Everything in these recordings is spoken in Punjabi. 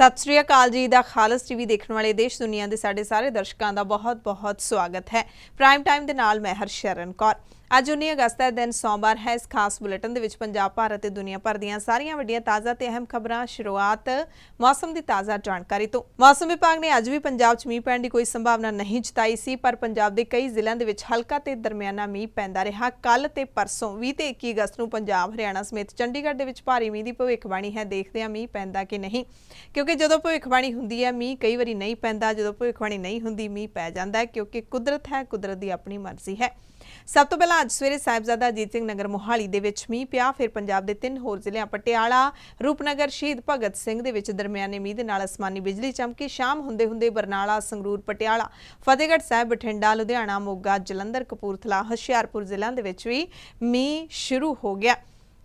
ਸਤਿ ਸ੍ਰੀ ਅਕਾਲ ਜੀ ਦਾ ਖਾਲਸ ਟੀਵੀ ਦੇਖਣ ਵਾਲੇ ਦੇਸ਼ ਦੁਨੀਆ ਦੇ ਸਾਡੇ ਸਾਰੇ ਦਰਸ਼ਕਾਂ ਦਾ ਬਹੁਤ-ਬਹੁਤ ਸਵਾਗਤ ਹੈ ਪ੍ਰਾਈਮ ਟਾਈਮ ਦੇ ਨਾਲ ਮੈਂ ਹਰਸ਼ਰਨ ਕੌਰ ਅੱਜ 19 ਅਗਸਤ ਦਾ ਦਿਨ ਸੋਮਵਾਰ ਹੈ ਇਸ ਖਾਸ ਬੁਲੇਟਿਨ ਦੇ ਵਿੱਚ ਪੰਜਾਬ ਭਾਰਤ ਤੇ ਦੁਨੀਆ ਭਰ ਦੀਆਂ ਸਾਰੀਆਂ ਵੱਡੀਆਂ ਤਾਜ਼ਾ ਤੇ ਅਹਿਮ ਖਬਰਾਂ ਸ਼ੁਰੂਆਤ ਮੌਸਮ ਦੀ ਤਾਜ਼ਾ ਜਾਣਕਾਰੀ ਤੋਂ ਮੌਸਮ ਵਿਭਾਗ ਨੇ ਅੱਜ ਵੀ ਪੰਜਾਬ 'ਚ ਮੀਂਹ ਪੈਣ ਦੀ ਕੋਈ ਸੰਭਾਵਨਾ ਨਹੀਂ ਜਤਾਈ ਸੀ ਪਰ ਪੰਜਾਬ ਦੇ ਕਈ ਜ਼ਿਲ੍ਹਿਆਂ ਦੇ ਵਿੱਚ ਹਲਕਾ ਤੇ ਦਰਮਿਆਨਾ ਮੀਂਹ ਪੈਂਦਾ ਰਿਹਾ ਕੱਲ ਤੇ ਪਰਸੋਂ 20 ਤੇ 21 ਅਗਸਤ ਨੂੰ ਪੰਜਾਬ ਹਰਿਆਣਾ ਸਮੇਤ ਚੰਡੀਗੜ੍ਹ ਦੇ ਵਿੱਚ ਭਾਰੀ ਮੀਂਹ ਦੀ ਭਵਿੱਖਬਾਣੀ ਹੈ ਦੇਖਦੇ ਹਾਂ ਮੀਂਹ ਪੈਂਦਾ ਕਿ ਨਹੀਂ ਕਿਉਂਕਿ ਜਦੋਂ ਭਵਿੱਖਬਾਣੀ ਹੁੰਦੀ ਹੈ ਮੀਂਹ ਕਈ ਵਾਰੀ ਨਹੀਂ ਪੈਂਦਾ ਜਦੋਂ ਭਵਿੱਖਬਾਣੀ ਨਹੀਂ ਹੁੰਦੀ ਮੀਂਹ ਪੈ ਜਾਂਦਾ ਹੈ ਕਿਉਂਕਿ ਕੁਦਰਤ ਹੈ ਕੁਦਰਤ ਦੀ ਆਪਣੀ ਮਰਜ਼ੀ ਹੈ ਸਭ ਤੋਂ ਪਹਿਲਾਂ ਅੱਜ ਸਵੇਰੇ ਸਾਹਿਬਜ਼ਾਦਾ ਅਜੀਤ ਸਿੰਘ ਨਗਰ ਮੋਹਾਲੀ ਦੇ ਵਿੱਚ ਮੀਂਹ ਪਿਆ ਫਿਰ ਪੰਜਾਬ ਦੇ ਤਿੰਨ ਹੋਰ ਜ਼ਿਲ੍ਹਿਆਂ ਪਟਿਆਲਾ ਰੂਪਨਗਰ ਸ਼ਹੀਦ ਭਗਤ ਸਿੰਘ ਦੇ ਵਿੱਚ ਦਰਮਿਆਨੇ ਮੀਂਹ ਦੇ ਨਾਲ ਅਸਮਾਨੀ ਬਿਜਲੀ ਚਮਕੀ ਸ਼ਾਮ ਹੁੰਦੇ ਹੁੰਦੇ ਬਰਨਾਲਾ ਸੰਗਰੂਰ ਪਟਿਆਲਾ ਫਤਿਹਗੜ੍ਹ ਸਾਹਿਬ ਬਠਿੰਡਾ ਲੁਧਿਆਣਾ ਮੋਗਾ ਜਲੰਧਰ ਕਪੂਰਥਲਾ ਹੁਸ਼ਿਆਰਪੁਰ ਜ਼ਿਲ੍ਹਿਆਂ ਦੇ ਵਿੱਚ ਵੀ ਮੀਂਹ ਸ਼ੁਰੂ ਹੋ ਗਿਆ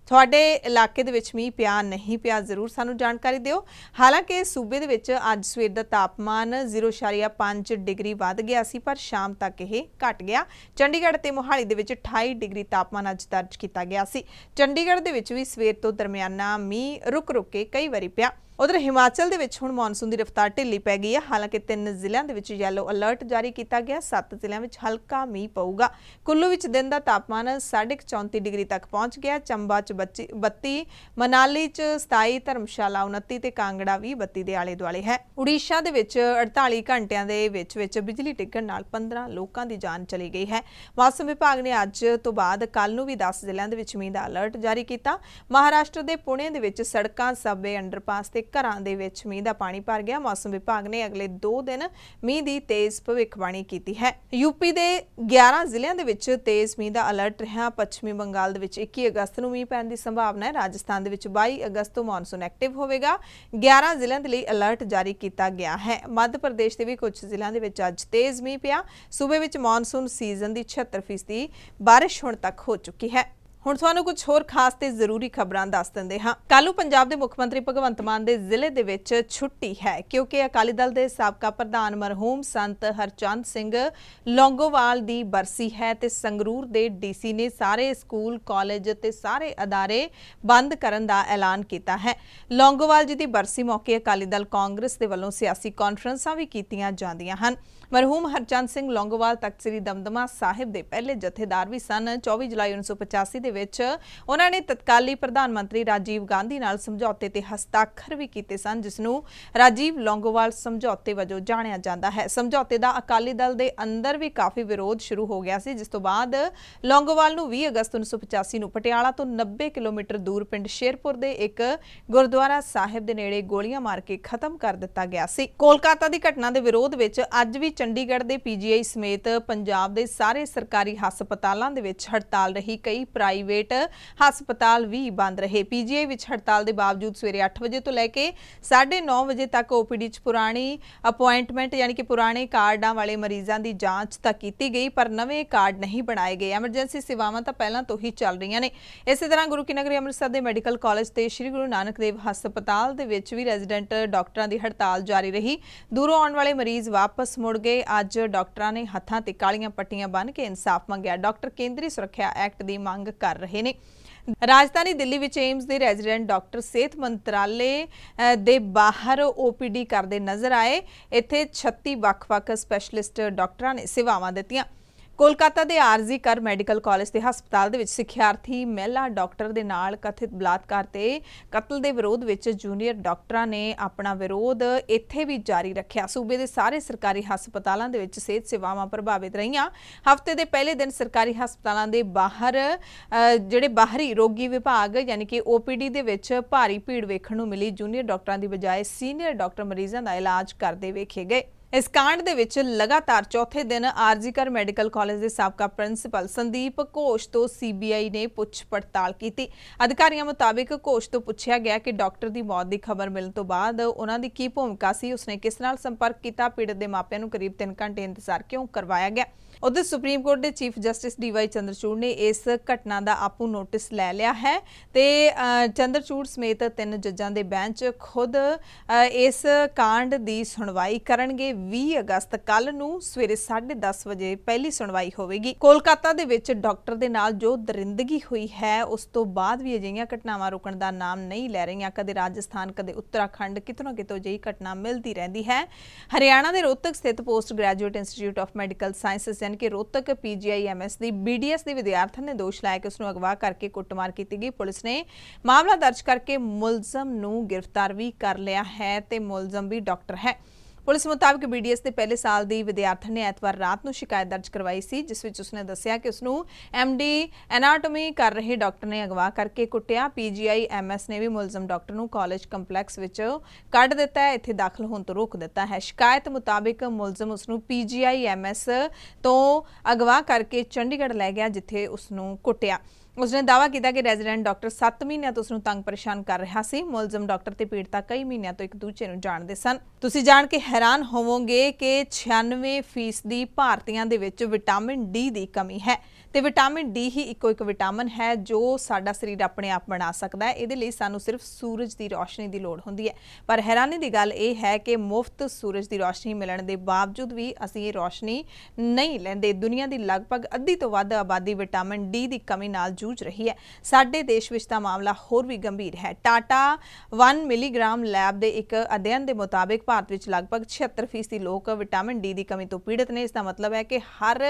ਤੁਹਾਡੇ ਇਲਾਕੇ ਦੇ ਵਿੱਚ ਮੀਂਹ ਪਿਆ ਨਹੀਂ ਪਿਆ ਜ਼ਰੂਰ ਸਾਨੂੰ ਜਾਣਕਾਰੀ ਦਿਓ ਹਾਲਾਂਕਿ ਸੂਬੇ ਦੇ ਵਿੱਚ ਅੱਜ ਸਵੇਰ ਦਾ ਤਾਪਮਾਨ 0.5 ਡਿਗਰੀ ਵੱਧ ਗਿਆ ਸੀ ਪਰ ਸ਼ਾਮ ਤੱਕ ਇਹ ਘਟ ਗਿਆ ਚੰਡੀਗੜ੍ਹ ਤੇ ਮੋਹਾਲੀ ਦੇ ਵਿੱਚ 28 ਡਿਗਰੀ ਤਾਪਮਾਨ ਅੱਜ ਦਰਜ ਕੀਤਾ ਗਿਆ ਸੀ ਚੰਡੀਗੜ੍ਹ ਦੇ ਵਿੱਚ ਵੀ ਸਵੇਰ ਤੋਂ ਦਰਮਿਆਨਾ ਮੀਂਹ ਰੁਕ ਰੁਕ ਕੇ ਕਈ ਵਾਰੀ ਪਿਆ ਉਧਰ ਹਿਮਾਚਲ ਦੇ ਵਿੱਚ ਹੁਣ ਮੌਨਸੂਨ ਦੀ ਰਫ਼ਤਾਰ ਢਿੱਲੀ ਪੈ ਗਈ ਹੈ ਹਾਲਾਂਕਿ ਤਿੰਨ ਜ਼ਿਲ੍ਹਿਆਂ ਦੇ ਵਿੱਚ ਯੈਲੋ ਅਲਰਟ ਜਾਰੀ ਕੀਤਾ ਗਿਆ ਸੱਤ ਜ਼ਿਲ੍ਹਿਆਂ ਵਿੱਚ ਹਲਕਾ ਮੀਂਹ ਪਊਗਾ ਕੁੱਲੂ ਵਿੱਚ ਦਿਨ ਦਾ ਤਾਪਮਾਨ 34 ਡਿਗਰੀ ਤੱਕ ਪਹੁੰਚ ਗਿਆ ਚੰਬਾ 'ਚ 32 ਮਨਾਲੀ 'ਚ 27 ਧਰਮਸ਼ਾਲਾ 29 ਤੇ ਕਾਂਗੜਾ ਵੀ 32 ਦੇ ਆਲੇ ਦੁਆਲੇ ਹੈ ਉੜੀਸ਼ਾ ਦੇ ਵਿੱਚ 48 ਘੰਟਿਆਂ ਦੇ ਵਿੱਚ ਵਿੱਚ ਬਿਜਲੀ ਡਿੱਗਣ ਨਾਲ 15 ਲੋਕਾਂ ਦੀ ਜਾਨ ਚਲੀ ਗਈ ਹੈ ਮੌਸਮ ਵਿਭਾਗ ਨੇ ਅੱਜ ਤੋਂ ਬਾਅਦ ਕੱਲ ਨੂੰ ਵੀ 10 ਜ਼ਿਲ੍ਹਿਆਂ ਦੇ ਵਿੱਚ ਮੀਂਹ ਦਾ ਅਲਰਟ ਜਾਰੀ ਕੀਤਾ ਮਹਾਰਾਸ਼ਟਰ ਦੇ ਪੁਣੇ ਦੇ ਵਿੱਚ ਸੜਕਾਂ ਸਬਵੇ ਅੰਡਰਪਾਸ ਤੇ ਘਰਾਂ ਦੇ ਵਿੱਚ ਮੀਂਹ ਦਾ ਪਾਣੀ ਭਰ ਗਿਆ ਮੌਸਮ ਵਿਭਾਗ ਨੇ ਅਗਲੇ 2 ਦਿਨ ਮੀਂਹ ਦੀ ਤੇਜ਼ ਭਵਿੱਖਬਾਣੀ ਕੀਤੀ ਹੈ ਯੂਪੀ ਦੇ 11 ਜ਼ਿਲ੍ਹਿਆਂ ਦੇ ਵਿੱਚ ਤੇਜ਼ ਮੀਂਹ ਦਾ ਅਲਰਟ ਰਿਹਾ ਪੱਛਮੀ ਬੰਗਾਲ ਦੇ ਵਿੱਚ 21 ਅਗਸਤ ਨੂੰ ਮੀਂਹ ਪੈਣ ਦੀ ਸੰਭਾਵਨਾ ਹੈ ਰਾਜਸਥਾਨ ਦੇ ਵਿੱਚ 22 ਅਗਸਤ ਤੋਂ ਮੌਨਸੂਨ ਐਕਟਿਵ ਹੋਵੇਗਾ 11 ਜ਼ਿਲ੍ਹਿਆਂ ਦੇ ਲਈ ਅਲਰਟ ਜਾਰੀ ਕੀਤਾ ਗਿਆ ਹੈ ਮੱਧ ਪ੍ਰਦੇਸ਼ ਦੇ ਵੀ ਕੁਝ ਜ਼ਿਲ੍ਹਿਆਂ ਦੇ ਵਿੱਚ ਅੱਜ ਤੇਜ਼ ਮੀਂਹ ਪਿਆ ਸੂਬੇ ਵਿੱਚ ਮੌਨਸੂਨ ਸੀਜ਼ਨ ਦੀ 76% ਬਾਰਿਸ਼ ਹੁਣ ਤੱਕ ਹੋ ਚੁੱਕੀ ਹੈ ਹੁਣ ਤੁਹਾਨੂੰ ਕੁਝ ਹੋਰ ਖਾਸ ਤੇ ਜ਼ਰੂਰੀ ਖਬਰਾਂ ਦੱਸ ਦਿੰਦੇ ਹਾਂ ਕੱਲੂ ਪੰਜਾਬ ਦੇ ਮੁੱਖ ਮੰਤਰੀ ਭਗਵੰਤ ਮਾਨ ਦੇ ਜ਼ਿਲ੍ਹੇ ਦੇ ਵਿੱਚ ਛੁੱਟੀ ਹੈ ਕਿਉਂਕਿ ਅਕਾਲੀ ਦਲ ਦੇ ਸਾਬਕਾ ਪ੍ਰਧਾਨ ਮਰਹੂਮ ਸੰਤ ਹਰਚੰਦ ਸਿੰਘ ਲੋਂਗੋਵਾਲ ਦੀ ਬਰਸੀ ਹੈ ਤੇ ਸੰਗਰੂਰ ਦੇ ਡੀਸੀ ਨੇ ਸਾਰੇ ਸਕੂਲ ਕਾਲਜ ਤੇ ਸਾਰੇ ਅਦਾਰੇ ਬੰਦ ਕਰਨ ਦਾ ਐਲਾਨ ਕੀਤਾ ਹੈ ਲੋਂਗੋਵਾਲ ਜੀ ਦੀ ਬਰਸੀ ਮੌਕੇ ਅਕਾਲੀ ਦਲ ਕਾਂਗਰਸ ਦੇ ਵੱਲੋਂ ਸਿਆਸੀ ਕਾਨਫਰੰਸਾਂ ਵੀ ਕੀਤੀਆਂ ਜਾਂਦੀਆਂ ਹਨ ਮਰਹੂਮ ਹਰਚੰਦ ਸਿੰਘ ਲੋਂਗੋਵਾਲ ਤਖਤ ਸ੍ਰੀ ਦਮਦਮਾ ਸਾਹਿਬ ਦੇ ਪਹਿਲੇ ਜਥੇਦਾਰ ਵੀ ਸਨ 24 ਜੁਲਾਈ 1985 ਦੇ ਵਿੱਚ ਉਹਨਾਂ ਨੇ ਤਤਕਾਲੀ ਪ੍ਰਧਾਨ ਮੰਤਰੀ ਰਾਜੀਵ ਗਾਂਧੀ ਨਾਲ ਸਮਝੌਤੇ ਤੇ ਹਸਤਾਖਰ ਵੀ ਕੀਤੇ ਸਨ ਜਿਸ ਨੂੰ ਰਾਜੀਵ ਲੌਂਗੋਵਾਲ ਸਮਝੌਤੇ ਵਜੋਂ ਜਾਣਿਆ ਜਾਂਦਾ ਹੈ ਸਮਝੌਤੇ ਦਾ ਅਕਾਲੀ ਦਲ ਦੇ ਅੰਦਰ ਵੀ ਕਾਫੀ ਵਿਰੋਧ ਸ਼ੁਰੂ ਹੋ ਗਿਆ ਸੀ ਜਿਸ ਤੋਂ ਬਾਅਦ ਲੌਂਗੋਵਾਲ ਨੂੰ 20 ਅਗਸਤ 1985 ਨੂੰ ਪਟਿਆਲਾ ਤੋਂ 90 ਕਿਲੋਮੀਟਰ ਦੂਰ ਪਿੰਡ ਸ਼ੇਰਪੁਰ ਦੇ ਇੱਕ ਗੁਰਦੁਆਰਾ ਸਾਹਿਬ ਦੇ ਨੇੜੇ ਗੋਲੀਆਂ ਮਾਰ ਕੇ ਖਤਮ ਕਰ ਦਿੱਤਾ ਗਿਆ ਸੀ ਕੋਲਕਾਤਾ ਦੀ ਘਟਨਾ ਦੇ ਵਿਰੋਧ ਵਿੱਚ ਅੱਜ ਵੀ ਚੰਡੀਗੜ੍ਹ ਦੇ ਪੀਜੀਆਈ ਸਮੇਤ ਪੰਜਾਬ ਦੇ ਸਾਰੇ ਸਰਕਾਰੀ ਹਸਪਤਾਲਾਂ ਦੇ ਵਿੱਚ ਹੜਤਾਲ ਰਹੀ ਕਈ ਪ੍ਰਾਈ ਪ੍ਰਾਈਵੇਟ ਹਸਪਤਾਲ ਵੀ ਬੰਦ ਰਹੇ ਪੀਜੀਆਈ ਵਿੱਚ ਹੜਤਾਲ ਦੇ ਬਾਵਜੂਦ ਸਵੇਰੇ 8 ਵਜੇ ਤੋਂ ਲੈ ਕੇ 9:30 ਵਜੇ ਤੱਕ ਓਪੀਡੀ 'ਚ ਪੁਰਾਣੀ ਅਪਾਇੰਟਮੈਂਟ ਯਾਨੀ ਕਿ ਪੁਰਾਣੇ ਕਾਰਡਾਂ ਵਾਲੇ ਮਰੀਜ਼ਾਂ ਦੀ ਜਾਂਚ ਤਾਂ ਕੀਤੀ ਗਈ ਪਰ ਨਵੇਂ ਕਾਰਡ ਨਹੀਂ ਬਣਾਏ ਗਏ ਐਮਰਜੈਂਸੀ ਸੇਵਾਵਾਂ ਤਾਂ ਪਹਿਲਾਂ ਤੋਂ ਹੀ ਚੱਲ ਰਹੀਆਂ ਨੇ ਇਸੇ ਤਰ੍ਹਾਂ ਗੁਰੂ ਕੀ ਨਗਰੀ ਅੰਮ੍ਰਿਤਸਰ ਦੇ ਮੈਡੀਕਲ ਕਾਲਜ ਤੇ ਸ੍ਰੀ ਗੁਰੂ ਨਾਨਕ ਦੇਵ ਹਸਪਤਾਲ ਦੇ ਵਿੱਚ ਵੀ ਰੈਜ਼ੀਡੈਂਟ ਡਾਕਟਰਾਂ ਦੀ ਹੜਤਾਲ ਜਾਰੀ ਰਹੀ ਦੂਰੋਂ ਆਉਣ ਵਾਲੇ ਮਰੀਜ਼ ਵਾਪਸ ਮੁੜ ਗਏ ਅੱਜ ਡਾਕਟਰਾਂ ਨੇ ਹੱਥਾਂ ਤੇ ਕਾਲੀਆਂ ਪੱਟੀਆਂ ਬੰਨ੍ਹ ਕੇ ਇਨਸਾਫ ਮੰਗਿਆ ਡਾਕਟਰ ਕੇਂਦਰੀ ਸੁਰੱਖਿਆ ਐਕਟ ਦੀ ਮੰਗ ਕਰ ਕਰ ਰਹੇ ਨੇ ਰਾਜਧਾਨੀ ਦਿੱਲੀ ਵਿੱਚ ਏਮਸ ਦੇ ਰੈਜ਼ੀਡੈਂਟ ਡਾਕਟਰ ਸਿਹਤ ਮੰਤਰਾਲੇ ਦੇ ਬਾਹਰ ਓਪੀਡੀ ਕਰਦੇ ਨਜ਼ਰ ਆਏ ਇੱਥੇ 36 ਵੱਖ-ਵੱਖ ਸਪੈਸ਼ਲਿਸਟ ਡਾਕਟਰਾਂ ਨੇ ਸੇਵਾਵਾਂ ਦਿੱਤੀਆਂ ਕੋਲਕਾਤਾ ਦੇ ਆਰਜ਼ੀ ਕਰ ਮੈਡੀਕਲ ਕਾਲਜ ਦੇ ਹਸਪਤਾਲ ਦੇ ਵਿੱਚ ਸਿੱਖਿਆਰਥੀ ਮਹਿਲਾ ਡਾਕਟਰ ਦੇ ਨਾਲ ਕਥਿਤ ਬਲਾਤਕਾਰ ਤੇ ਕਤਲ ਦੇ ਵਿਰੋਧ ਵਿੱਚ ਜੂਨੀਅਰ ਡਾਕਟਰਾਂ ਨੇ ਆਪਣਾ ਵਿਰੋਧ ਇੱਥੇ ਵੀ ਜਾਰੀ ਰੱਖਿਆ ਸੂਬੇ ਦੇ ਸਾਰੇ ਸਰਕਾਰੀ ਹਸਪਤਾਲਾਂ ਦੇ ਵਿੱਚ ਸਿਹਤ ਸੇਵਾਵਾਂ ਪ੍ਰਭਾਵਿਤ ਰਹੀਆਂ ਹਫਤੇ ਦੇ ਪਹਿਲੇ ਦਿਨ ਸਰਕਾਰੀ ਹਸਪਤਾਲਾਂ ਦੇ ਬਾਹਰ ਜਿਹੜੇ ਬਾਹਰੀ ਰੋਗੀ ਵਿਭਾਗ ਯਾਨੀ ਕਿ ਓਪੀਡੀ ਦੇ ਵਿੱਚ ਭਾਰੀ ਭੀੜ ਵੇਖਣ ਨੂੰ ਮਿਲੀ ਜੂਨੀਅਰ ਡਾਕਟਰਾਂ ਦੀ ਬਜਾਏ ਸੀਨੀਅਰ ਡਾਕਟਰ ਮਰੀਜ਼ਾਂ ਦਾ ਇਲਾਜ ਕਰਦੇ ਵੇਖੇ ਗਏ ਇਸ ਕਾਂਡ ਦੇ ਵਿੱਚ ਲਗਾਤਾਰ ਚੌਥੇ ਦਿਨ ਆਰਜੀਕਰ ਮੈਡੀਕਲ ਕਾਲਜ ਦੇ ਸਾਬਕਾ ਪ੍ਰਿੰਸੀਪਲ ਸੰਦੀਪ ਘੋਸ਼ ਤੋਂ ਸੀਬੀਆਈ ਨੇ ਪੁੱਛ ਪੜਤਾਲ ਕੀਤੀ ਅਧਿਕਾਰੀਆਂ ਮੁਤਾਬਕ ਘੋਸ਼ ਤੋਂ ਪੁੱਛਿਆ ਗਿਆ ਕਿ ਡਾਕਟਰ ਦੀ ਮੌਤ ਦੀ ਖਬਰ ਮਿਲਣ ਤੋਂ ਬਾਅਦ ਉਹਨਾਂ ਦੀ ਕੀ ਭੂਮਿਕਾ ਸੀ ਉਸਨੇ ਕਿਸ ਨਾਲ ਸੰਪਰਕ ਕੀਤਾ ਪੀੜਤ ਦੇ ਮਾਪਿਆਂ ਨੂੰ ਕਰੀਬ 3 ਘੰਟੇ ਇੰਤਜ਼ਾਰ ਕਿਉਂ ਕਰਵਾਇਆ ਗਿਆ ਉਧਰ ਸੁਪਰੀਮ ਕੋਰਟ ਦੇ ਚੀਫ ਜਸਟਿਸ ਡੀਵਾਈ ਚੰਦਰਚੂੜ ਨੇ ਇਸ ਘਟਨਾ ਦਾ ਆਪੂ ਨੋਟਿਸ ਲੈ ਲਿਆ ਹੈ ਤੇ ਚੰਦਰਚੂੜ ਸਮੇਤ ਤਿੰਨ ਜੱਜਾਂ ਦੇ ਬੈਂਚ ਖੁਦ ਇਸ ਕਾਂਡ ਦੀ ਸੁਣਵਾਈ ਕਰਨਗੇ 20 ਅਗਸਤ ਕੱਲ ਨੂੰ ਸਵੇਰੇ 10:30 ਵਜੇ ਪਹਿਲੀ ਸੁਣਵਾਈ ਹੋਵੇਗੀ ਕੋਲਕਾਤਾ ਦੇ ਵਿੱਚ ਡਾਕਟਰ ਦੇ ਨਾਲ ਜੋ ਦਰਿੰਦਗੀ ਹੋਈ ਹੈ ਉਸ ਤੋਂ ਬਾਅਦ ਵੀ ਅਜਿਹੀਆਂ ਘਟਨਾਵਾਂ ਰੁਕਣ ਦਾ ਨਾਮ ਨਹੀਂ ਲੈ ਰਹੀਆਂ ਕਦੇ ਰਾਜਸਥਾਨ ਕਦੇ ਉੱਤਰਾਖੰਡ ਕਿਤੋਂ ਕਿਤੋਂ ਅਜਿਹੀ ਘਟਨਾ ਮਿਲਦੀ ਰਹਿੰਦੀ ਹੈ ਹਰਿਆਣਾ ਦੇ ਰੋਹਤਕ ਸਥਿਤ post graduate institute of medical sciences ਦੱਸਿਆ ਕਿ ਰੋਤਕ ਪੀਜੀਆਈਐਮਐਸ ਦੀ ਬੀਡੀਐਸ ਦੀ ਵਿਦਿਆਰਥਣ ਨੇ ਦੋਸ਼ ਲਾਇਆ ਕਿ ਉਸ ਨੂੰ ਅਗਵਾ ਕਰਕੇ ਕੁੱਟਮਾਰ ਕੀਤੀ ਗਈ ਪੁਲਿਸ ਨੇ ਮਾਮਲਾ ਦਰਜ ਕਰਕੇ ਮੁਲਜ਼ਮ ਨੂੰ ਗ੍ਰਿਫਤਾਰ ਵੀ ਕਰ ਲਿਆ ਹੈ ਤੇ ਮੁਲਜ਼ਮ ਵੀ ਡਾਕਟਰ ਹੈ ਪੁਲਿਸ ਮੁਤਾਬਕ ਬੀਡੀਐਸ ਦੇ ਪਹਿਲੇ ਸਾਲ ਦੀ ਵਿਦਿਆਰਥਣ ਨੇ ਐਤਵਾਰ ਰਾਤ ਨੂੰ ਸ਼ਿਕਾਇਤ ਦਰਜ ਕਰਵਾਈ ਸੀ ਜਿਸ ਵਿੱਚ ਉਸਨੇ ਦੱਸਿਆ ਕਿ ਉਸਨੂੰ ਐਮਡੀ ਐਨਾਟੋਮੀ ਕਰ ਰਹੇ ਡਾਕਟਰ ਨੇ ਅਗਵਾ ਕਰਕੇ ਕੁੱਟਿਆ ਪੀਜੀਆਈ ਐਮਐਸ ਨੇ ਵੀ ਮੁਲਜ਼ਮ ਡਾਕਟਰ ਨੂੰ ਕਾਲਜ ਕੰਪਲੈਕਸ ਵਿੱਚ ਕੱਢ ਦਿੱਤਾ ਹੈ ਇੱਥੇ ਦਾਖਲ ਹੋਣ ਤੋਂ ਰੋਕ ਦਿੱਤਾ ਹੈ ਸ਼ਿਕਾਇਤ ਮੁਤਾਬਕ ਮੁਲਜ਼ਮ ਉਸਨੂੰ ਪੀਜੀਆਈ ਐਮਐਸ ਤੋਂ ਅਗਵਾ ਕਰਕੇ ਚੰਡੀਗੜ੍ਹ ਲੈ ਗਿਆ ਜਿੱਥੇ ਉਸਨੂੰ ਕੁੱਟਿਆ ਉਸਨੇ ਦਾਵਾ ਕੀਤਾ ਕਿ ਰੈਜ਼ੀਡੈਂਟ ਡਾਕਟਰ 7 ਮਹੀਨਿਆਂ ਤੋਂ ਉਸਨੂੰ ਤੰਗ ਪਰੇਸ਼ਾਨ ਕਰ ਰਿਹਾ ਸੀ ਮੁਲਜ਼ਮ ਡਾਕਟਰ ਤੇ ਪੀੜਤਾ ਕਈ ਮਹੀਨਿਆਂ ਤੋਂ ਇੱਕ ਦੂਜੇ ਨੂੰ ਜਾਣਦੇ ਸਨ ਤੁਸੀਂ ਜਾਣ ਕੇ ਹੈਰਾਨ ਹੋਵੋਗੇ ਕਿ 96% ਦੀ ਭਾਰਤੀਆਂ ਦੇ ਵਿੱਚ ਵਿਟਾਮਿਨ ਡੀ ਦੀ ਕਮੀ ਹੈ ਤੇ ਵਿਟਾਮਿਨ ਡੀ ਹੀ ਇੱਕੋ ਇੱਕ ਵਿਟਾਮਿਨ ਹੈ ਜੋ ਸਾਡਾ ਸਰੀਰ ਆਪਣੇ ਆਪ ਬਣਾ ਸਕਦਾ ਹੈ ਇਹਦੇ ਲਈ ਸਾਨੂੰ ਸਿਰਫ ਸੂਰਜ ਦੀ ਰੋਸ਼ਨੀ ਦੀ ਲੋੜ ਹੁੰਦੀ ਹੈ ਪਰ ਹੈਰਾਨੀ ਦੀ ਗੱਲ ਇਹ ਹੈ ਕਿ ਮੁਫਤ ਸੂਰਜ ਦੀ ਰੋਸ਼ਨੀ ਮਿਲਣ ਦੇ ਬਾਵਜੂਦ ਵੀ ਅਸੀਂ ਇਹ ਰੋਸ਼ਨੀ ਨਹੀਂ ਲੈਂਦੇ ਦੁਨੀਆ ਦੀ ਲਗਭਗ ਅੱਧੀ ਤੋਂ ਵੱਧ ਆਬਾਦੀ ਵਿਟਾਮਿਨ ਡੀ ਦੀ ਕਮੀ ਨਾਲ ਜੂਝ ਰਹੀ ਹੈ ਸਾਡੇ ਦੇਸ਼ ਵਿੱਚ ਤਾਂ ਮਾਮਲਾ ਹੋਰ ਵੀ ਗੰਭੀਰ ਹੈ ਟਾਟਾ 1 ਮਿਲੀਗ੍ਰਾਮ ਲੈਬ ਦੇ ਇੱਕ ਅਧਿਐਨ ਦੇ ਮੁਤਾਬਕ ਭਾਰਤ ਵਿੱਚ ਲਗਭਗ 76% ਲੋਕ ਵਿਟਾਮਿਨ ਡੀ ਦੀ ਕਮੀ ਤੋਂ ਪੀੜਤ ਨੇ ਇਸ ਦਾ ਮਤਲਬ ਹੈ ਕਿ ਹਰ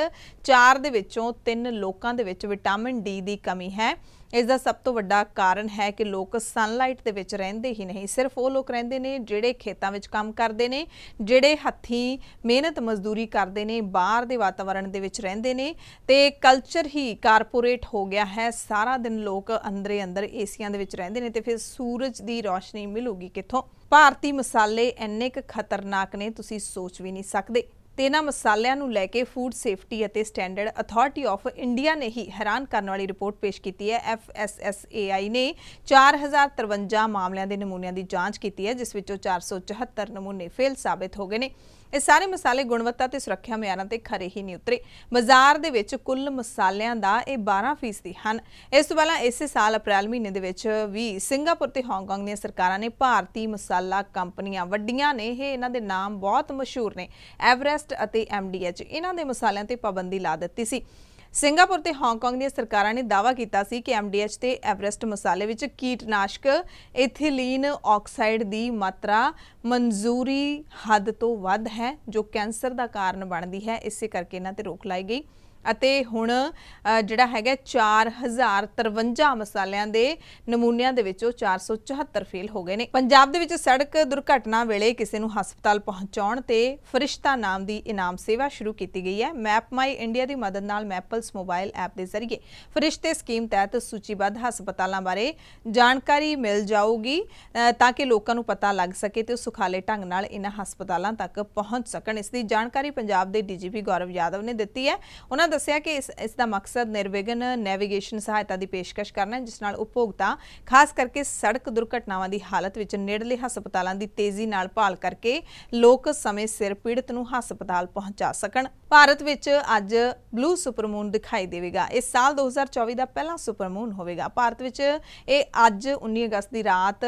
4 ਦੇ ਵਿੱਚੋਂ 3 ਲੋਕਾਂ ਦੇ ਵਿੱਚ ਵਿਟਾਮਿਨ ਡੀ ਦੀ ਕਮੀ ਹੈ ਇਸ ਦਾ ਸਭ ਤੋਂ ਵੱਡਾ ਕਾਰਨ ਹੈ ਕਿ ਲੋਕ ਸਨਲਾਈਟ ਦੇ ਵਿੱਚ ਰਹਿੰਦੇ ਹੀ ਨਹੀਂ ਸਿਰਫ ਉਹ ਲੋਕ ਰਹਿੰਦੇ ਨੇ ਜਿਹੜੇ ਖੇਤਾਂ ਵਿੱਚ ਕੰਮ ਕਰਦੇ ਨੇ ਜਿਹੜੇ ਹੱਥੀ ਮਿਹਨਤ ਮਜ਼ਦੂਰੀ ਕਰਦੇ ਨੇ ਬਾਹਰ ਦੇ ਵਾਤਾਵਰਣ ਦੇ ਵਿੱਚ ਰਹਿੰਦੇ ਨੇ ਤੇ ਕਲਚਰ ਹੀ ਕਾਰਪੋਰੇਟ ਹੋ ਗਿਆ ਹੈ ਸਾਰਾ ਦਿਨ ਲੋਕ ਅੰਦਰੇ ਅੰਦਰ ਏਸੀਆਂ ਦੇ ਵਿੱਚ ਰਹਿੰਦੇ ਨੇ ਤੇ ਫਿਰ ਸੂਰਜ ਦੀ ਰੋਸ਼ਨੀ ਮਿਲੂਗੀ ਕਿੱਥੋਂ ਭਾਰਤੀ ਮਸਾਲੇ ਇੰਨੇ ਕ ਖਤਰਨਾਕ ਨੇ ਤੁਸੀਂ ਸੋਚ ਵੀ ਨਹੀਂ ਸਕਦੇ ਤੇ ਇਹਨਾਂ ਮਸਾਲਿਆਂ ਨੂੰ ਲੈ ਕੇ ਫੂਡ ਸੇਫਟੀ ਅਤੇ ਸਟੈਂਡਰਡ ਅਥਾਰਟੀ ਆਫ ਇੰਡੀਆ ਨੇ ਹੀ ਹੈਰਾਨ ਕਰਨ ਵਾਲੀ ਰਿਪੋਰਟ ਪੇਸ਼ ਕੀਤੀ ਹੈ ਐਫਐਸਐਸਏਆਈ ਨੇ 4053 ਮਾਮਲਿਆਂ ਦੇ ਨਮੂਨਿਆਂ ਦੀ ਜਾਂਚ ਕੀਤੀ ਹੈ ਜਿਸ ਵਿੱਚੋਂ 474 ਨਮੂਨੇ ਫੇਲ ਸਾਬਤ ਹੋ ਗਏ ਨੇ ਇਹ ਸਾਰੇ ਮਸਾਲੇ ਗੁਣਵੱਤਾ ਤੇ ਸੁਰੱਖਿਆ ਮਿਆਰਾਂ ਤੇ ਖਰੇ ਹੀ ਨਹੀਂ ਉਤਰੇ ਬਾਜ਼ਾਰ ਦੇ ਵਿੱਚ ਕੁੱਲ ਮਸਾਲਿਆਂ ਦਾ ਇਹ 12% ਹਨ ਇਸ ਤੋਂ ਪਹਿਲਾਂ ਇਸੇ ਸਾਲ ਅਪ੍ਰੈਲ ਮਹੀਨੇ ਦੇ ਵਿੱਚ ਵੀ ਸਿੰਗਾਪੁਰ ਤੇ ਹਾਂਗਕਾਂਗ ਦੀਆਂ ਸਰਕਾਰਾਂ ਨੇ ਭਾਰਤੀ ਮਸਾਲਾ ਕੰਪਨੀਆਂ ਵੱਡੀਆਂ ਨੇ ਇਹ ਇਹਨਾਂ ਦੇ ਨਾਮ ਬਹੁਤ ਮਸ਼ਹੂਰ ਨੇ ਐਵਰੈਸਟ ਅਤੇ ਐਮਡੀਐਚ ਇਹਨਾਂ ਦੇ ਮਸਾਲਿਆਂ ਤੇ ਪਾਬੰਦੀ ਲਾ ਦਿੱਤੀ ਸੀ ਸਿੰਗਾਪੁਰ ਤੇ ਹਾਂਗਕਾਂਗ ਦੀਆਂ ਸਰਕਾਰਾਂ ਨੇ ਦਾਅਵਾ ਕੀਤਾ ਸੀ ਕਿ ਐਮਡੀਐਚ ਤੇ ਐਵਰੈਸਟ ਮਸਾਲੇ ਵਿੱਚ ਕੀਟਨਾਸ਼ਕ ਇਥੀਲੀਨ ਆਕਸਾਈਡ ਦੀ ਮਾਤਰਾ ਮਨਜ਼ੂਰੀ ਹੱਦ ਤੋਂ ਵੱਧ ਹੈ ਜੋ ਕੈਂਸਰ ਦਾ ਕਾਰਨ ਬਣਦੀ ਹੈ ਇਸੇ ਕਰਕੇ ਇਹਨਾਂ ਤੇ ਰੋਕ ਲਾਈ ਗਈ ਅਤੇ ਹੁਣ ਜਿਹੜਾ ਹੈਗਾ 4053 ਮਸਾਲਿਆਂ ਦੇ ਨਮੂਨਿਆਂ ਦੇ ਵਿੱਚੋਂ 474 ਫੇਲ ਹੋ ਗਏ ਨੇ ਪੰਜਾਬ ਦੇ ਵਿੱਚ ਸੜਕ ਦੁਰਘਟਨਾ ਵੇਲੇ ਕਿਸੇ ਨੂੰ ਹਸਪਤਾਲ ਪਹੁੰਚਾਉਣ ਤੇ ਫਰਿਸ਼ਤਾ ਨਾਮ ਦੀ ਇਨਾਮ ਸੇਵਾ ਸ਼ੁਰੂ ਕੀਤੀ ਗਈ ਹੈ ਮੈਪ ਮਾਈ ਇੰਡੀਆ ਦੀ ਮਦਦ ਨਾਲ ਮੈਪਲਸ ਮੋਬਾਈਲ ਐਪ ਦੇ ਜ਼ਰੀਏ ਫਰਿਸ਼ਤੇ ਸਕੀਮ ਤਹਿਤ ਸੂਚੀਬੱਧ ਹਸਪਤਾਲਾਂ ਬਾਰੇ ਜਾਣਕਾਰੀ ਮਿਲ ਜਾਊਗੀ ਤਾਂ ਕਿ ਲੋਕਾਂ ਨੂੰ ਪਤਾ ਲੱਗ ਸਕੇ ਤੇ ਉਹ ਸੁਖਾਲੇ ਢੰਗ ਨਾਲ ਇਹਨਾਂ ਹਸਪਤਾਲਾਂ ਤੱਕ ਪਹੁੰਚ ਸਕਣ ਇਸ ਦੀ ਜਾਣਕਾਰੀ ਪੰਜਾਬ ਦੇ ਡੀਜੀਪੀ ਗੌਰਵ ਯਾਦਵ ਨੇ ਦਿੱਤੀ ਹੈ ਉਹਨਾਂ ਦੱਸਿਆ ਕਿ ਇਸ ਇਸ ਦਾ ਮਕਸਦ ਨਿਰਵਿਘਨ ਨੈਵੀਗੇਸ਼ਨ ਸਹਾਇਤਾ ਦੀ ਪੇਸ਼ਕਸ਼ ਕਰਨਾ ਜਿਸ ਨਾਲ ਉਪਭੋਗਤਾ ਖਾਸ ਕਰਕੇ ਸੜਕ ਦੁਰਘਟਨਾਵਾਂ ਦੀ ਹਾਲਤ ਵਿੱਚ ਨੇੜਲੇ ਹਸਪਤਾਲਾਂ ਦੀ ਤੇਜ਼ੀ ਨਾਲ ਭਾਲ ਕਰਕੇ ਲੋਕ ਸਮੇਂ ਸਿਰ ਪੀੜਤ ਨੂੰ ਹਸਪਤਾਲ ਪਹੁੰਚਾ ਸਕਣ ਭਾਰਤ ਵਿੱਚ ਅੱਜ ਬਲੂ ਸੁਪਰਮੂਨ ਦਿਖਾਈ ਦੇਵੇਗਾ ਇਸ ਸਾਲ 2024 ਦਾ ਪਹਿਲਾ ਸੁਪਰਮੂਨ ਹੋਵੇਗਾ ਭਾਰਤ ਵਿੱਚ ਇਹ ਅੱਜ 19 ਅਗਸਤ ਦੀ ਰਾਤ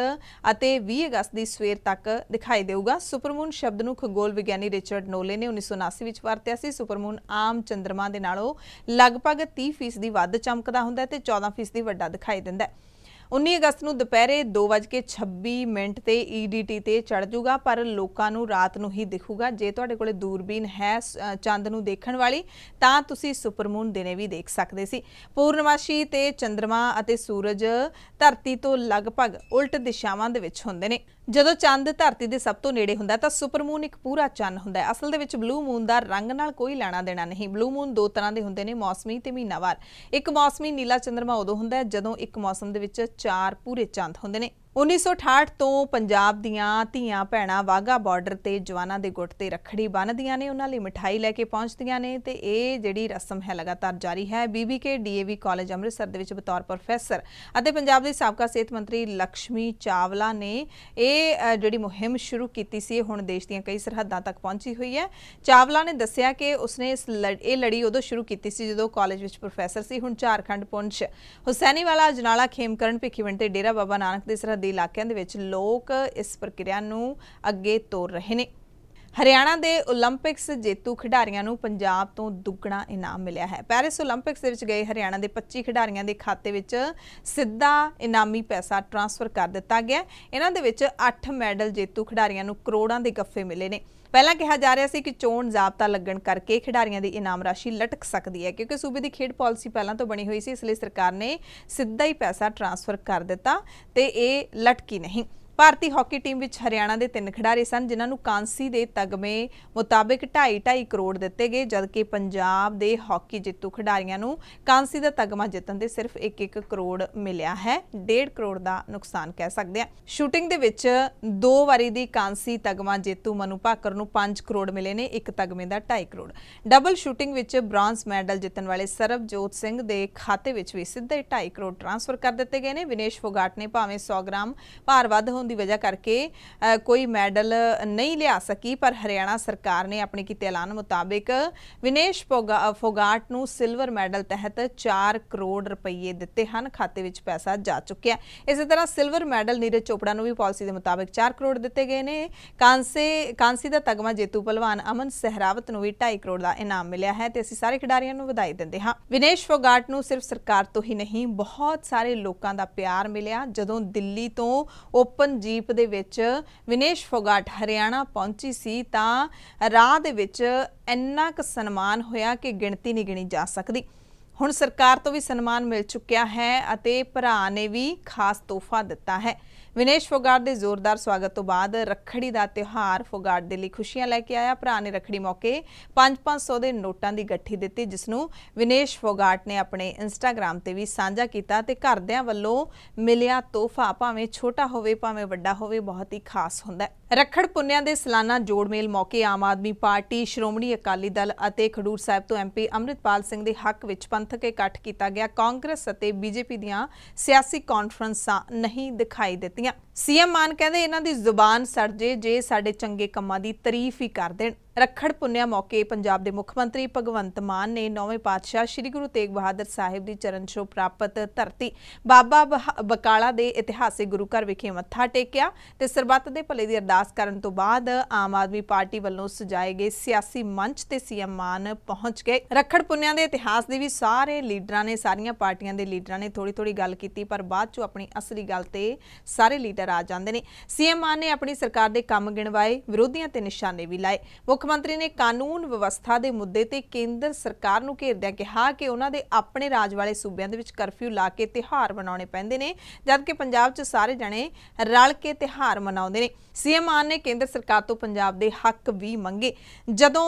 ਅਤੇ 20 ਅਗਸਤ ਦੀ ਸਵੇਰ ਤੱਕ ਦਿਖਾਈ ਦੇਊਗਾ ਸੁਪਰਮੂਨ ਸ਼ਬਦ ਨੂੰ ਖਗੋਲ ਵਿਗਿਆਨੀ ਰਿਚਰਡ ਨੋਲੇ ਨੇ 1979 ਵਿੱਚ ਵਰਤਿਆ ਸੀ ਸੁਪਰਮੂਨ ਆਮ ਚੰ드ਰਮਾ ਦੇ ਨਾਲ ਨਾਲੋਂ ਲਗਭਗ 30% ਦੀ ਵੱਧ ਚਮਕਦਾ ਹੁੰਦਾ ਤੇ 14% ਦੀ ਵੱਡਾ ਦਿਖਾਈ ਦਿੰਦਾ ਹੈ 19 ਅਗਸਤ ਨੂੰ ਦੁਪਹਿਰੇ 2:26 ਮਿੰਟ ਤੇ EDT ਤੇ ਚੜ ਜਾਊਗਾ ਪਰ ਲੋਕਾਂ ਨੂੰ ਰਾਤ ਨੂੰ ਹੀ ਦਿਖੂਗਾ ਜੇ ਤੁਹਾਡੇ ਕੋਲੇ ਦੂਰਬੀਨ ਹੈ ਚੰਦ ਨੂੰ ਦੇਖਣ ਵਾਲੀ ਤਾਂ ਤੁਸੀਂ ਸੁਪਰਮੂਨ ਦਿਨੇ ਵੀ ਦੇਖ ਸਕਦੇ ਸੀ ਪੂਰਨਮਾਸ਼ੀ ਤੇ ਚੰ드ਰਮਾ ਅਤੇ ਸੂਰਜ ਧਰਤੀ ਤੋਂ ਲਗਭਗ ਉਲਟ ਦਿਸ਼ਾਵਾਂ ਦੇ ਵਿੱਚ ਹੁੰਦੇ ਨੇ ਜਦੋਂ ਚੰਦ ਧਰਤੀ ਦੇ ਸਭ ਤੋਂ ਨੇੜੇ ਹੁੰਦਾ ਤਾਂ ਸੁਪਰ ਮੂਨ ਇੱਕ ਪੂਰਾ ਚੰਨ ਹੁੰਦਾ ਹੈ ਅਸਲ ਦੇ ਵਿੱਚ ਬਲੂ ਮੂਨ ਦਾ ਰੰਗ ਨਾਲ ਕੋਈ ਲੈਣਾ ਦੇਣਾ ਨਹੀਂ ਬਲੂ ਮੂਨ ਦੋ ਤਰ੍ਹਾਂ ਦੇ ਹੁੰਦੇ ਨੇ ਮੌਸਮੀ ਤੇ ਮਹੀਨਾਵਾਰ ਇੱਕ ਮੌਸਮੀ ਨੀਲਾ ਚੰਦਰਮਾ ਉਦੋਂ ਹੁੰਦਾ ਹੈ ਜਦੋਂ ਇੱਕ ਮੌਸਮ ਦੇ ਵਿੱਚ ਚਾਰ ਪੂਰੇ ਚੰਦ ਹੁੰਦੇ ਨੇ 1968 ਤੋਂ ਪੰਜਾਬ ਦੀਆਂ ਧੀਆਂ ਭੈਣਾਂ ਵਾਗਾ ਬਾਰਡਰ ਤੇ ਜਵਾਨਾਂ ਦੇ ਗੁੱਟ ਤੇ ਰਖੜੀ ਬੰਨਦੀਆਂ ਨੇ ਉਹਨਾਂ ਲਈ ਮਠਾਈ ਲੈ ਕੇ ਪਹੁੰਚਦੀਆਂ ਨੇ ਤੇ ਇਹ ਜਿਹੜੀ ਰਸਮ ਹੈ ਲਗਾਤਾਰ ਜਾਰੀ ਹੈ ਬੀਬੀਕੇ ਡੀਏਵੀ ਕਾਲਜ ਅੰਮ੍ਰਿਤਸਰ ਦੇ ਵਿੱਚ ਬਤੌਰ ਪ੍ਰੋਫੈਸਰ ਅਤੇ ਪੰਜਾਬ ਦੇ ਸਾਬਕਾ ਸਿਹਤ ਮੰਤਰੀ ਲక్ష్ਮੀ ਚਾਵਲਾ ਨੇ ਇਹ ਜਿਹੜੀ ਮੁਹਿੰਮ ਸ਼ੁਰੂ ਕੀਤੀ ਸੀ ਹੁਣ ਦੇਸ਼ ਦੀਆਂ ਕਈ ਸਰਹੱਦਾਂ ਤੱਕ ਪਹੁੰਚੀ ਹੋਈ ਹੈ ਚਾਵਲਾ ਨੇ ਦੱਸਿਆ ਕਿ ਉਸਨੇ ਇਸ ਇਹ ਲੜੀ ਉਦੋਂ ਸ਼ੁਰੂ ਕੀਤੀ ਸੀ ਜਦੋਂ ਕਾਲਜ ਵਿੱਚ ਪ੍ਰੋਫੈਸਰ ਸੀ ਹੁਣ ਝਾਰਖੰਡ ਪੁੰਛ ਹੁਸੈਨੀਵਾਲਾ ਜਨਾਲਾ ਖੇਮਕਰਨ ਭਿੱਖੀਵਿੰਡ ਤੇ ਡੇਰਾ ਬਾਬਾ ਨਾਨਕ ਦੇ ਸਰਹੱਦ ਦੇ ਇਲਾਕਿਆਂ ਦੇ ਵਿੱਚ ਲੋਕ ਇਸ ਪ੍ਰਕਿਰਿਆ ਨੂੰ ਅੱਗੇ ਤੋਰ ਰਹੇ ਨੇ ਹਰਿਆਣਾ ਦੇ 올림픽ਸ ਜੇਤੂ ਖਿਡਾਰੀਆਂ ਨੂੰ ਪੰਜਾਬ ਤੋਂ ਦੁੱਗਣਾ ਇਨਾਮ ਮਿਲਿਆ ਹੈ ਪੈਰਿਸ 올림픽ਸ ਦੇ ਵਿੱਚ ਗਏ ਹਰਿਆਣਾ ਦੇ 25 ਖਿਡਾਰੀਆਂ ਦੇ ਖਾਤੇ ਵਿੱਚ ਸਿੱਧਾ ਇਨਾਮੀ ਪੈਸਾ ਟ੍ਰਾਂਸਫਰ ਕਰ ਦਿੱਤਾ ਗਿਆ ਇਹਨਾਂ ਦੇ ਵਿੱਚ 8 ਮੈਡਲ ਜੇਤੂ ਖਿਡਾਰੀਆਂ ਨੂੰ ਕਰੋੜਾਂ ਦੇ ਗੱਫੇ ਮਿਲੇ ਨੇ ਪਹਿਲਾਂ ਕਿਹਾ ਜਾ ਰਿਹਾ ਸੀ ਕਿ ਚੋਣ ਜ਼ਾਬਤਾ ਲੱਗਣ ਕਰਕੇ ਖਿਡਾਰੀਆਂ ਦੀ ਇਨਾਮ ਰਾਸ਼ੀ ਲਟਕ ਸਕਦੀ ਹੈ ਕਿਉਂਕਿ ਸੂਬੇ ਦੀ ਖੇਡ ਪਾਲਿਸੀ ਪਹਿਲਾਂ ਤੋਂ ਬਣੀ ਹੋਈ ਸੀ ਇਸ ਲਈ ਸਰਕਾਰ ਨੇ ਸਿੱਧਾ ਹੀ ਪੈਸਾ ਟ੍ਰਾਂਸਫਰ ਕਰ ਦਿੱਤਾ ਤੇ ਇਹ ਲਟਕੀ ਨਹੀਂ ਭਾਰਤੀ ਹਾਕੀ ਟੀਮ ਵਿੱਚ ਹਰਿਆਣਾ ਦੇ ਤਿੰਨ ਖਿਡਾਰੀ ਸਨ ਜਿਨ੍ਹਾਂ ਨੂੰ ਕਾਂਸੀ ਦੇ ਤਗਮੇ ਮੁਤਾਬਕ 2.5 ਕਰੋੜ ਦਿੱਤੇ ਗਏ ਜਦਕਿ ਪੰਜਾਬ ਦੇ ਹਾਕੀ ਜੇਤੂ ਖਿਡਾਰੀਆਂ ਨੂੰ ਕਾਂਸੀ ਦਾ ਤਗਮਾ ਜਿੱਤਣ ਦੇ ਸਿਰਫ 1-1 ਕਰੋੜ ਮਿਲਿਆ ਹੈ 1.5 ਕਰੋੜ ਦਾ ਨੁਕਸਾਨ ਕਹਿ ਸਕਦੇ ਆ ਸ਼ੂਟਿੰਗ ਦੇ ਵਿੱਚ ਦੋ ਵਾਰੀ ਦੀ ਕਾਂਸੀ ਤਗਮਾ ਜੇਤੂ ਮਨੂ ਭਾਕਰ ਨੂੰ 5 ਕਰੋੜ ਮਿਲੇ ਨੇ ਇੱਕ ਤਗਮੇ ਦਾ 2.5 ਕਰੋੜ ਡਬਲ ਸ਼ੂਟਿੰਗ ਵਿੱਚ ਬ੍ਰਾਂਜ਼ ਮੈਡਲ ਜਿੱਤਣ ਵਾਲੇ ਸਰਬਜੋਤ ਸਿੰਘ ਦੇ ਖਾਤੇ ਵਿੱਚ ਵੀ ਸਿੱਧੇ 2.5 ਕਰੋੜ ਟ੍ਰਾਂਸਫਰ ਕਰ ਦਿੱਤੇ ਗਏ ਨੇ ਵਿਨੇਸ਼ ਫੋਗਾਟ ਨੇ ਭਾਵੇਂ 100 ਗ੍ਰਾਮ ਭਾਰ ਵੱਧ ਹੋਣ ਹੋਣ ਦੀ ਵਜ੍ਹਾ ਕਰਕੇ ਕੋਈ ਮੈਡਲ ਨਹੀਂ ਲਿਆ ਸਕੀ ਪਰ ਹਰਿਆਣਾ ਸਰਕਾਰ ਨੇ ਆਪਣੇ ਕੀਤੇ ਐਲਾਨ ਮੁਤਾਬਿਕ ਵਿਨੇਸ਼ ਫੋਗਾਟ ਨੂੰ ਸਿਲਵਰ ਮੈਡਲ ਤਹਿਤ 4 ਕਰੋੜ ਰੁਪਏ ਦਿੱਤੇ ਹਨ ਖਾਤੇ ਵਿੱਚ ਪੈਸਾ ਜਾ ਚੁੱਕਿਆ ਇਸੇ ਤਰ੍ਹਾਂ ਸਿਲਵਰ ਮੈਡਲ ਨੀਰਜ ਚੋਪੜਾ ਨੂੰ ਵੀ ਪਾਲਿਸੀ ਦੇ ਮੁਤਾਬਿਕ 4 ਕਰੋੜ ਦਿੱਤੇ ਗਏ ਨੇ ਕਾਂਸੇ ਕਾਂਸੀ ਦਾ ਤਗਮਾ ਜੇਤੂ ਪਹਿਲਵਾਨ ਅਮਨ ਸਹਿਰਾਵਤ ਨੂੰ ਵੀ 2.5 ਕਰੋੜ ਦਾ ਇਨਾਮ ਮਿਲਿਆ ਹੈ ਤੇ ਅਸੀਂ ਸਾਰੇ ਖਿਡਾਰੀਆਂ ਨੂੰ ਵਧਾਈ ਦਿੰਦੇ ਹਾਂ ਵਿਨੇਸ਼ ਫੋਗਾਟ ਨੂੰ ਸਿਰਫ ਸਰਕਾਰ ਤੋਂ ਹੀ ਨਹੀਂ ਬਹੁਤ ਸਾਰੇ ਲੋਕਾਂ ਦਾ ਪਿਆਰ ਮਿਲਿਆ ਜਦੋਂ ਦਿੱਲੀ ਤੋਂ ਓਪਨ ਜੀਪ ਦੇ ਵਿੱਚ ਵਿਨੇਸ਼ ਫੋਗਾਟ ਹਰਿਆਣਾ ਪਹੁੰਚੀ ਸੀ ਤਾਂ ਰਾਹ ਦੇ ਵਿੱਚ ਇੰਨਾ ਕੁ ਸਨਮਾਨ ਹੋਇਆ ਕਿ ਗਿਣਤੀ ਨਹੀਂ ਗਿਣੀ ਜਾ ਸਕਦੀ ਹੁਣ ਸਰਕਾਰ ਤੋਂ ਵੀ ਸਨਮਾਨ ਮਿਲ ਚੁੱਕਿਆ ਹੈ ਅਤੇ ਭਰਾ ਨੇ ਵੀ ਖਾਸ ਤੋਹਫਾ ਦਿੱਤਾ ਹੈ ਵਿਨੇਸ਼ ਫੋਗਾਟ ਦੇ ਜ਼ੋਰਦਾਰ ਸਵਾਗਤ ਤੋਂ ਬਾਅਦ ਰੱਖੜੀ ਦਾ ਤਿਉਹਾਰ ਫੋਗਾਟ ਦੇ ਲਈ ਖੁਸ਼ੀਆਂ ਲੈ ਕੇ ਆਇਆ ਭਰਾ ਨੇ ਰੱਖੜੀ ਮੌਕੇ 5-500 ਦੇ ਨੋਟਾਂ ਦੀ ਗੱਠੀ ਦਿੱਤੀ ਜਿਸ ਨੂੰ ਵਿਨੇਸ਼ ਫੋਗਾਟ ਨੇ ਆਪਣੇ ਇੰਸਟਾਗ੍ਰam ਤੇ ਵੀ ਸਾਂਝਾ ਕੀਤਾ ਤੇ ਘਰਦਿਆਂ ਵੱਲੋਂ ਮਿਲਿਆ ਤੋਹਫਾ ਭਾਵੇਂ ਛੋਟਾ ਹੋਵੇ ਭਾਵੇਂ ਵੱਡਾ ਹੋਵੇ ਬਹੁਤ ਹੀ ਖਾਸ ਹੁੰਦਾ ਰਖੜ ਰੱਖੜ ਪੁੰਨਿਆ ਦੇ ਸਾਲਾਨਾ ਜੋੜਮੇਲ ਮੌਕੇ ਆਮ ਆਦਮੀ ਪਾਰਟੀ ਸ਼੍ਰੋਮਣੀ ਅਕਾਲੀ ਦਲ ਅਤੇ ਖਡੂਰ ਸਾਹਿਬ ਤੋਂ ਐਮਪੀ ਅਮਰਿਤਪਾਲ ਸਿੰਘ ਦੇ ਹੱਕ ਵਿੱਚ ਪੰਥਕ ਇਕੱਠ ਕੀਤਾ ਗਿਆ ਕਾਂਗਰਸ ਅਤੇ ਬੀਜੇਪੀ ਦੀਆਂ ਸਿਆਸੀ ਕਾਨਫਰੰਸਾਂ ਨਹੀਂ ਦਿਖਾਈ ਦਿੱਤੀਆਂ ਸੀਐਮ ਮਾਨ ਕਹਿੰਦੇ ਇਹਨਾਂ ਦੀ ਜ਼ੁਬਾਨ ਸੜ ਜੇ ਜੇ ਸਾਡੇ ਚੰਗੇ ਕੰਮਾਂ ਦੀ ਤਾਰੀਫ ਹੀ ਕਰ ਦੇਣ ਰੱਖੜ ਪੁੰਨਿਆ ਮੌਕੇ ਪੰਜਾਬ ਦੇ ਮੁੱਖ ਮੰਤਰੀ ਭਗਵੰਤ ਮਾਨ ਨੇ ਨੌਵੇਂ ਪਾਤਸ਼ਾਹ ਸ੍ਰੀ ਗੁਰੂ ਤੇਗ ਬਹਾਦਰ ਸਾਹਿਬ ਦੀ ਚਰਨ ਛੋ ਪ੍ਰਾਪਤ ਧਰਤੀ ਬਾਬਾ ਬਕਾਲਾ ਦੇ ਇਤਿਹਾਸਿਕ ਗੁਰੂ ਘਰ ਵਿਖੇ ਮੱਥਾ ਟੇਕਿਆ ਤੇ ਸਰਬੱਤ ਦੇ ਭਲੇ ਦੀ ਅਰਦਾਸ ਕਰਨ ਤੋਂ ਬਾਅਦ ਆਮ ਆਦਮੀ ਪਾਰਟੀ ਵੱਲੋਂ ਸਜਾਏ ਗਏ ਸਿਆਸੀ ਮੰਚ ਤੇ ਸੀਐਮ ਮਾਨ ਪਹੁੰਚ ਗਏ ਰੱਖੜ ਪੁੰਨਿਆ ਦੇ ਇਤਿਹਾਸ ਦੀ ਵੀ ਸਾਰੇ ਲੀਡਰਾਂ ਨੇ ਸਾਰੀਆਂ ਪਾਰਟੀਆਂ ਦੇ ਲੀਡਰਾਂ ਨੇ ਥੋੜੀ ਥੋੜੀ ਗੱਲ ਕੀਤੀ ਪਰ ਬਾਅਦ ਚੋਂ ਆਪਣੀ ਅਸਲੀ ਗੱਲ ਤੇ ਸਾਰੇ ਲੀਡਰ ਆ ਜਾਂਦੇ ਨੇ ਸੀਐਮ ਮਾਨ ਨੇ ਆਪਣੀ ਸਰਕਾਰ ਦੇ ਕੰਮ ਗਿਣਵਾਏ ਵਿਰੋਧੀਆਂ ਤੇ ਨਿਸ਼ਾਨੇ ਵੀ ਲਾਏ ਮੁੱਖ ਮੰਤਰੀ ਨੇ ਕਾਨੂੰਨ ਵਿਵਸਥਾ ਦੇ ਮੁੱਦੇ ਤੇ ਕੇਂਦਰ ਸਰਕਾਰ ਨੂੰ ਘੇਰਦਿਆਂ ਕਿਹਾ ਕਿ ਉਹਨਾਂ ਦੇ ਆਪਣੇ ਰਾਜ ਵਾਲੇ ਸੂਬਿਆਂ ਦੇ ਵਿੱਚ ਕਰਫਿਊ ਲਾ ਕੇ ਤਿਹਾਰ ਮਨਾਉਣੇ ਪੈਂਦੇ ਨੇ ਜਦਕਿ ਪੰਜਾਬ 'ਚ ਸਾਰੇ ਜਣੇ ਰਲ ਕੇ ਤਿਹਾਰ ਮਨਾਉਂਦੇ ਨੇ ਸੀਐਮ ਆਨ ਨੇ ਕੇਂਦਰ ਸਰਕਾਰ ਤੋਂ ਪੰਜਾਬ ਦੇ ਹੱਕ ਵੀ ਮੰਗੇ ਜਦੋਂ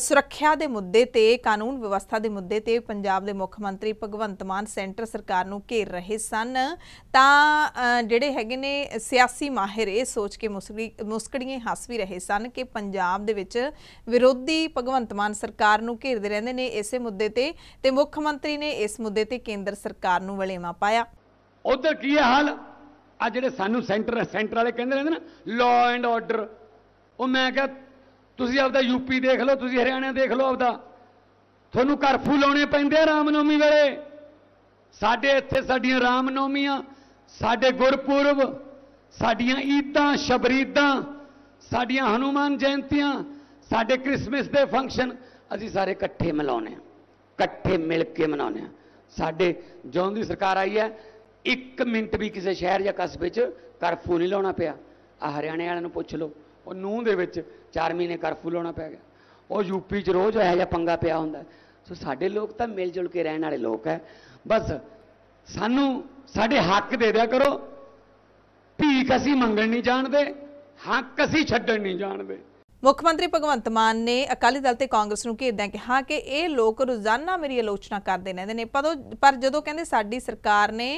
ਸੁਰੱਖਿਆ ਦੇ ਮੁੱਦੇ ਤੇ ਕਾਨੂੰਨ ਵਿਵਸਥਾ ਦੇ ਮੁੱਦੇ ਤੇ ਪੰਜਾਬ ਦੇ ਮੁੱਖ ਮੰਤਰੀ ਭਗਵੰਤ ਮਾਨ ਸੈਂਟਰ ਸਰਕਾਰ ਨੂੰ ਘੇਰ ਰਹੇ ਸਨ ਤਾਂ ਜਿਹੜੇ ਹੈਗੇ ਨੇ ਸਿਆਸੀ ਮਾਹਿਰ ਇਹ ਸੋਚ ਕੇ ਮੁਸਕੜੀਆਂ ਹੱਸ ਵੀ ਰਹੇ ਸਨ ਕਿ ਪੰਜਾਬ ਦੇ ਵਿੱਚ ਵਿਰੋਧੀ ਭਗਵੰਤ ਮਾਨ ਸਰਕਾਰ ਨੂੰ ਘੇਰਦੇ ਰਹਿੰਦੇ ਨੇ ਇਸੇ ਮੁੱਦੇ ਤੇ ਤੇ ਮੁੱਖ ਮੰਤਰੀ ਨੇ ਇਸ ਮੁੱਦੇ ਤੇ ਕੇਂਦਰ ਸਰਕਾਰ ਨੂੰ ਵਲੇਵਾ ਪਾਇਆ ਉਧਰ ਕੀ ਹੈ ਹਾਲ ਆ ਜਿਹੜੇ ਸਾਨੂੰ ਸੈਂਟਰ ਸੈਂਟਰ ਵਾਲੇ ਕਹਿੰਦੇ ਰਹਿੰਦੇ ਨਾ ਲਾਅ ਐਂਡ ਆਰਡਰ ਉਹ ਮੈਂ ਕਿਹਾ ਤੁਸੀਂ ਆਪਦਾ ਯੂਪੀ ਦੇਖ ਲਓ ਤੁਸੀਂ ਹਰਿਆਣਾ ਦੇਖ ਲਓ ਆਪਦਾ ਤੁਹਾਨੂੰ ਕਰਫੂ ਲਾਉਣੇ ਪੈਂਦੇ ਆ ਰਾਮਨੋਮੀ ਵੇਲੇ ਸਾਡੇ ਇੱਥੇ ਸਾਡੀਆਂ ਰਾਮਨੋਮੀਆਂ ਸਾਡੇ ਗੁਰਪੁਰਬ ਸਾਡੀਆਂ ਈਦਾਂ ਸ਼ਬਰੀਦਾਂ ਸਾਡੀਆਂ ਹਨੂਮਾਨ ਜੈਨਤੀਆਂ ਸਾਡੇ 크리스마ਸ ਦੇ ਫੰਕਸ਼ਨ ਅਸੀਂ ਸਾਰੇ ਇਕੱਠੇ ਮਨਾਉਂਦੇ ਆ ਇਕੱਠੇ ਮਿਲ ਕੇ ਮਨਾਉਨੇ ਆ ਸਾਡੇ ਜਦੋਂ ਦੀ ਸਰਕਾਰ ਆਈ ਹੈ 1 ਮਿੰਟ ਵੀ ਕਿਸੇ ਸ਼ਹਿਰ ਜਾਂ ਕਸਬੇ 'ਚ ਕਰਫੂ ਨਹੀਂ ਲਾਉਣਾ ਪਿਆ ਆ ਹਰਿਆਣੇ ਵਾਲਿਆਂ ਨੂੰ ਪੁੱਛ ਲਓ ਉਹ ਨੂੰ ਦੇ ਵਿੱਚ ਚਾਰ ਮਹੀਨੇ ਕਰਫੂ ਲਾਉਣਾ ਪੈ ਗਿਆ ਉਹ ਯੂਪੀ 'ਚ ਰੋਜ਼ ਆਇਆ ਜਾਂ ਪੰਗਾ ਪਿਆ ਹੁੰਦਾ ਸੋ ਸਾਡੇ ਲੋਕ ਤਾਂ ਮਿਲ ਜੁਲ ਕੇ ਰਹਿਣ ਵਾਲੇ ਲੋਕ ਹੈ ਬਸ ਸਾਨੂੰ ਸਾਡੇ ਹੱਕ ਦੇ ਦਿਆ ਕਰੋ ਭੀਖ ਅਸੀਂ ਮੰਗਣ ਨਹੀਂ ਜਾਣਦੇ ਹੱਕ ਅਸੀਂ ਛੱਡਣ ਨਹੀਂ ਜਾਣਦੇ ਮੁੱਖ ਮੰਤਰੀ ਭਗਵੰਤ ਮਾਨ ਨੇ ਅਕਾਲੀ ਦਲ ਤੇ ਕਾਂਗਰਸ ਨੂੰ ਘੇਰਦਿਆਂ ਕਿਹਾ ਕਿ ਇਹ ਲੋਕ ਰੋਜ਼ਾਨਾ ਮੇਰੀ ਆਲੋਚਨਾ ਕਰਦੇ ਰਹਿੰਦੇ ਨੇ ਪਰ ਜਦੋਂ ਕਹਿੰਦੇ ਸਾਡੀ ਸਰਕਾਰ ਨੇ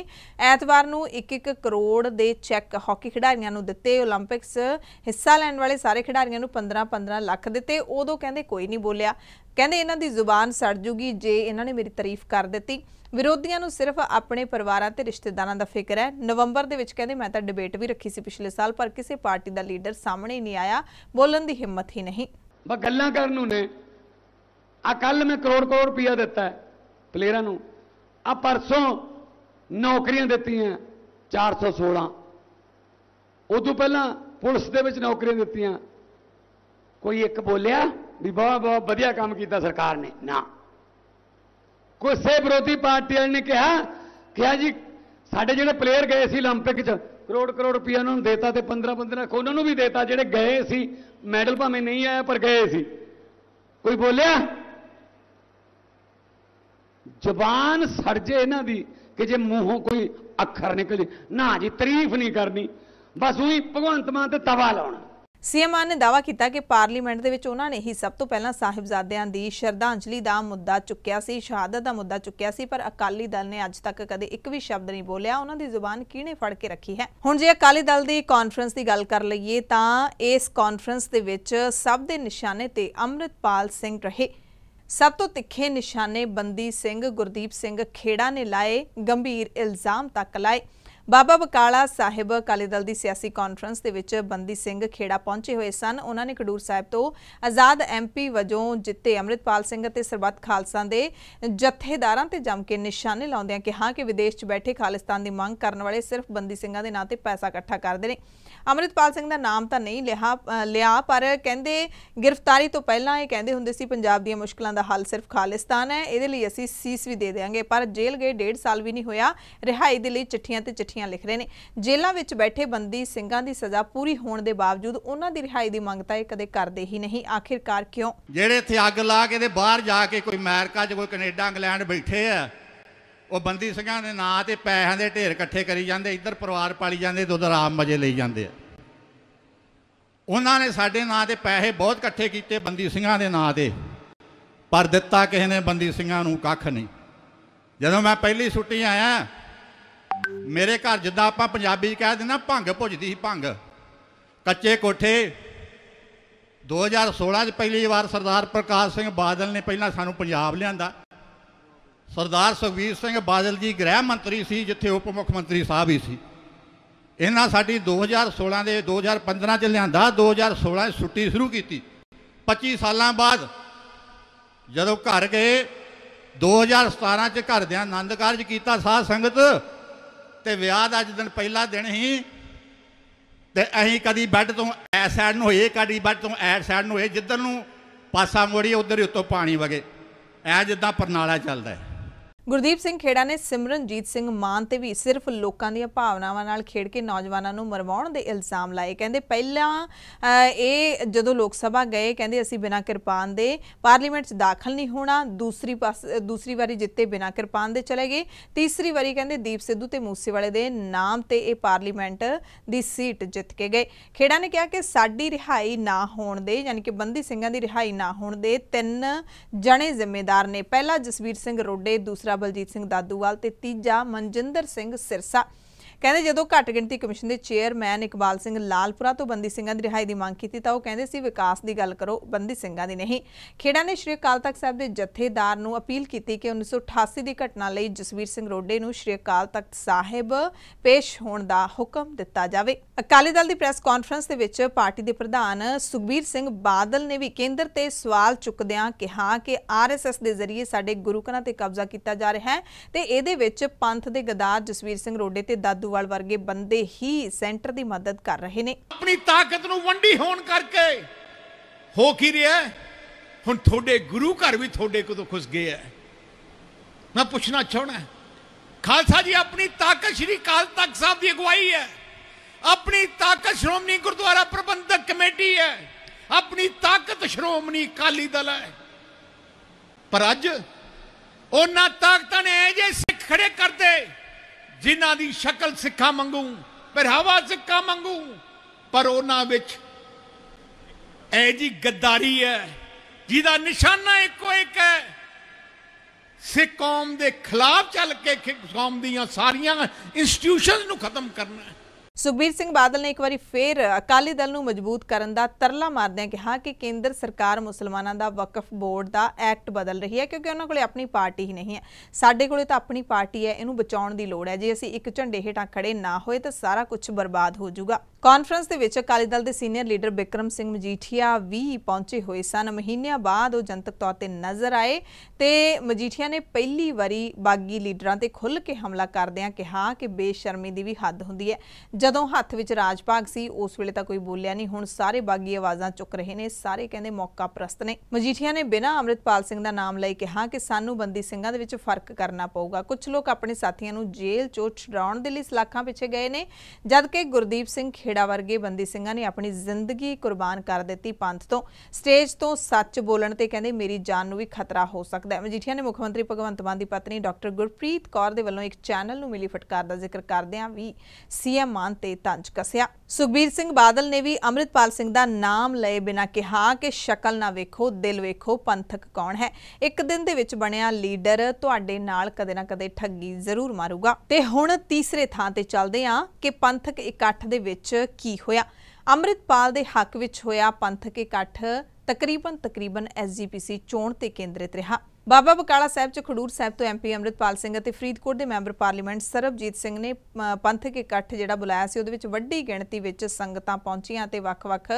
ਐਤਵਾਰ ਨੂੰ 1-1 ਕਰੋੜ ਦੇ ਚੈੱਕ ਹਾਕੀ ਖਿਡਾਰੀਆਂ ਨੂੰ ਦਿੱਤੇ 올림픽ਸ ਹਿੱਸਾ ਲੈਣ ਵਾਲੇ ਸਾਰੇ ਖਿਡਾਰੀਆਂ ਨੂੰ 15-15 ਲੱਖ ਦਿੱਤੇ ਉਦੋਂ ਕਹਿੰਦੇ ਕੋਈ ਨਹੀਂ ਬੋਲਿਆ ਕਹਿੰਦੇ ਇਹਨਾਂ ਦੀ ਜ਼ੁਬਾਨ ਸੜ ਜੂਗੀ ਜੇ ਇਹਨਾਂ ਨੇ ਮੇਰੀ ਤਾਰੀਫ ਕਰ ਦਿੱਤੀ ਵਿਰੋਧੀਆਂ ਨੂੰ ਸਿਰਫ ਆਪਣੇ ਪਰਿਵਾਰਾਂ ਤੇ ਰਿਸ਼ਤੇਦਾਰਾਂ ਦਾ ਫਿਕਰ ਹੈ ਨਵੰਬਰ ਦੇ ਵਿੱਚ ਕਹਿੰਦੇ ਮੈਂ ਤਾਂ ਡਿਬੇਟ ਵੀ ਰੱਖੀ ਸੀ ਪਿਛਲੇ ਸਾਲ ਪਰ ਕਿਸੇ ਪਾਰਟੀ ਦਾ ਲੀਡਰ ਸਾਹਮਣੇ ਨਹੀਂ ਆਇਆ ਬੋਲਣ ਦੀ ਹਿੰਮਤ ਹੀ ਨਹੀਂ ਬਾ ਗੱਲਾਂ ਕਰਨ ਨੂੰ ਨੇ ਆ ਕੱਲ ਮੈਂ ਕਰੋੜ ਕਰੋੜ ਰੁਪਇਆ ਦਿੱਤਾ ਪਲੇਅਰਾਂ ਨੂੰ ਆ ਪਰਸੋਂ ਨੌਕਰੀਆਂ ਦਿੱਤੀਆਂ 416 ਉਦੋਂ ਪਹਿਲਾਂ ਪੁਲਿਸ ਦੇ ਵਿੱਚ ਨੌਕਰੀਆਂ ਦਿੱਤੀਆਂ ਕੋਈ ਇੱਕ ਬੋਲਿਆ ਵੀ ਬਹੁਤ ਬਹੁਤ ਵਧੀਆ ਕੰਮ ਕੀਤਾ ਸਰਕਾਰ ਨੇ ਨਾ ਗੁੱਸੇ ਵਿਰੋਧੀ ਪਾਰਟੀ ਵਾਲੇ ਨੇ ਕਿਹਾ ਕਿਹਾ ਜੀ ਸਾਡੇ ਜਿਹੜੇ ਪਲੇਅਰ ਗਏ ਸੀ 올림픽 'ਚ ਕਰੋੜ ਕਰੋੜ ਰੁਪਏ ਉਹਨਾਂ ਨੂੰ ਦੇਤਾ ਤੇ 15 15 ਉਹਨਾਂ ਨੂੰ ਵੀ ਦੇਤਾ ਜਿਹੜੇ ਗਏ ਸੀ ਮੈਡਲ ਭਾਵੇਂ ਨਹੀਂ ਆਇਆ ਪਰ ਗਏ ਸੀ ਕੋਈ ਬੋਲਿਆ ਜ਼ਬਾਨ ਸੜ ਜੇ ਇਹਨਾਂ ਦੀ ਕਿ ਜੇ ਮੂੰਹੋਂ ਕੋਈ ਅੱਖਰ ਨਿਕਲੇ ਨਾ ਜੀ ਤਾਰੀਫ ਨਹੀਂ ਕਰਨੀ ਬਸ ਉਹੀ ਭਗਵੰਤ ਮਾਨ ਤੇ ਤਵਾ ਲਾਉਣਾ ਸੀਐਮਆਰ ਨੇ ਦਾਵਾ ਕੀਤਾ ਕਿ ਪਾਰਲੀਮੈਂਟ ਦੇ ਵਿੱਚ ਉਹਨਾਂ ਨੇ ਹੀ ਸਭ ਤੋਂ ਪਹਿਲਾਂ ਸਾਹਿਬਜ਼ਾਦਿਆਂ ਦੀ ਸ਼ਰਧਾਂਜਲੀ ਦਾ ਮੁੱਦਾ ਚੁੱਕਿਆ ਸੀ ਸ਼ਹਾਦਤ ਦਾ ਮੁੱਦਾ ਚੁੱਕਿਆ ਸੀ ਪਰ ਅਕਾਲੀ ਦਲ ਨੇ ਅੱਜ ਤੱਕ ਕਦੇ ਇੱਕ ਵੀ ਸ਼ਬਦ ਨਹੀਂ ਬੋਲਿਆ ਉਹਨਾਂ ਦੀ ਜ਼ੁਬਾਨ ਕਿਹਨੇ ਫੜ ਕੇ ਰੱਖੀ ਹੈ ਹੁਣ ਜੇ ਅਕਾਲੀ ਦਲ ਦੀ ਕਾਨਫਰੰਸ ਦੀ ਗੱਲ ਕਰ ਲਈਏ ਤਾਂ ਇਸ ਕਾਨਫਰੰਸ ਦੇ ਵਿੱਚ ਸਭ ਦੇ ਨਿਸ਼ਾਨੇ ਤੇ ਅਮਰਿਤਪਾਲ ਸਿੰਘ ਰਹੇ ਸਭ ਤੋਂ ਤਿੱਖੇ ਨਿਸ਼ਾਨੇ ਬੰਦੀ ਸਿੰਘ ਗੁਰਦੀਪ ਸਿੰਘ ਖੇੜਾ ਨੇ ਲਾਏ ਗੰਭੀਰ ਇਲਜ਼ਾਮ ਤੱਕ ਲਾਏ ਬਾਬਾ ਬਕਾਲਾ ਸਾਹਿਬ ਅਕਾਲੀ ਦਲ ਦੀ ਸਿਆਸੀ ਕਾਨਫਰੰਸ ਦੇ ਵਿੱਚ ਬੰਦੀ ਸਿੰਘ ਖੇੜਾ ਪਹੁੰਚੇ ਹੋਏ ਸਨ ਉਹਨਾਂ ਨੇ ਕਡੂਰ ਸਾਹਿਬ ਤੋਂ ਆਜ਼ਾਦ ਐਮਪੀ ਵਜੋਂ ਜਿੱਤੇ ਅਮਰਿਤਪਾਲ ਸਿੰਘ ਅਤੇ ਸਰਬੱਤ ਖਾਲਸਾ ਦੇ ਜਥੇਦਾਰਾਂ ਤੇ ਜੰਮ ਕੇ ਨਿਸ਼ਾਨੇ ਲਾਉਂਦਿਆਂ ਕਿਹਾ ਕਿ ਵਿਦੇਸ਼ 'ਚ ਬੈਠੇ ਖਾਲਿਸਤਾਨ ਦੀ ਮੰਗ ਕਰਨ ਵਾਲੇ ਸਿਰਫ ਬੰਦੀ ਸਿੰਘਾਂ ਦੇ ਨਾਂ ਤੇ ਪੈਸਾ ਇਕੱਠਾ ਕਰਦੇ ਨੇ ਅਮਰਿਤਪਾਲ ਸਿੰਘ ਦਾ ਨਾਮ ਤਾਂ ਨਹੀਂ ਲਿਆ ਲਿਆ ਪਰ ਕਹਿੰਦੇ ਗ੍ਰਿਫਤਾਰੀ ਤੋਂ ਪਹਿਲਾਂ ਇਹ ਕਹਿੰਦੇ ਹੁੰਦੇ ਸੀ ਪੰਜਾਬ ਦੀਆਂ ਮੁਸ਼ਕਲਾਂ ਦਾ ਹੱਲ ਸਿਰਫ ਖਾਲਿਸਤਾਨ ਹੈ ਇਹਦੇ ਲਈ ਅਸੀਂ ਸੀਸ ਵੀ ਦੇ ਦੇਵਾਂਗੇ ਪਰ ਜੇਲ੍ਹ ਗਏ 1.5 ਸਾਲ ਵੀ ਨਹੀਂ ਹੋਇਆ ਰਿਹਾਈ ਦੇ ਲਈ ਚਿੱਠੀਆਂ ਤੇ ਚਿੱਠੀਆਂ ਲਿਖ ਰਹੇ ਨੇ ਜੇਲ੍ਹਾਂ ਵਿੱਚ ਬੈਠੇ ਬੰਦੀ ਸਿੰਘਾਂ ਦੀ ਸਜ਼ਾ ਪੂਰੀ ਹੋਣ ਦੇ ਬਾਵਜੂਦ ਉਹਨਾਂ ਦੀ ਰਿਹਾਈ ਦੀ ਮੰਗ ਤਾਂ ਇਹ ਕਦੇ ਕਰਦੇ ਹੀ ਨਹੀਂ ਆਖਿਰਕਾਰ ਕਿਉਂ ਜਿਹੜੇ ਇੱਥੇ ਅੱਗ ਲਾ ਕੇ ਤੇ ਬਾਹਰ ਜਾ ਕੇ ਕੋਈ ਅਮਰੀਕਾ 'ਚ ਕੋਈ ਕੈਨੇਡਾ ਇੰਗਲੈਂਡ ਬੈਠੇ ਆ ਉਹ ਬੰਦੀ ਸਿੰਘਾਂ ਦੇ ਨਾਂ ਤੇ ਪੈਸਿਆਂ ਦੇ ਢੇਰ ਇਕੱਠੇ ਕਰੀ ਜਾਂਦੇ ਇੱਧਰ ਪਰਿਵਾਰ ਪਾਲੀ ਜਾਂਦੇ ਤੇ ਉਧਰ ਆਮ ਮਜੇ ਲਈ ਜਾਂਦੇ ਆ ਉਹਨਾਂ ਨੇ ਸਾਡੇ ਨਾਂ ਤੇ ਪੈਸੇ ਬਹੁਤ ਇਕੱਠੇ ਕੀਤੇ ਬੰਦੀ ਸਿੰਘਾਂ ਦੇ ਨਾਂ ਤੇ ਪਰ ਦਿੱਤਾ ਕਿਸੇ ਨੇ ਬੰਦੀ ਸਿੰਘਾਂ ਨੂੰ ਕੱਖ ਨਹੀਂ ਜਦੋਂ ਮੈਂ ਪਹਿਲੀ ਛੁੱਟੀ ਆਇਆ ਮੇਰੇ ਘਰ ਜਿੱਦਾਂ ਆਪਾਂ ਪੰਜਾਬੀ ਕਹਿ ਦਿੰਦਾ ਭੰਗ ਭੁੱਜਦੀ ਸੀ ਭੰਗ ਕੱਚੇ ਕੋਠੇ 2016 ਚ ਪਹਿਲੀ ਵਾਰ ਸਰਦਾਰ ਪ੍ਰਕਾਸ਼ ਸਿੰਘ ਬਾਦਲ ਨੇ ਪਹਿਲਾਂ ਸਾਨੂੰ ਪੰਜਾਬ ਲਿਆਂਦਾ ਸਰਦਾਰ ਸੁਖਵੀਰ ਸਿੰਘ ਬਾਦਲ ਜੀ ਗ੍ਰਹਿ ਮੰਤਰੀ ਸੀ ਜਿੱਥੇ ਉਪ ਮੁੱਖ ਮੰਤਰੀ ਸਾਹਿਬ ਹੀ ਸੀ ਇਹਨਾਂ ਸਾਡੀ 2016 ਦੇ 2015 ਚ ਲਿਆਂਦਾ 2016 ਛੁੱਟੀ ਸ਼ੁਰੂ ਕੀਤੀ 25 ਸਾਲਾਂ ਬਾਅਦ ਜਦੋਂ ਘਰ ਗਏ 2017 ਚ ਘਰ ਦੇ ਆਨੰਦ ਕਾਰਜ ਕੀਤਾ ਸਾਧ ਸੰਗਤ ਤੇ ਵਿਆਹ ਦਾ ਦਿਨ ਪਹਿਲਾ ਦਿਨ ਹੀ ਤੇ ਅਸੀਂ ਕਦੀ ਬੈੱਡ ਤੋਂ ਐ ਸਾਈਡ ਨੂੰ ਹੋਏ ਕਦੀ ਬੈੱਡ ਤੋਂ ਐ ਸਾਈਡ ਨੂੰ ਹੋਏ ਜਿੱਧਰ ਨੂੰ ਪਾਸਾ ਮੋੜੀ ਉਧਰ ਹੀ ਉੱਤੋਂ ਪਾਣੀ ਵਗੇ ਐ ਜਿੱਦਾਂ ਪਰਨਾਲਾ ਚੱਲਦਾ ਹੈ ਗੁਰਦੀਪ ਸਿੰਘ ਖੇੜਾ ਨੇ ਸਿਮਰਨਜੀਤ ਸਿੰਘ ਮਾਨ ਤੇ ਵੀ ਸਿਰਫ ਲੋਕਾਂ ਦੀਆਂ ਭਾਵਨਾਵਾਂ ਨਾਲ ਖੇਡ ਕੇ ਨੌਜਵਾਨਾਂ ਨੂੰ ਮਰਵਾਉਣ ਦੇ ਇਲਜ਼ਾਮ ਲਾਏ ਕਹਿੰਦੇ ਪਹਿਲਾਂ ਇਹ ਜਦੋਂ ਲੋਕ ਸਭਾ ਗਏ ਕਹਿੰਦੇ ਅਸੀਂ ਬਿਨਾਂ ਕਿਰਪਾਨ ਦੇ ਪਾਰਲੀਮੈਂਟ 'ਚ ਦਾਖਲ ਨਹੀਂ ਹੋਣਾ ਦੂਸਰੀ ਦੂਸਰੀ ਵਾਰੀ ਜਿੱਤੇ ਬਿਨਾਂ ਕਿਰਪਾਨ ਦੇ ਚਲੇ ਗਏ ਤੀਸਰੀ ਵਾਰੀ ਕਹਿੰਦੇ ਦੀਪ ਸਿੱਧੂ ਤੇ ਮੂਸੇਵਾਲੇ ਦੇ ਨਾਮ ਤੇ ਇਹ ਪਾਰਲੀਮੈਂਟ ਦੀ ਸੀਟ ਜਿੱਤ ਕੇ ਗਏ ਖੇੜਾ ਨੇ ਕਿਹਾ ਕਿ ਸਾਡੀ ਰਿਹਾਈ ਨਾ ਹੋਣ ਦੇ ਯਾਨੀ ਕਿ ਬੰਦੀ ਸਿੰਘਾਂ ਦੀ ਰਿਹਾਈ ਨਾ ਹੋਣ ਦੇ ਤਿੰਨ ਜਣੇ ਜ਼ਿੰਮੇਦਾਰ ਨੇ ਪਹਿਲਾ ਜਸਵੀਰ ਸਿੰਘ ਰੋਡੇ ਦੂਸਰਾ ਬਲਜੀਤ ਸਿੰਘ ਦਾਦੂਵਾਲ ਤੇ ਤੀਜਾ ਮਨਜਿੰਦਰ ਸਿੰਘ ਸਿਰਸਾ ਕਹਿੰਦੇ ਜਦੋਂ ਘੱਟ ਗਿਣਤੀ ਕਮਿਸ਼ਨ ਦੇ ਚੇਅਰਮੈਨ ਇਕਬਾਲ ਸਿੰਘ ਲਾਲਪੁਰਾ ਤੋਂ ਬੰਦੀ ਸਿੰਘਾਂ ਦੀ ਰਿਹਾਈ ਦੀ ਮੰਗ ਕੀਤੀ ਤਾਂ ਉਹ ਕਹਿੰਦੇ ਸੀ ਵਿਕਾਸ ਦੀ ਗੱਲ ਕਰੋ ਬੰਦੀ ਸਿੰਘਾਂ ਦੀ ਨਹੀਂ ਖੇੜਾ ਨੇ ਸ਼੍ਰੀ ਅਕਾਲ ਤਖਤ ਸਾਹਿਬ ਦੇ ਜਥੇਦਾਰ ਨੂੰ ਅਪੀਲ ਕੀਤੀ ਕਿ 1988 ਦੀ ਘਟਨਾ ਲਈ ਜਸਵੀਰ ਸਿੰਘ ਰੋਡੇ ਨੂੰ ਸ਼੍ਰੀ ਅਕਾਲ ਤਖਤ ਸਾਹਿਬ ਪੇਸ਼ ਹੋਣ ਦਾ ਹੁਕਮ ਦਿੱਤਾ ਜਾਵੇ ਅਕਾਲੀ ਦਲ ਦੀ ਪ੍ਰੈਸ ਕਾਨਫਰੰਸ ਦੇ ਵਿੱਚ ਪਾਰਟੀ ਦੇ ਪ੍ਰਧਾਨ ਸੁਖਬੀਰ ਸਿੰਘ ਬਾਦਲ ਨੇ ਵੀ ਕੇਂਦਰ ਤੇ ਸਵਾਲ ਚੁੱਕਦਿਆਂ ਕਿਹਾ ਕਿ ਆਰਐਸਐਸ ਦੇ ਜ਼ਰੀਏ ਸਾਡੇ ਗੁਰੂ ਘਰਾਂ ਤੇ ਕਬਜ਼ਾ ਕੀਤਾ ਜਾ ਰਿਹਾ ਹੈ ਤੇ ਇਹਦੇ ਵਿੱਚ ਪੰਥ ਦੇ ਗਦਾਰ ਜਸਵੀਰ ਸਿੰਘ ਰੋਡੇ ਤੇ ਦਾਦੂ ਸਿੱਧੂਵਾਲ ਵਰਗੇ ਬੰਦੇ ਹੀ ਸੈਂਟਰ ਦੀ ਮਦਦ ਕਰ ਰਹੇ ਨੇ ਆਪਣੀ ਤਾਕਤ ਨੂੰ ਵੰਡੀ ਹੋਣ ਕਰਕੇ ਹੋ ਕੀ ਰਿਹਾ ਹੁਣ ਤੁਹਾਡੇ ਗੁਰੂ ਘਰ ਵੀ ਤੁਹਾਡੇ ਕੋਲ ਖੁਸ ਗਏ ਹੈ ਮੈਂ ਪੁੱਛਣਾ ਚਾਹਣਾ ਖਾਲਸਾ ਜੀ ਆਪਣੀ ਤਾਕਤ ਸ਼੍ਰੀ ਕਾਲ ਤਖਤ ਸਾਹਿਬ ਦੀ ਅਗਵਾਈ ਹੈ ਆਪਣੀ ਤਾਕਤ ਸ਼੍ਰੋਮਣੀ ਗੁਰਦੁਆਰਾ ਪ੍ਰਬੰਧਕ ਕਮੇਟੀ ਹੈ ਆਪਣੀ ਤਾਕਤ ਸ਼੍ਰੋਮਣੀ ਕਾਲੀ ਦਲ ਹੈ ਪਰ ਅੱਜ ਉਹਨਾਂ ਤਾਕਤਾਂ ਨੇ ਇਹ ਜੇ ਸਿੱਖ ਖੜੇ ਕਰਦੇ ਜਿਨ੍ਹਾਂ ਦੀ ਸ਼ਕਲ ਸਿੱਖਾ ਮੰਗੂ ਪਰਹਾਵਾ ਸਿੱਖਾ ਮੰਗੂ ਪਰ ਉਹਨਾਂ ਵਿੱਚ ਐ ਜੀ ਗੱਦਾਰੀ ਹੈ ਜਿਹਦਾ ਨਿਸ਼ਾਨਾ ਇੱਕੋ ਇੱਕ ਹੈ ਸਿੱਖ ਕੌਮ ਦੇ ਖਿਲਾਫ ਚੱਲ ਕੇ ਕੌਮ ਦੀਆਂ ਸਾਰੀਆਂ ਇੰਸਟੀਟਿਊਸ਼ਨਸ ਨੂੰ ਖਤਮ ਕਰਨਾ ਹੈ ਸੁਖਬੀਰ ਸਿੰਘ ਬਾਦਲ ਨੇ ਇੱਕ ਵਾਰੀ ਫੇਰ ਅਕਾਲੀ ਦਲ ਨੂੰ ਮਜ਼ਬੂਤ ਕਰਨ ਦਾ ਤਰਲਾ ਮਾਰਦਿਆਂ ਕਿਹਾ ਕਿ ਕੇਂਦਰ ਸਰਕਾਰ ਮੁਸਲਮਾਨਾਂ ਦਾ ਵਕਫ ਬੋਰਡ ਦਾ ਐਕਟ ਬਦਲ ਰਹੀ ਹੈ ਕਿਉਂਕਿ ਉਹਨਾਂ ਕੋਲੇ ਆਪਣੀ ਪਾਰਟੀ ਹੀ ਨਹੀਂ ਹੈ ਸਾਡੇ ਕੋਲੇ ਤਾਂ ਆਪਣੀ ਪਾਰਟੀ ਹੈ ਇਹਨੂੰ ਬਚਾਉਣ ਦੀ ਲੋੜ ਹੈ ਜੇ ਅਸੀਂ ਇੱਕ ਝੰਡੇ ਹੇਠਾਂ ਖੜੇ ਨਾ ਹੋਏ ਤਾਂ ਸਾਰਾ ਕੁਝ ਬਰਬਾਦ ਹੋ ਜਾਊਗਾ ਕਾਨਫਰੰਸ ਦੇ ਵਿੱਚ ਅਕਾਲੀ ਦਲ ਦੇ ਸੀਨੀਅਰ ਲੀਡਰ ਬਿਕਰਮ ਸਿੰਘ ਮਜੀਠੀਆ ਵੀ ਪਹੁੰਚੇ ਹੋਏ ਸਨ ਮਹੀਨਿਆਂ ਬਾਅਦ ਉਹ ਜਨਤਕ ਤੌਰ ਤੇ ਨਜ਼ਰ ਆਏ ਤੇ ਮਜੀਠੀਆ ਨੇ ਪਹਿਲੀ ਵਾਰੀ ਬਾਗੀ ਲੀਡਰਾਂ ਤੇ ਖੁੱਲ ਕੇ ਹਮਲਾ ਕਰਦਿਆਂ ਕਿਹਾ ਕਿ ਬੇਸ਼ਰਮੀ ਦੀ ਵੀ ਹੱਦ ਹੁੰਦੀ ਹੈ ਜਦੋਂ ਹੱਥ ਵਿੱਚ ਰਾਜਪਾਗ ਸੀ ਉਸ ਵੇਲੇ ਤਾਂ ਕੋਈ ਬੋਲਿਆ ਨਹੀਂ ਹੁਣ ਸਾਰੇ ਬਾਗੀ ਆਵਾਜ਼ਾਂ ਚੁੱਕ ਰਹੇ ਨੇ ਸਾਰੇ ਕਹਿੰਦੇ ਮੌਕਾ ਪ੍ਰਸਤ ਨੇ ਮਜੀਠੀਆ ਨੇ ਬਿਨਾਂ ਅਮਰਿਤਪਾਲ ਸਿੰਘ ਦਾ ਨਾਮ ਲਈ ਕਿਹਾ ਕਿ ਸਾਨੂੰ ਬੰਦੀ ਸਿੰਘਾਂ ਦੇ ਵਿੱਚ ਫਰਕ ਕਰਨਾ ਪਊਗਾ ਕੁਝ ਲੋਕ ਆਪਣੇ ਸਾਥੀਆਂ ਨੂੰ ਜੇਲ੍ਹ ਚੋਂ ਛਡਾਉਣ ਦੇ ਲਈ ਸਲਾਖਾਂ ਪਿੱਛੇ ਗਏ ਨੇ ਜਦਕਿ ਗੁਰਦੀਪ ਸਿੰਘ ਖੇੜਾ ਵਰਗੇ ਬੰਦੀ ਸਿੰਘਾਂ ਨੇ ਆਪਣੀ ਜ਼ਿੰਦਗੀ ਕੁਰਬਾਨ ਕਰ ਦਿੱਤੀ ਪੰਥ ਤੋਂ ਸਟੇਜ ਤੋਂ ਸੱਚ ਬੋਲਣ ਤੇ ਕਹਿੰਦੇ ਮੇਰੀ ਜਾਨ ਨੂੰ ਵੀ ਖਤਰਾ ਹੋ ਸਕਦਾ ਹੈ ਮਜੀਠੀਆ ਨੇ ਮੁੱਖ ਮੰਤਰੀ ਭਗਵੰਤ ਮਾਨ ਦੀ ਪਤਨੀ ਡਾਕਟਰ ਗੁਰਪ੍ਰੀਤ ਕੌਰ ਦੇ ਵੱਲੋਂ ਇੱਕ ਚੈਨਲ ਨੂੰ ਮਿਲੀ ਫਟਕਾਰ ਦਾ ਜ਼ਿਕਰ ਕਰਦਿਆਂ ਵੀ ਸੀਐਮ ਮਾਨ ਤੇ ਤੰਜ ਕਸਿਆ ਸੁਖਬੀਰ ਸਿੰਘ ਬਾਦਲ ਨੇ ਵੀ ਅਮਰਿਤਪਾਲ ਸਿੰਘ ਦਾ ਨਾਮ ਲਏ ਬਿਨਾ ਕਿਹਾ ਕਿ ਸ਼ਕਲ ਨਾ ਵੇਖੋ ਦਿਲ ਵੇਖੋ ਪੰਥਕ ਕੌਣ ਹੈ ਇੱਕ ਦਿਨ ਦੇ ਵਿੱਚ ਬਣਿਆ ਲੀਡਰ ਤੁਹਾਡੇ ਨਾਲ ਕਦੇ ਨਾ ਕਦੇ ਠੱਗੀ ਜ਼ਰੂਰ ਮਾਰੂਗਾ ਤੇ ਹੁਣ ਤੀਸਰੇ ਥਾਂ ਤੇ ਚੱਲਦੇ ਆ ਕਿ ਪੰਥਕ ਇਕੱਠ ਦੇ ਵਿੱਚ ਕੀ ਹੋਇਆ ਅਮਰਿਤਪਾਲ ਦੇ ਹੱਕ ਵਿੱਚ ਹੋਇਆ ਪੰਥਕ ਇਕੱਠ ਤਕਰੀਬਨ ਤਕਰੀਬਨ ਐਸਜੀਪੀਸੀ ਚੋਣ ਤੇ ਕੇਂਦਰਿਤ ਰਿਹਾ ਬਾਬਾ ਬਕਾਲਾ ਸਾਹਿਬ ਚ ਖਡੂਰ ਸਾਹਿਬ ਤੋਂ ਐਮਪੀ ਅਮਰਿਤਪਾਲ ਸਿੰਘ ਅਤੇ ਫਰੀਦਕੋਟ ਦੇ ਮੈਂਬਰ ਪਾਰਲੀਮੈਂਟ ਸਰਬਜੀਤ ਸਿੰਘ ਨੇ ਪੰਥਕ ਇਕੱਠ ਜਿਹੜਾ ਬੁਲਾਇਆ ਸੀ ਉਹਦੇ ਵਿੱਚ ਵੱਡੀ ਗਿਣਤੀ ਵਿੱਚ ਸੰਗਤਾਂ ਪਹੁੰਚੀਆਂ ਤੇ ਵੱਖ-ਵੱਖ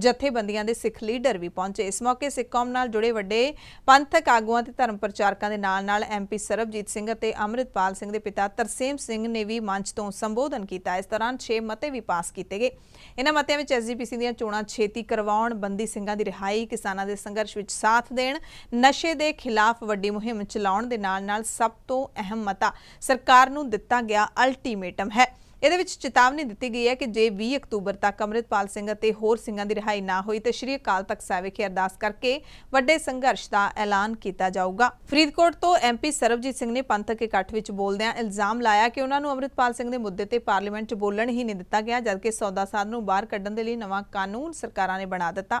ਜਥੇਬੰਦੀਆਂ ਦੇ ਸਿੱਖ ਲੀਡਰ ਵੀ ਪਹੁੰਚੇ ਇਸ ਮੌਕੇ ਸਿੱਖ ਕੌਮ ਨਾਲ ਜੁੜੇ ਵੱਡੇ ਪੰਥਕ ਆਗੂਆਂ ਤੇ ਧਰਮ ਪ੍ਰਚਾਰਕਾਂ ਦੇ ਨਾਲ-ਨਾਲ ਐਮਪੀ ਸਰਬਜੀਤ ਸਿੰਘ ਅਤੇ ਅਮਰਿਤਪਾਲ ਸਿੰਘ ਦੇ ਪਿਤਾ ਤਰਸੇਮ ਸਿੰਘ ਨੇ ਵੀ ਮੰਚ ਤੋਂ ਸੰਬੋਧਨ ਕੀਤਾ ਇਸ ਦੌਰਾਨ 6 ਮਤੇ ਵੀ ਪਾਸ ਕੀਤੇ ਗਏ ਇਹਨਾਂ ਮਤਿਆਂ ਵਿੱਚ ਐਸਜੀਪੀਸੀ ਦੀਆਂ ਚੋਣਾਂ ਛੇਤੀ ਕਰਵਾਉਣ ਬੰਦੀ ਸਿੰਘਾਂ ਦੀ ਰਿਹਾਈ ਕਿਸਾਨਾਂ ਦੇ ਸੰਘਰਸ਼ ਵਿੱਚ ਸਾਥ ਦੇਣ ਨਸ਼ੇ ਦੇ ਖਿਲਾਫ ਖਿਲਾਫ ਵੱਡੀ ਮੁਹਿੰਮ ਚਲਾਉਣ ਦੇ ਨਾਲ-ਨਾਲ ਸਭ ਤੋਂ ਅਹਿਮ ਮਤਾ ਸਰਕਾਰ ਨੂੰ ਦਿੱਤਾ ਗਿਆ ਅਲਟੀਮੇਟਮ ਹੈ ਇਹਦੇ ਵਿੱਚ ਚੇਤਾਵਨੀ ਦਿੱਤੀ ਗਈ ਹੈ ਕਿ ਜੇ 20 ਅਕਤੂਬਰ ਤੱਕ ਅਮਰਿਤਪਾਲ ਸਿੰਘ ਅਤੇ ਹੋਰ ਸਿੰਘਾਂ ਦੀ ਰਿਹਾਈ ਨਾ ਹੋਈ ਤੇ ਸ਼੍ਰੀ ਅਕਾਲ ਤਖਤ ਸਾਹਿਬ ਵਿਖੇ ਅਰਦਾਸ ਕਰਕੇ ਵੱਡੇ ਸੰਘਰਸ਼ ਦਾ ਐਲਾਨ ਕੀਤਾ ਜਾਊਗਾ ਫਰੀਦਕੋਟ ਤੋਂ ਐਮਪੀ ਸਰਬਜੀਤ ਸਿੰਘ ਨੇ ਪੰਥਕ ਇਕੱਠ ਵਿੱਚ ਬੋਲਦਿਆਂ ਇਲਜ਼ਾਮ ਲਾਇਆ ਕਿ ਉਹਨਾਂ ਨੂੰ ਅਮਰਿਤਪਾਲ ਸਿੰਘ ਦੇ ਮੁੱਦੇ ਤੇ ਪਾਰਲੀਮੈਂਟ 'ਚ ਬੋਲਣ ਹੀ ਨਹੀਂ ਦਿੱਤਾ ਗਿਆ ਜਦਕਿ ਸੌਦਾ ਸੌਦਾਸਾਰ ਨੂੰ ਬਾਹਰ ਕੱਢਣ ਦੇ ਲਈ ਨਵਾਂ ਕਾਨੂੰਨ ਸਰਕਾਰਾਂ ਨੇ ਬਣਾ ਦਿੱਤਾ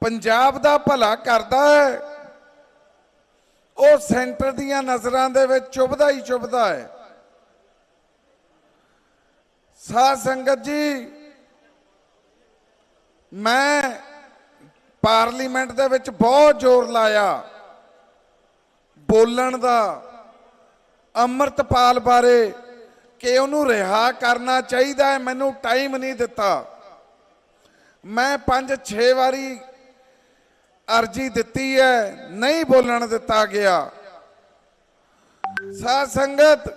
ਪੰਜਾਬ ਦਾ ਭਲਾ ਕਰਦਾ ਹੈ ਉਹ ਸੈਂਟਰ ਦੀਆਂ ਨਜ਼ਰਾਂ ਦੇ ਵਿੱਚ ਚੁਭਦਾ ਹੀ ਚੁਭਦਾ ਹੈ ਸਾਧ ਸੰਗਤ ਜੀ ਮੈਂ ਪਾਰਲੀਮੈਂਟ ਦੇ ਵਿੱਚ ਬਹੁਤ ਜ਼ੋਰ ਲਾਇਆ ਬੋਲਣ ਦਾ ਅਮਰਤਪਾਲ ਬਾਰੇ ਕਿ ਉਹਨੂੰ ਰਿਹਾ ਕਰਨਾ ਚਾਹੀਦਾ ਹੈ ਮੈਨੂੰ ਟਾਈਮ ਨਹੀਂ ਦਿੱਤਾ ਮੈਂ 5-6 ਵਾਰੀ ਅਰਜੀ ਦਿੱਤੀ ਹੈ ਨਹੀਂ ਬੋਲਣ ਦਿੱਤਾ ਗਿਆ ਸਾਧ ਸੰਗਤ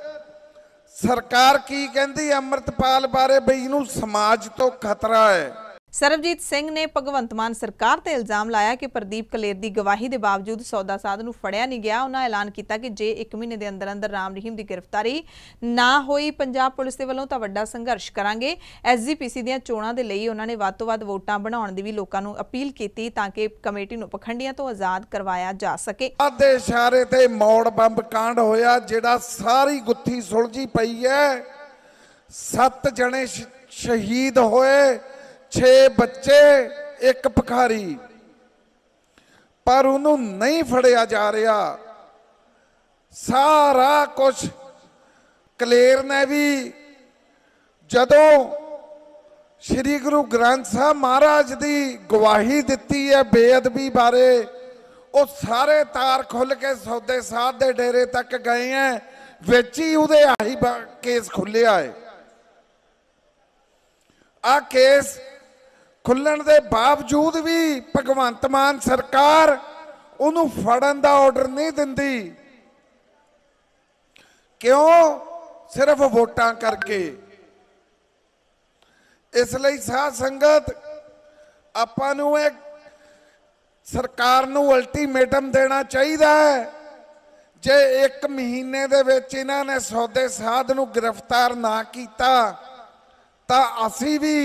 ਸਰਕਾਰ ਕੀ ਕਹਿੰਦੀ ਅੰਮ੍ਰਿਤਪਾਲ ਬਾਰੇ ਬਈ ਨੂੰ ਸਮਾਜ ਤੋਂ ਖਤਰਾ ਹੈ ਸਰਬਜੀਤ ਸਿੰਘ ਨੇ ਭਗਵੰਤ ਮਾਨ ਸਰਕਾਰ ਤੇ ਇਲਜ਼ਾਮ ਲਾਇਆ ਕਿ ਪ੍ਰਦੀਪ ਕਲੇਰ ਦੀ ਗਵਾਹੀ ਦੇ ਬਾਵਜੂਦ ਸੌਦਾ ਸਾਧ ਨੂੰ ਫੜਿਆ ਨਹੀਂ ਗਿਆ ਉਹਨਾਂ ਐਲਾਨ ਕੀਤਾ ਕਿ ਜੇ 1 ਮਹੀਨੇ ਦੇ ਅੰਦਰ ਅੰਦਰ ਰਾਮ ਰਹੀਮ ਦੀ ਗ੍ਰਿਫਤਾਰੀ ਨਾ ਹੋਈ ਪੰਜਾਬ ਪੁਲਿਸ ਦੇ ਵੱਲੋਂ ਤਾਂ ਵੱਡਾ ਸੰਘਰਸ਼ ਕਰਾਂਗੇ ਐਸਜੀਪੀਸੀ ਦੀਆਂ ਚੋਣਾਂ ਦੇ ਲਈ ਉਹਨਾਂ ਨੇ ਵੱਧ ਤੋਂ ਵੱਧ ਵੋਟਾਂ ਬਣਾਉਣ ਦੀ ਵੀ ਲੋਕਾਂ ਨੂੰ ਅਪੀਲ ਕੀਤੀ ਤਾਂ ਕਿ ਕਮੇਟੀ ਨੂੰ ਪਖੰਡੀਆਂ ਤੋਂ ਆਜ਼ਾਦ ਕਰਵਾਇਆ ਜਾ ਸਕੇ ਆਦੇ ਇਸ਼ਾਰੇ ਤੇ ਮੌੜ ਬੰਬ ਕਾਂਡ ਹੋਇਆ ਜਿਹੜਾ ਸਾਰੀ ਗੁੱਥੀ ਸੁਲਝੀ ਪਈ ਹੈ ਸੱਤ ਜਣੇ ਸ਼ਹੀਦ ਹੋਏ ਛੇ ਬੱਚੇ ਇੱਕ ਭਿਖਾਰੀ ਪਰ ਉਹਨੂੰ ਨਹੀਂ ਫੜਿਆ ਜਾ ਰਿਹਾ ਸਾਰਾ ਕੁਝ ਕਲੇਰ ਨੇ ਵੀ ਜਦੋਂ ਸ੍ਰੀ ਗੁਰੂ ਗ੍ਰੰਥ ਸਾਹਿਬ ਮਹਾਰਾਜ ਦੀ ਗਵਾਹੀ ਦਿੱਤੀ ਹੈ ਬੇਅਦਬੀ ਬਾਰੇ ਉਹ ਸਾਰੇ ਤਾਰ ਖੁੱਲ ਕੇ ਸੌਦੇ ਸਾਧ ਦੇ ਡੇਰੇ ਤੱਕ ਗਏ ਐ ਵਿੱਚ ਹੀ ਉਹਦੇ ਆਹੀ ਕੇਸ ਖੁੱਲਿਆ ਹੈ ਆ ਕੇਸ ਖੁੱਲਣ ਦੇ ਬਾਵਜੂਦ ਵੀ ਭਗਵੰਤ ਮਾਨ ਸਰਕਾਰ ਉਹਨੂੰ ਫੜਨ ਦਾ ਆਰਡਰ ਨਹੀਂ ਦਿੰਦੀ ਕਿਉਂ ਸਿਰਫ ਵੋਟਾਂ ਕਰਕੇ ਇਸ ਲਈ ਸਾਧ ਸੰਗਤ ਆਪਾਂ ਨੂੰ ਇਹ ਸਰਕਾਰ ਨੂੰ ਅਲਟੀਮੇਟਮ ਦੇਣਾ ਚਾਹੀਦਾ ਹੈ ਜੇ 1 ਮਹੀਨੇ ਦੇ ਵਿੱਚ ਇਹਨਾਂ ਨੇ ਸੌਦੇ ਸਾਧ ਨੂੰ ਗ੍ਰਿਫਤਾਰ ਨਾ ਕੀਤਾ ਤਾਂ ਅਸੀਂ ਵੀ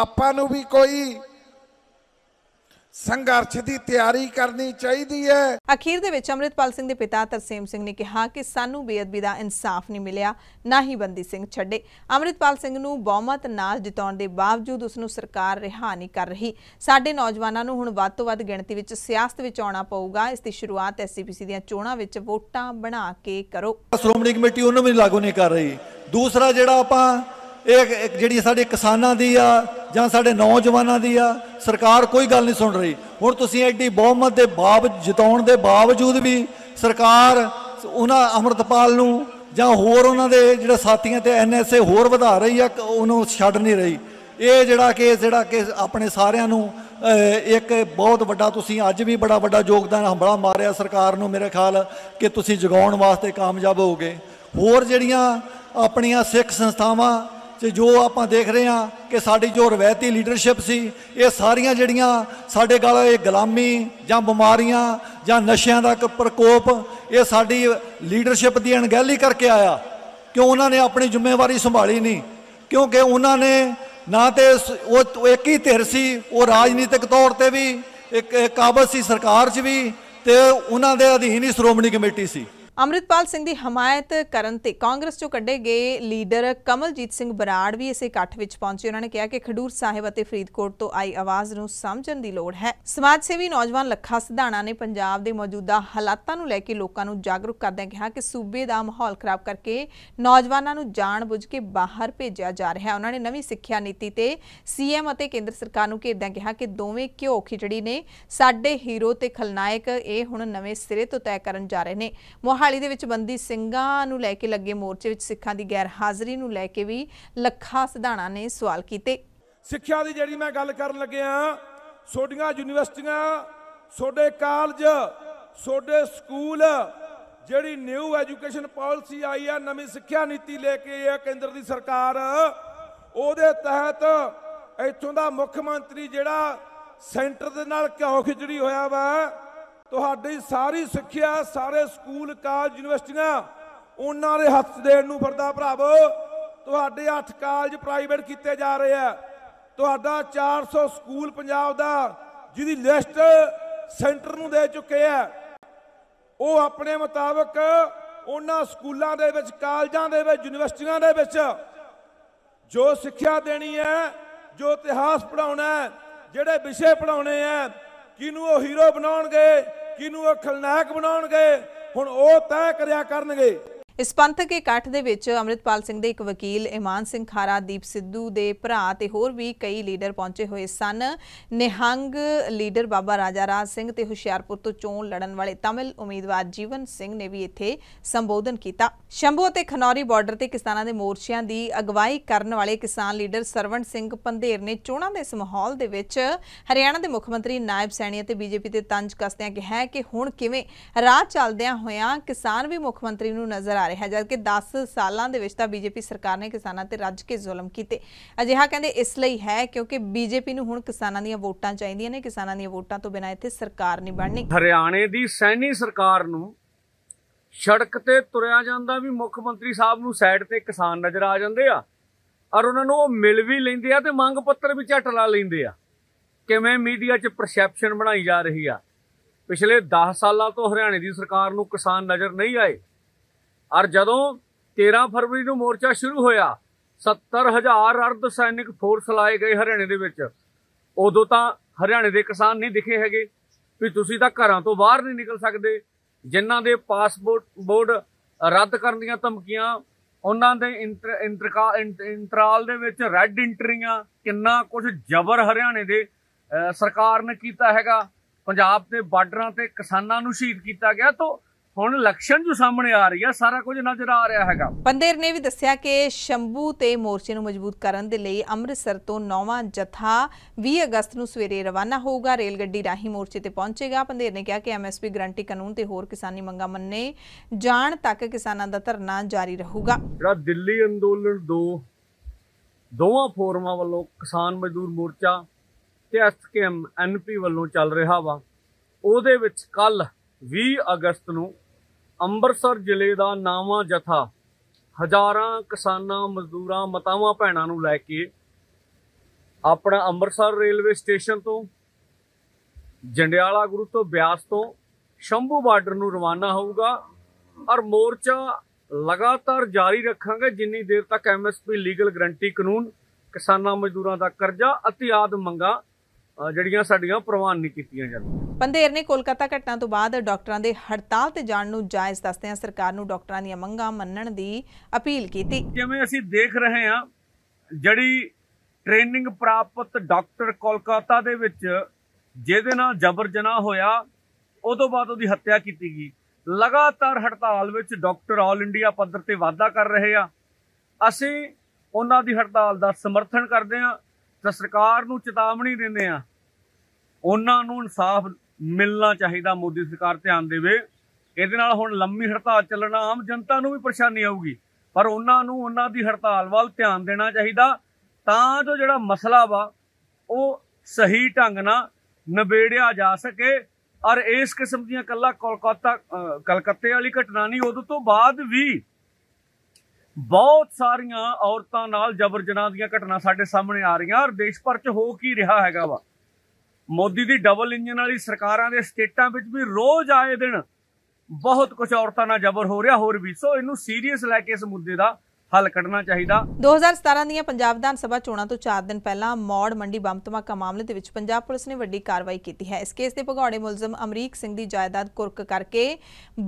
ਆਪਾਂ ਨੂੰ ਵੀ ਕੋਈ ਸੰਘਰਸ਼ ਦੀ ਤਿਆਰੀ ਕਰਨੀ ਚਾਹੀਦੀ ਹੈ ਅਖੀਰ ਦੇ ਵਿੱਚ ਅਮਰਿਤਪਾਲ ਸਿੰਘ ਦੇ ਪਿਤਾ ਤਰਸੇਮ ਸਿੰਘ ਨੇ ਕਿਹਾ ਕਿ ਸਾਨੂੰ ਬੇਅਦਬੀ ਦਾ ਇਨਸਾਫ ਨਹੀਂ ਮਿਲਿਆ ਨਾ ਹੀ ਬੰਦੀ ਸਿੰਘ ਛੱਡੇ ਅਮਰਿਤਪਾਲ ਸਿੰਘ ਨੂੰ ਬਹੁਮਤ ਨਾਲ ਜਿਤਾਉਣ ਦੇ ਬਾਵਜੂਦ ਉਸ ਨੂੰ ਸਰਕਾਰ ਰਿਹਾ ਨਹੀਂ ਕਰ ਰਹੀ ਸਾਡੇ ਨੌਜਵਾਨਾਂ ਨੂੰ ਹੁਣ ਵੱਧ ਤੋਂ ਵੱਧ ਗਿਣਤੀ ਵਿੱਚ ਸਿਆਸਤ ਵਿੱਚ ਆਉਣਾ ਪਊਗਾ ਇਸ ਦੀ ਸ਼ੁਰੂਆਤ ਐਸਸੀਪੀਸੀ ਦੀਆਂ ਚੋਣਾਂ ਵਿੱਚ ਵੋਟਾਂ ਬਣਾ ਕੇ ਕਰੋ ਸ਼੍ਰੋਮਣੀ ਕਮੇਟੀ ਉਹਨਾਂ ਵੀ ਲਾਗੂ ਨਹੀਂ ਕਰ ਰਹੀ ਦੂਸਰਾ ਜਿਹੜਾ ਆਪਾਂ ਇਹ ਜਿਹੜੀ ਸਾਡੇ ਕਿਸਾਨਾਂ ਦੀ ਆ ਜਾਂ ਸਾਡੇ ਨੌਜਵਾਨਾਂ ਦੀ ਆ ਸਰਕਾਰ ਕੋਈ ਗੱਲ ਨਹੀਂ ਸੁਣ ਰਹੀ ਹੁਣ ਤੁਸੀਂ ਐਡੀ ਬਹੁਮਤ ਦੇ ਬਾਬ ਜਿਤਾਉਣ ਦੇ ਬਾਵਜੂਦ ਵੀ ਸਰਕਾਰ ਉਹਨਾਂ ਅਮਰਤਪਾਲ ਨੂੰ ਜਾਂ ਹੋਰ ਉਹਨਾਂ ਦੇ ਜਿਹੜਾ ਸਾਥੀਆਂ ਤੇ ਐਨਐਸਏ ਹੋਰ ਵਧਾ ਰਹੀ ਆ ਉਹਨੂੰ ਛੱਡ ਨਹੀਂ ਰਹੀ ਇਹ ਜਿਹੜਾ ਕੇਸ ਜਿਹੜਾ ਕੇਸ ਆਪਣੇ ਸਾਰਿਆਂ ਨੂੰ ਇੱਕ ਬਹੁਤ ਵੱਡਾ ਤੁਸੀਂ ਅੱਜ ਵੀ ਬੜਾ ਵੱਡਾ ਯੋਗਦਾਨ ਹੰਬੜਾ ਮਾਰਿਆ ਸਰਕਾਰ ਨੂੰ ਮੇਰੇ ਖਿਆਲ ਕਿ ਤੁਸੀਂ ਜਗਾਉਣ ਵਾਸਤੇ ਕਾਮਯਾਬ ਹੋਗੇ ਹੋਰ ਜਿਹੜੀਆਂ ਆਪਣੀਆਂ ਸਿੱਖ ਸੰਸਥਾਵਾਂ ਤੇ ਜੋ ਆਪਾਂ ਦੇਖ ਰਹੇ ਹਾਂ ਕਿ ਸਾਡੀ ਜੋ ਰਵਾਇਤੀ ਲੀਡਰਸ਼ਿਪ ਸੀ ਇਹ ਸਾਰੀਆਂ ਜਿਹੜੀਆਂ ਸਾਡੇ ਗਾਲ ਇਹ ਗੁਲਾਮੀ ਜਾਂ ਬਿਮਾਰੀਆਂ ਜਾਂ ਨਸ਼ਿਆਂ ਦਾ ਪ੍ਰਕੋਪ ਇਹ ਸਾਡੀ ਲੀਡਰਸ਼ਿਪ ਦੀ ਅਣਗਹਿਲੀ ਕਰਕੇ ਆਇਆ ਕਿਉਂ ਉਹਨਾਂ ਨੇ ਆਪਣੀ ਜ਼ਿੰਮੇਵਾਰੀ ਸੰਭਾਲੀ ਨਹੀਂ ਕਿਉਂਕਿ ਉਹਨਾਂ ਨੇ ਨਾ ਤੇ ਉਹ ਇੱਕ ਹੀ ਧਿਰ ਸੀ ਉਹ ਰਾਜਨੀਤਿਕ ਤੌਰ ਤੇ ਵੀ ਇੱਕ ਕਾਬਜ਼ ਸੀ ਸਰਕਾਰ 'ਚ ਵੀ ਤੇ ਉਹਨਾਂ ਦੇ ਅਧੀਨ ਹੀ ਸ਼੍ਰੋਮਣੀ ਕਮੇਟੀ ਸੀ ਅਮਰਿਤਪਾਲ ਸਿੰਘ ਦੀ ਹਮਾਇਤ ਕਰਨ ਤੇ ਕਾਂਗਰਸ ਚੋਂ ਕੱਢੇ ਗਏ ਲੀਡਰ ਕਮਲਜੀਤ ਸਿੰਘ ਬਰਾੜ ਵੀ ਇਸੇ ਇਕੱਠ ਵਿੱਚ ਪਹੁੰਚੇ ਉਹਨਾਂ ਨੇ ਕਿਹਾ ਕਿ ਖਡੂਰ ਸਾਹਿਬ ਅਤੇ ਫਰੀਦਕੋਟ ਤੋਂ ਆਈ ਆਵਾਜ਼ ਨੂੰ ਸਮਝਣ ਦੀ ਲੋੜ ਹੈ ਸਮਾਜ ਸੇਵੀ ਨੌਜਵਾਨ ਲੱਖਾ ਸਿਧਾਣਾ ਨੇ ਪੰਜਾਬ ਦੇ ਮੌਜੂਦਾ ਹਾਲਾਤਾਂ ਨੂੰ ਲੈ ਕੇ ਲੋਕਾਂ ਨੂੰ ਜਾਗਰੂਕ ਕਰਦਿਆਂ ਕਿਹਾ ਕਿ ਸੂਬੇ ਦਾ ਮਾਹੌਲ ਖਰਾਬ ਕਰਕੇ ਨੌਜਵਾਨਾਂ ਨੂੰ ਜਾਣ ਬੁੱਝ ਕੇ ਬਾਹਰ ਭੇਜਿਆ ਜਾ ਰਿਹਾ ਹੈ ਉਹਨਾਂ ਨੇ ਨਵੀਂ ਸਿੱਖਿਆ ਨੀਤੀ ਤੇ ਸੀਐਮ ਅਤੇ ਕੇਂਦਰ ਸਰਕਾਰ ਨੂੰ ਘੇਰਦਿਆਂ ਕਿਹਾ ਕਿ ਦੋਵੇਂ ਘਿਓ ਖਿਚੜੀ ਨੇ ਸਾਡੇ ਹੀਰੋ ਤੇ ਖਲਨਾਇਕ ਇਹ ਹੁਣ ਨਵੇਂ ਸਿਰੇ ਤੋਂ ਤੈਅ ਕਰਨ ਜਾ ਰਹੇ ਨੇ ਮੋਹਾਲੀ ਦੇ ਵਿੱਚ ਬੰਦੀ ਸਿੰਘਾਂ ਨੂੰ ਲੈ ਕੇ ਲੱਗੇ ਮੋਰਚੇ ਵਿੱਚ ਸਿੱਖਾਂ ਦੀ ਗੈਰ ਹਾਜ਼ਰੀ ਨੂੰ ਲੈ ਕੇ ਵੀ ਲੱਖਾ ਸਿਧਾਣਾ ਨੇ ਸਵਾਲ ਕੀਤੇ ਸਿੱਖਿਆ ਦੀ ਜਿਹੜੀ ਮੈਂ ਗੱਲ ਕਰਨ ਲੱਗਿਆ ਛੋਡੀਆਂ ਯੂਨੀਵਰਸਿਟੀਆਂ ਛੋਡੇ ਕਾਲਜ ਛੋਡੇ ਸਕੂਲ ਜਿਹੜੀ ਨਿਊ ਐਜੂਕੇਸ਼ਨ ਪਾਲਿਸੀ ਆਈ ਆ ਨਵੀਂ ਸਿੱਖਿਆ ਨੀਤੀ ਲੈ ਕੇ ਆ ਕੇਂਦਰ ਦੀ ਸਰਕਾਰ ਉਹਦੇ ਤਹਿਤ ਇੱਥੋਂ ਦਾ ਮੁੱਖ ਮੰਤਰੀ ਜਿਹੜਾ ਸੈਂਟਰ ਦੇ ਨਾਲ ਕਿਉਂ ਖਿਚੜੀ ਹੋਇਆ ਵਾ ਤੁਹਾਡੀ ਸਾਰੀ ਸਿੱਖਿਆ ਸਾਰੇ ਸਕੂਲ ਕਾਲਜ ਯੂਨੀਵਰਸਿਟੀਆਂ ਉਹਨਾਂ ਦੇ ਹੱਥ ਦੇਣ ਨੂੰ ਫਿਰਦਾ ਭਰਾਵੋ ਤੁਹਾਡੇ 8 ਕਾਲਜ ਪ੍ਰਾਈਵੇਟ ਕੀਤੇ ਜਾ ਰਹੇ ਆ ਤੁਹਾਡਾ 400 ਸਕੂਲ ਪੰਜਾਬ ਦਾ ਜਿਹਦੀ ਲਿਸਟ ਸੈਂਟਰ ਨੂੰ ਦੇ ਚੁੱਕੇ ਆ ਉਹ ਆਪਣੇ ਮੁਤਾਬਕ ਉਹਨਾਂ ਸਕੂਲਾਂ ਦੇ ਵਿੱਚ ਕਾਲਜਾਂ ਦੇ ਵਿੱਚ ਯੂਨੀਵਰਸਿਟੀਆਂ ਦੇ ਵਿੱਚ ਜੋ ਸਿੱਖਿਆ ਦੇਣੀ ਹੈ ਜੋ ਇਤਿਹਾਸ ਪੜਾਉਣਾ ਹੈ ਜਿਹੜੇ ਵਿਸ਼ੇ ਪੜਾਉਣੇ ਆ ਕਿਨੂੰ ਉਹ ਹੀਰੋ ਬਣਾਉਣਗੇ ਕਿਹਨੂੰ ਖਲਨਾਇਕ ਬਣਾਉਣਗੇ ਹੁਣ ਉਹ ਤੈਅ ਕਰਿਆ ਕਰਨਗੇ ਇਸ ਪੰਥਕ ਇਕੱਠ ਦੇ ਵਿੱਚ ਅਮਰਿਤਪਾਲ ਸਿੰਘ ਦੇ ਇੱਕ ਵਕੀਲ ਇਮਾਨ ਸਿੰਘ ਖਾਰਾ ਦੀਪ ਸਿੱਧੂ ਦੇ ਭਰਾ ਤੇ ਹੋਰ ਵੀ ਕਈ ਲੀਡਰ ਪਹੁੰਚੇ ਹੋਏ ਸਨ ਨਿਹੰਗ ਲੀਡਰ ਬਾਬਾ ਰਾਜਾ ਰਾਜ ਸਿੰਘ ਤੇ ਹੁਸ਼ਿਆਰਪੁਰ ਤੋਂ ਚੋਣ ਲੜਨ ਵਾਲੇ ਤਮਿਲ ਉਮੀਦਵਾਰ ਜੀਵਨ ਸਿੰਘ ਨੇ ਵੀ ਇੱਥੇ ਸੰਬੋਧਨ ਕੀਤਾ ਸ਼ੰਭੂ ਅਤੇ ਖਨੌਰੀ ਬਾਰਡਰ ਤੇ ਕਿਸਾਨਾਂ ਦੇ ਮੋਰਚਿਆਂ ਦੀ ਅਗਵਾਈ ਕਰਨ ਵਾਲੇ ਕਿਸਾਨ ਲੀਡਰ ਸਰਵਣ ਸਿੰਘ ਪੰਧੇਰ ਨੇ ਚੋਣਾਂ ਦੇ ਇਸ ਮਾਹੌਲ ਦੇ ਵਿੱਚ ਹਰਿਆਣਾ ਦੇ ਮੁੱਖ ਮੰਤਰੀ ਨਾਇਬ ਸੈਣੀ ਅਤੇ ਬੀਜੇਪੀ ਤੇ ਤੰਜ ਕਸਦਿਆਂ ਕਿਹਾ ਕਿ ਹੁਣ ਕਿਵੇਂ ਰਾਹ ਚੱਲਦਿਆਂ ਹੋਇਆਂ ਕਿਸਾਨ ਵੀ ਮੁੱਖ ਮੰਤਰੀ ਨੂੰ ਨਜ਼ਰ ਆ ਰਿਹਾ ਜਦ ਕਿ 10 ਸਾਲਾਂ ਦੇ ਵਿੱਚ ਤਾਂ ਬੀਜੇਪੀ ਸਰਕਾਰ ਨੇ ਕਿਸਾਨਾਂ ਤੇ ਰੱਜ ਕੇ ਜ਼ੁਲਮ ਕੀਤੇ ਅਜਿਹਾ ਕਹਿੰਦੇ ਇਸ ਲਈ ਹੈ ਕਿਉਂਕਿ ਬੀਜੇਪੀ ਨੂੰ ਹੁਣ ਕਿਸਾਨਾਂ ਦੀਆਂ ਵੋਟਾਂ ਚਾਹੀਦੀਆਂ ਨੇ ਕਿਸਾਨਾਂ ਦੀਆਂ ਵੋਟਾਂ ਤੋਂ ਬਿਨਾਂ ਇੱਥੇ ਸਰਕਾਰ ਨਹੀਂ ਬਣਨੀ ਹਰਿਆਣੇ ਦੀ ਸੈਣੀ ਸਰਕਾਰ ਨੂੰ ਸੜਕ ਤੇ ਤੁਰਿਆ ਜਾਂਦਾ ਵੀ ਮੁੱਖ ਮੰਤਰੀ ਸਾਹਿਬ ਨੂੰ ਸਾਈਡ ਤੇ ਕਿਸਾਨ ਨਜ਼ਰ ਆ ਜਾਂਦੇ ਆ ਔਰ ਉਹਨਾਂ ਨੂੰ ਉਹ ਮਿਲ ਵੀ ਲੈਂਦੇ ਆ ਤੇ ਮੰਗ ਪੱਤਰ ਵੀ ਝਟ ਲਾ ਲੈਂਦੇ ਆ ਕਿਵੇਂ ਮੀਡੀਆ 'ਚ ਪਰਸੈਪਸ਼ਨ ਬਣਾਈ ਜਾ ਰਹੀ ਆ ਪਿਛਲੇ 10 ਸਾਲਾਂ ਤੋਂ ਹਰਿਆਣੇ ਦੀ ਸਰਕਾਰ ਨੂੰ ਕਿਸਾਨ ਨਜ਼ਰ ਨਹੀਂ ਆਏ ਔਰ ਜਦੋਂ 13 ਫਰਵਰੀ ਨੂੰ ਮੋਰਚਾ ਸ਼ੁਰੂ ਹੋਇਆ 70000 ਅਰਧ ਸੈਨਿਕ ਫੋਰਸ ਲਾਏ ਗਏ ਹਰਿਆਣੇ ਦੇ ਵਿੱਚ ਉਦੋਂ ਤਾਂ ਹਰਿਆਣੇ ਦੇ ਕਿਸਾਨ ਨਹੀਂ ਦਿਖੇ ਹੈਗੇ ਵੀ ਤੁਸੀਂ ਤਾਂ ਘਰਾਂ ਤੋਂ ਬਾਹਰ ਨਹੀਂ ਨਿਕਲ ਸਕਦੇ ਜਿਨ੍ਹਾਂ ਦੇ ਪਾਸਪੋਰਟ ਬੋਰਡ ਰੱਦ ਕਰਨ ਦੀਆਂ ਧਮਕੀਆਂ ਉਹਨਾਂ ਦੇ ਇੰਟਰਾਲ ਦੇ ਵਿੱਚ ਰੈੱਡ ਇੰਟਰੀਆਂ ਕਿੰਨਾ ਕੁਝ ਜ਼ਬਰ ਹਰਿਆਣੇ ਦੇ ਸਰਕਾਰ ਨੇ ਕੀਤਾ ਹੈਗਾ ਪੰਜਾਬ ਦੇ ਬਾਰਡਰਾਂ ਤੇ ਕਿਸਾਨਾਂ ਨੂੰ ਸ਼ਹੀਦ ਕੀਤਾ ਗਿਆ ਤੋਂ ਹੁਣ ਲਕਸ਼ਣ ਜੋ ਸਾਹਮਣੇ ਆ ਰਹੀ ਆ ਸਾਰਾ ਕੁਝ ਨਜ਼ਰ ਆ ਰਿਹਾ ਹੈਗਾ ਪੰਦੇਰ ਨੇ ਵੀ ਦੱਸਿਆ ਕਿ ਸ਼ੰਭੂ ਤੇ ਮੋਰਚੇ ਨੂੰ ਮਜ਼ਬੂਤ ਕਰਨ ਦੇ ਲਈ ਅੰਮ੍ਰਿਤਸਰ ਤੋਂ ਨੌਵਾਂ ਜਥਾ 20 ਅਗਸਤ ਨੂੰ ਸਵੇਰੇ ਰਵਾਨਾ ਹੋਊਗਾ ਰੇਲ ਗੱਡੀ ਰਾਹੀਂ ਮੋਰਚੇ ਤੇ ਪਹੁੰਚੇਗਾ ਪੰਦੇਰ ਨੇ ਕਿਹਾ ਕਿ ਐਮਐਸਪੀ ਗਰੰਟੀ ਕਾਨੂੰਨ ਤੇ ਹੋਰ ਕਿਸਾਨੀ ਮੰਗਾਂ ਮੰਨੇ ਜਾਣ ਤੱਕ ਕਿਸਾਨਾਂ ਦਾ ਧਰਨਾ ਜਾਰੀ ਰਹੂਗਾ ਜਿਹੜਾ ਦਿੱਲੀ ਅੰਦੋਲਨ ਦੋ ਦੋਵਾਂ ਫੋਰਮਾਂ ਵੱਲੋਂ ਕਿਸਾਨ ਮਜ਼ਦੂਰ ਮੋਰਚਾ ਤੇ ਐਸਕੇਐਮ ਐਨਪੀ ਵੱਲੋਂ ਚੱਲ ਰਿਹਾ ਵਾ ਉਹਦੇ ਵਿੱਚ ਕੱਲ 20 ਅਗਸਤ ਨੂੰ ਅੰਮ੍ਰਿਤਸਰ ਜ਼ਿਲ੍ਹੇ ਦਾ ਨਾਵਾਂ ਜਥਾ ਹਜ਼ਾਰਾਂ ਕਿਸਾਨਾਂ ਮਜ਼ਦੂਰਾਂ ਮਤਾਵਾਂ ਭੈਣਾਂ ਨੂੰ ਲੈ ਕੇ ਆਪਣਾ ਅੰਮ੍ਰਿਤਸਰ ਰੇਲਵੇ ਸਟੇਸ਼ਨ ਤੋਂ ਜੰਡਿਆਲਾ ਗੁਰੂ ਤੋਂ ਬਿਆਸ ਤੋਂ ਸ਼ੰਭੂ ਬਾਰਡਰ ਨੂੰ ਰਵਾਨਾ ਹੋਊਗਾ ਔਰ ਮੋਰਚਾ ਲਗਾਤਾਰ ਜਾਰੀ ਰੱਖਾਂਗੇ ਜਿੰਨੀ ਦੇਰ ਤੱਕ ਐਮਐਸਪੀ ਲੀਗਲ ਗਰੰਟੀ ਕਾਨੂੰਨ ਕਿਸਾਨਾਂ ਮਜ਼ਦੂਰਾਂ ਦਾ ਕਰਜ਼ਾ ਅਤਿਆਦ ਮੰਗਾ ਜਿਹੜੀਆਂ ਸਾਡੀਆਂ ਪ੍ਰਵਾਨ ਨਹੀਂ ਕੀਤੀਆਂ ਜਾਂਦੀਆਂ ਪੰਦੇਰ ਨੇ ਕੋਲਕਾਤਾ ਘਟਨਾ ਤੋਂ ਬਾਅਦ ਡਾਕਟਰਾਂ ਦੇ ਹੜਤਾਲ ਤੇ ਜਾਣ ਨੂੰ ਜਾਇਜ਼ ਦੱਸਦਿਆਂ ਸਰਕਾਰ ਨੂੰ ਡਾਕਟਰਾਂ ਦੀਆਂ ਮੰਗਾਂ ਮੰਨਣ ਦੀ ਅਪੀਲ ਕੀਤੀ ਜਿਵੇਂ ਅਸੀਂ ਦੇਖ ਰਹੇ ਹਾਂ ਜਿਹੜੀ ਟ੍ਰੇਨਿੰਗ ਪ੍ਰਾਪਤ ਡਾਕਟਰ ਕੋਲਕਾਤਾ ਦੇ ਵਿੱਚ ਜਿਹਦੇ ਨਾਲ ਜਬਰ ਜਨਾਹ ਹੋਇਆ ਉਹ ਤੋਂ ਬਾਅਦ ਉਹਦੀ ਹੱਤਿਆ ਕੀਤੀ ਗਈ ਲਗਾਤਾਰ ਹੜਤਾਲ ਵਿੱਚ ਡਾਕਟਰ ਆਲ ਇੰਡੀਆ ਪੱਧਰ ਤੇ ਵਾਅਦਾ ਕਰ ਰਹੇ ਆ ਅਸੀਂ ਉਹਨਾਂ ਦੀ ਹੜਤਾਲ ਦਾ ਸਮਰਥਨ ਕਰਦੇ ਆ ਤਾਂ ਸਰਕਾਰ ਨੂੰ ਚੇਤਾਵਨੀ ਦਿੰਦੇ ਆ ਉਹਨਾਂ ਨੂੰ ਇਨਸਾਫ ਮਿਲਣਾ ਚਾਹੀਦਾ ਮੋਦੀ ਸਰਕਾਰ ਧਿਆਨ ਦੇਵੇ ਇਹਦੇ ਨਾਲ ਹੁਣ ਲੰਮੀ ਹੜਤਾਲ ਚੱਲਣਾ ਆਮ ਜਨਤਾ ਨੂੰ ਵੀ ਪਰੇਸ਼ਾਨੀ ਆਊਗੀ ਪਰ ਉਹਨਾਂ ਨੂੰ ਉਹਨਾਂ ਦੀ ਹੜਤਾਲ ਵੱਲ ਧਿਆਨ ਦੇਣਾ ਚਾਹੀਦਾ ਤਾਂ ਜੋ ਜਿਹੜਾ ਮਸਲਾ ਵਾ ਉਹ ਸਹੀ ਢੰਗ ਨਾਲ ਨਿਬੇੜਿਆ ਜਾ ਸਕੇ ਔਰ ਇਸ ਕਿਸਮ ਦੀਆਂ ਕੱਲਾ ਕੋਲਕਾਤਾ ਕਲਕੱਤੇ ਵਾਲੀ ਘਟਨਾ ਨਹੀਂ ਉਦੋਂ ਤੋਂ ਬਾਅਦ ਵੀ ਬਹੁਤ ਸਾਰੀਆਂ ਔਰਤਾਂ ਨਾਲ ਜਬਰ ਜਨਾਹ ਦੀਆਂ ਘਟਨਾ ਸਾਡੇ ਸਾਹਮਣੇ ਆ ਰਹੀਆਂ ਔਰ ਦੇਸ਼ ਭਰ 'ਚ ਹੋ ਕੀ ਰਿਹਾ ਹੈਗਾ ਵਾ ਮੋਦੀ ਦੀ ਡਬਲ ਇੰਜਨ ਵਾਲੀ ਸਰਕਾਰਾਂ ਦੇ ਸਟੇਟਾਂ ਵਿੱਚ ਵੀ ਰੋਜ਼ ਆਏ ਦਿਨ ਬਹੁਤ ਕੁਝ ਔਰਤਾਂ ਨਾਲ ਜਬਰ ਹੋ ਰਿਹਾ ਹੋਰ ਵੀ ਸੋ ਇਹਨੂੰ ਸੀਰੀਅਸ ਲੈ ਕੇ ਇਸ ਮੁੱਦੇ ਦਾ ਹੱਲ ਕੱਢਣਾ ਚਾਹੀਦਾ 2017 ਦੀਆਂ ਪੰਜਾਬ ਵਿਧਾਨ ਸਭਾ ਚੋਣਾਂ ਤੋਂ 4 ਦਿਨ ਪਹਿਲਾਂ ਮੌੜ ਮੰਡੀ ਬੰਬ ਧਮਾਕਾ ਮਾਮਲੇ ਦੇ ਵਿੱਚ ਪੰਜਾਬ ਪੁਲਿਸ ਨੇ ਵੱਡੀ ਕਾਰਵਾਈ ਕੀਤੀ ਹੈ ਇਸ ਕੇਸ ਦੇ ਭਗੌੜੇ ਮੁਲਜ਼ਮ ਅਮਰੀਕ ਸਿੰਘ ਦੀ ਜਾਇਦਾਦ ਕੁਰਕ ਕਰਕੇ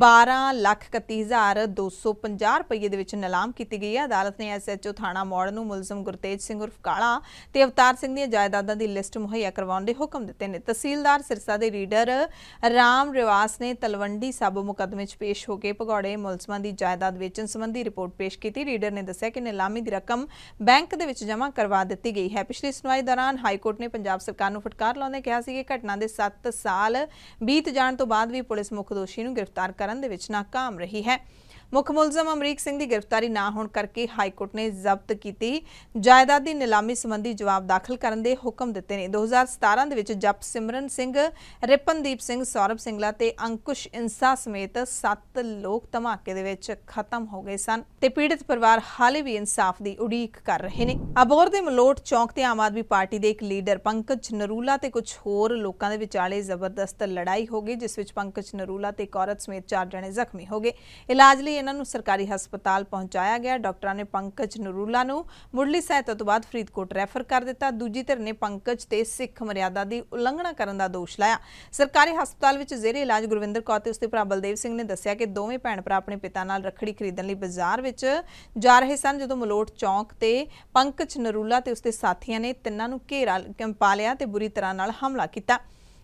12,31,250 ਰੁਪਏ ਦੇ ਵਿੱਚ ਨਿਲਾਮ ਕੀਤੀ ਗਈ ਹੈ ਅਦਾਲਤ ਨੇ ਐਸਐਚਓ ਥਾਣਾ ਮੌੜ ਨੂੰ ਮੁਲਜ਼ਮ ਗੁਰਤੇਜ ਸਿੰਘ ਉਰਫ ਕਾਲਾ ਤੇ ਅਵਤਾਰ ਸਿੰਘ ਦੀਆਂ ਜਾਇਦਾਦਾਂ ਦੀ ਲਿਸਟ ਮੁਹੱਈਆ ਕਰਵਾਉਣ ਦੇ ਹੁਕਮ ਦਿੱਤੇ ਨੇ ਤਹਿਸੀਲਦਾਰ ਸਿਰਸਾ ਦੇ ਰੀਡਰ ਰਾਮ ਰਿਵਾਸ ਨੇ ਤਲਵੰਡੀ ਸਬ ਮੁਕਦਮੇ 'ਚ ਪੇਸ਼ ਹੋ ਕੇ ਭਗੌੜੇ ਮੁਲਜ਼ਮਾਂ ਦੀ ਜਾਇਦਾਦ ਵੇਚਣ ਸੰਬੰਧੀ ਰਿਪੋਰਟ ਪੇਸ਼ ਕੀਤੀ ਰੀਡਰ ਨੇ ਦੱਸਿਆ ਕਿ ਨਿਲਾਮੀ ਦੀ ਰਕਮ ਬੈਂਕ ਦੇ ਵਿੱਚ ਜਮ੍ਹਾਂ ਕਰਵਾ ਦਿੱਤੀ ਗਈ ਹੈ ਪਿਛਲੀ ਸੁਣਵਾਈ ਦੌਰਾਨ ਹਾਈ ਕੋਰਟ ਨੇ ਪੰਜਾਬ ਸਰਕਾਰ ਨੂੰ ਫਟਕਾਰ ਲਾਉਂਦੇ ਕਿਹਾ ਸੀ ਕਿ ਘਟਨਾ ਦੇ 7 ਸਾਲ ਬੀਤ ਜਾਣ ਤੋਂ ਬਾਅਦ ਵੀ ਪੁਲਿਸ ਮੁੱਖ ਦੋਸ਼ੀ ਨੂੰ ਗ੍ਰਿਫਤਾਰ ਕਰਨ ਦੇ ਵਿੱਚ ਨਾਕਾਮ ਰਹੀ ਹੈ ਮੁੱਖ ਮੁਲਜ਼ਮ ਅਮਰੀਕ ਸਿੰਘ ਦੀ ਗ੍ਰਿਫਤਾਰੀ ਨਾ ਹੋਣ ਕਰਕੇ ਹਾਈ ਕੋਰਟ ਨੇ ਜ਼ਬਤ ਕੀਤੀ ਜਾਇਦਾਦ ਦੀ ਨਿਲਾਮੀ ਸੰਬੰਧੀ ਜਵਾਬ ਦਾਖਲ ਕਰਨ ਦੇ ਹੁਕਮ ਦਿੱਤੇ ਨੇ 2017 ਦੇ ਵਿੱਚ ਜਪ ਸਿਮਰਨ ਸਿੰਘ ਰਿਪਨਦੀਪ ਸਿੰਘ ਸੌਰਭ ਸਿੰਘਲਾ ਤੇ ਅੰਕੁਸ਼ ਇਨਸਾ ਸਮੇਤ 7 ਲੋਕ ਧਮਾਕੇ ਦੇ ਵਿੱਚ ਖਤਮ ਹੋ ਗਏ ਸਨ ਤੇ ਪੀੜਤ ਪਰਿਵਾਰ ਹਾਲੇ ਵੀ ਇਨਸਾਫ ਦੀ ਉਡੀਕ ਕਰ ਰਹੇ ਨੇ ਅਬੋਰ ਦੇ ਮਲੋਟ ਚੌਂਕ ਤੇ ਆਮ ਆਦਮੀ ਪਾਰਟੀ ਦੇ ਇੱਕ ਲੀਡਰ ਪੰਕਜ ਨਰੂਲਾ ਤੇ ਕੁਝ ਹੋਰ ਲੋਕਾਂ ਦੇ ਵਿਚਾਲੇ ਜ਼ਬਰਦਸਤ ਲੜਾਈ ਹੋ ਗਈ ਜਿਸ ਵਿੱਚ ਪੰਕਜ ਨਰੂਲਾ ਤੇ ਇੱਕ ਔਰਤ ਸਮੇਤ 4 ਜਣੇ ਜ਼ਖਮੀ ਹੋ ਗਏ ਇਲਾਜ ਲਈ ਲਈ ਇਹਨਾਂ ਨੂੰ ਸਰਕਾਰੀ ਹਸਪਤਾਲ ਪਹੁੰਚਾਇਆ ਗਿਆ ਡਾਕਟਰਾਂ ਨੇ ਪੰਕਜ ਨਰੂਲਾ ਨੂੰ ਮੁਰਲੀ ਸਹਿਤ ਤੋਂ ਬਾਅਦ ਫਰੀਦਕੋਟ ਰੈਫਰ ਕਰ ਦਿੱਤਾ ਦੂਜੀ ਧਿਰ ਨੇ ਪੰਕਜ ਤੇ ਸਿੱਖ ਮਰਿਆਦਾ ਦੀ ਉਲੰਘਣਾ ਕਰਨ ਦਾ ਦੋਸ਼ ਲਾਇਆ ਸਰਕਾਰੀ ਹਸਪਤਾਲ ਵਿੱਚ ਜ਼ੇਰੇ ਇਲਾਜ ਗੁਰਵਿੰਦਰ ਕੌਰ ਤੇ ਉਸਦੇ ਭਰਾ ਬਲਦੇਵ ਸਿੰਘ ਨੇ ਦੱਸਿਆ ਕਿ ਦੋਵੇਂ ਭੈਣ ਭਰਾ ਆਪਣੇ ਪਿਤਾ ਨਾਲ ਰਖੜੀ ਖਰੀਦਣ ਲਈ ਬਾਜ਼ਾਰ ਵਿੱਚ ਜਾ ਰਹੇ ਸਨ ਜਦੋਂ ਮਲੋਟ ਚੌਂਕ ਤੇ ਪੰਕਜ ਨਰੂਲਾ ਤੇ ਉਸਦੇ ਸਾਥੀਆਂ ਨੇ ਤਿੰਨਾਂ ਨੂੰ ਘੇਰਾ ਕੰਪਾ ਲਿਆ ਤੇ ਬੁਰੀ ਤਰ੍ਹਾਂ ਨਾਲ ਹਮਲਾ ਕੀਤਾ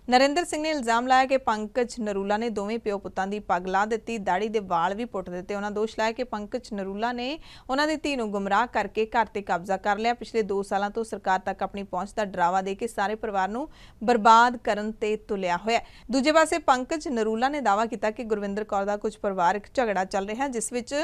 ਨਰਿੰਦਰ ਸਿੰਘ ਨੇ ਇਲਜ਼ਾਮ ਲਾਇਆ ਕਿ ਪੰਕਜ ਨਰੂਲਾ ਨੇ ਦੋਵੇਂ ਪਿਓ ਪੁੱਤਾਂ ਦੀ ਪੱਗ ਲਾ ਦਿੱਤੀ ਦਾੜੀ ਦੇ ਵਾਲ ਵੀ ਪੁੱਟ ਦਿੱਤੇ ਉਹਨਾਂ ਦੋਸ਼ ਲਾਇਆ ਕਿ ਪੰਕਜ ਨਰੂਲਾ ਨੇ ਉਹਨਾਂ ਦੀ ਧੀ ਨੂੰ ਗੁੰਮਰਾਹ ਕਰਕੇ ਘਰ ਤੇ ਕਬਜ਼ਾ ਕਰ ਲਿਆ ਪਿਛਲੇ 2 ਸਾਲਾਂ ਤੋਂ ਸਰਕਾਰ ਤੱਕ ਆਪਣੀ ਪਹੁੰਚ ਦਾ ਡਰਾਵਾ ਦੇ ਕੇ ਸਾਰੇ ਪਰਿਵਾਰ ਨੂੰ ਬਰਬਾਦ ਕਰਨ ਤੇ ਤੁਲਿਆ ਹੋਇਆ ਦੂਜੇ ਪਾਸੇ ਪੰਕਜ ਨਰੂਲਾ ਨੇ ਦਾਵਾ ਕੀਤਾ ਕਿ ਗੁਰਵਿੰਦਰ ਕੌਰ ਦਾ ਕੁਝ ਪਰਿਵਾਰਕ ਝਗੜਾ ਚੱਲ ਰਿਹਾ ਹੈ ਜਿਸ ਵਿੱਚ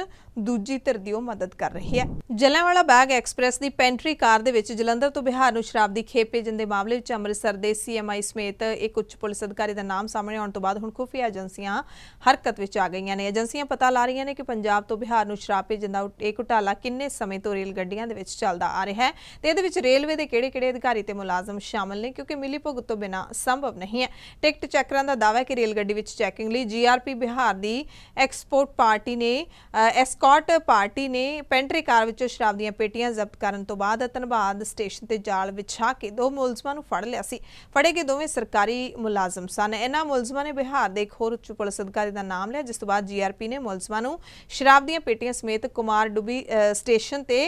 ਦੂਜੀ ਧਿਰ ਦੀ ਉਹ ਮਦਦ ਕਰ ਰਹੀ ਹੈ ਜਲਿਆਂਵਾਲਾ ਬਾਗ ਐਕਸਪ੍ਰੈਸ ਦੀ ਪੈਂਟਰੀ ਕਾਰ ਦੇ ਵਿੱਚ ਜਲੰਧਰ ਤੋਂ ਬਿਹਾਰ ਨੂੰ ਸ਼ਰਾਬ ਦੀ ਖੇਪ ਭੇਜਣ ਦੇ ਮਾਮਲੇ ਵਿੱਚ ਅੰਮ੍ਰਿਤਸਰ ਦੇ ਸੀਐਮਆਈ ਸਮੇਤ ਇੱਕ ਉੱਚ ਪੁਲਿਸ ਅਧਿਕਾਰੀ ਦਾ ਨਾਮ ਸਾਹਮਣੇ ਆਉਣ ਤੋਂ ਬਾਅਦ ਹੁਣ ਖੁਫੀਆ ਏਜੰਸੀਆਂ ਹਰਕਤ ਵਿੱਚ ਆ ਗਈਆਂ ਨੇ ਏਜੰਸੀਆਂ ਪਤਾ ਲਾ ਰਹੀਆਂ ਨੇ ਕਿ ਪੰਜਾਬ ਤੋਂ ਬਿਹਾਰ ਨੂੰ ਸ਼ਰਾਬ ਭੇਜਣ ਦਾ ਇਹ ਘੁਟਾਲਾ ਕਿੰਨੇ ਸਮੇਂ ਤੋਂ ਰੇਲ ਗੱਡੀਆਂ ਦੇ ਵਿੱਚ ਚੱਲਦਾ ਆ ਰਿਹਾ ਹੈ ਤੇ ਇਹਦੇ ਵਿੱਚ ਰੇਲਵੇ ਦੇ ਕਿਹੜੇ-ਕਿਹੜੇ ਅਧਿਕਾਰੀ ਤੇ ਮੁਲਾਜ਼ਮ ਸ਼ਾਮਲ ਨੇ ਕਿਉਂਕਿ ਮਿਲੀ ਭੁਗਤ ਤੋਂ ਬਿਨਾ ਸੰਭਵ ਨਹੀਂ ਹੈ ਟਿਕਟ ਚੈਕਰਾਂ ਦਾ ਦਾਅਵਾ ਹੈ ਕਿ ਰੇਲ ਗੱਡੀ ਵਿੱਚ ਚੈਕਿੰਗ ਲਈ ਜੀਆਰਪੀ ਬਿਹਾਰ ਦੀ ਐਕਸਪੋਰਟ ਪਾਰਟੀ ਨੇ ਐਸਕਾਟ ਪਾਰਟੀ ਨੇ ਪੈਂਟਰੀ ਕਾਰ ਵਿੱਚੋਂ ਸ਼ਰਾਬ ਦੀਆਂ ਪੇਟੀਆਂ ਜ਼ਬਤ ਕਰਨ ਤੋਂ ਬਾਅਦ ਧਨਬਾਦ ਸਟੇਸ਼ਨ ਤੇ ਜਾਲ ਵਿਛਾ ਕੇ ਦੋ ਮੁਲਜ਼ਮਾਂ ਨੂੰ ਫੜ ਲਿਆ ਸੀ ਫੜੇ ਗਏ ਦੋਵੇਂ ਸਰਕਾਰੀ ਸਰਕਾਰੀ ਮੁਲਾਜ਼ਮ ਸਨ ਇਹਨਾਂ ਮੁਲਜ਼ਮਾਂ ਨੇ ਬਿਹਾਰ ਦੇ ਇੱਕ ਹੋਰ ਉੱਚ ਪੁਲਿਸ ਅਧਿਕਾਰੀ ਦਾ ਨਾਮ ਲਿਆ ਜਿਸ ਤੋਂ ਬਾਅਦ ਜੀਆਰਪੀ ਨੇ ਮੁਲਜ਼ਮਾਂ ਨੂੰ ਸ਼ਰਾਬ ਦੀਆਂ ਪੇਟੀਆਂ ਸਮੇਤ ਕੁਮਾਰ ਡੁਬੀ ਸਟੇਸ਼ਨ ਤੇ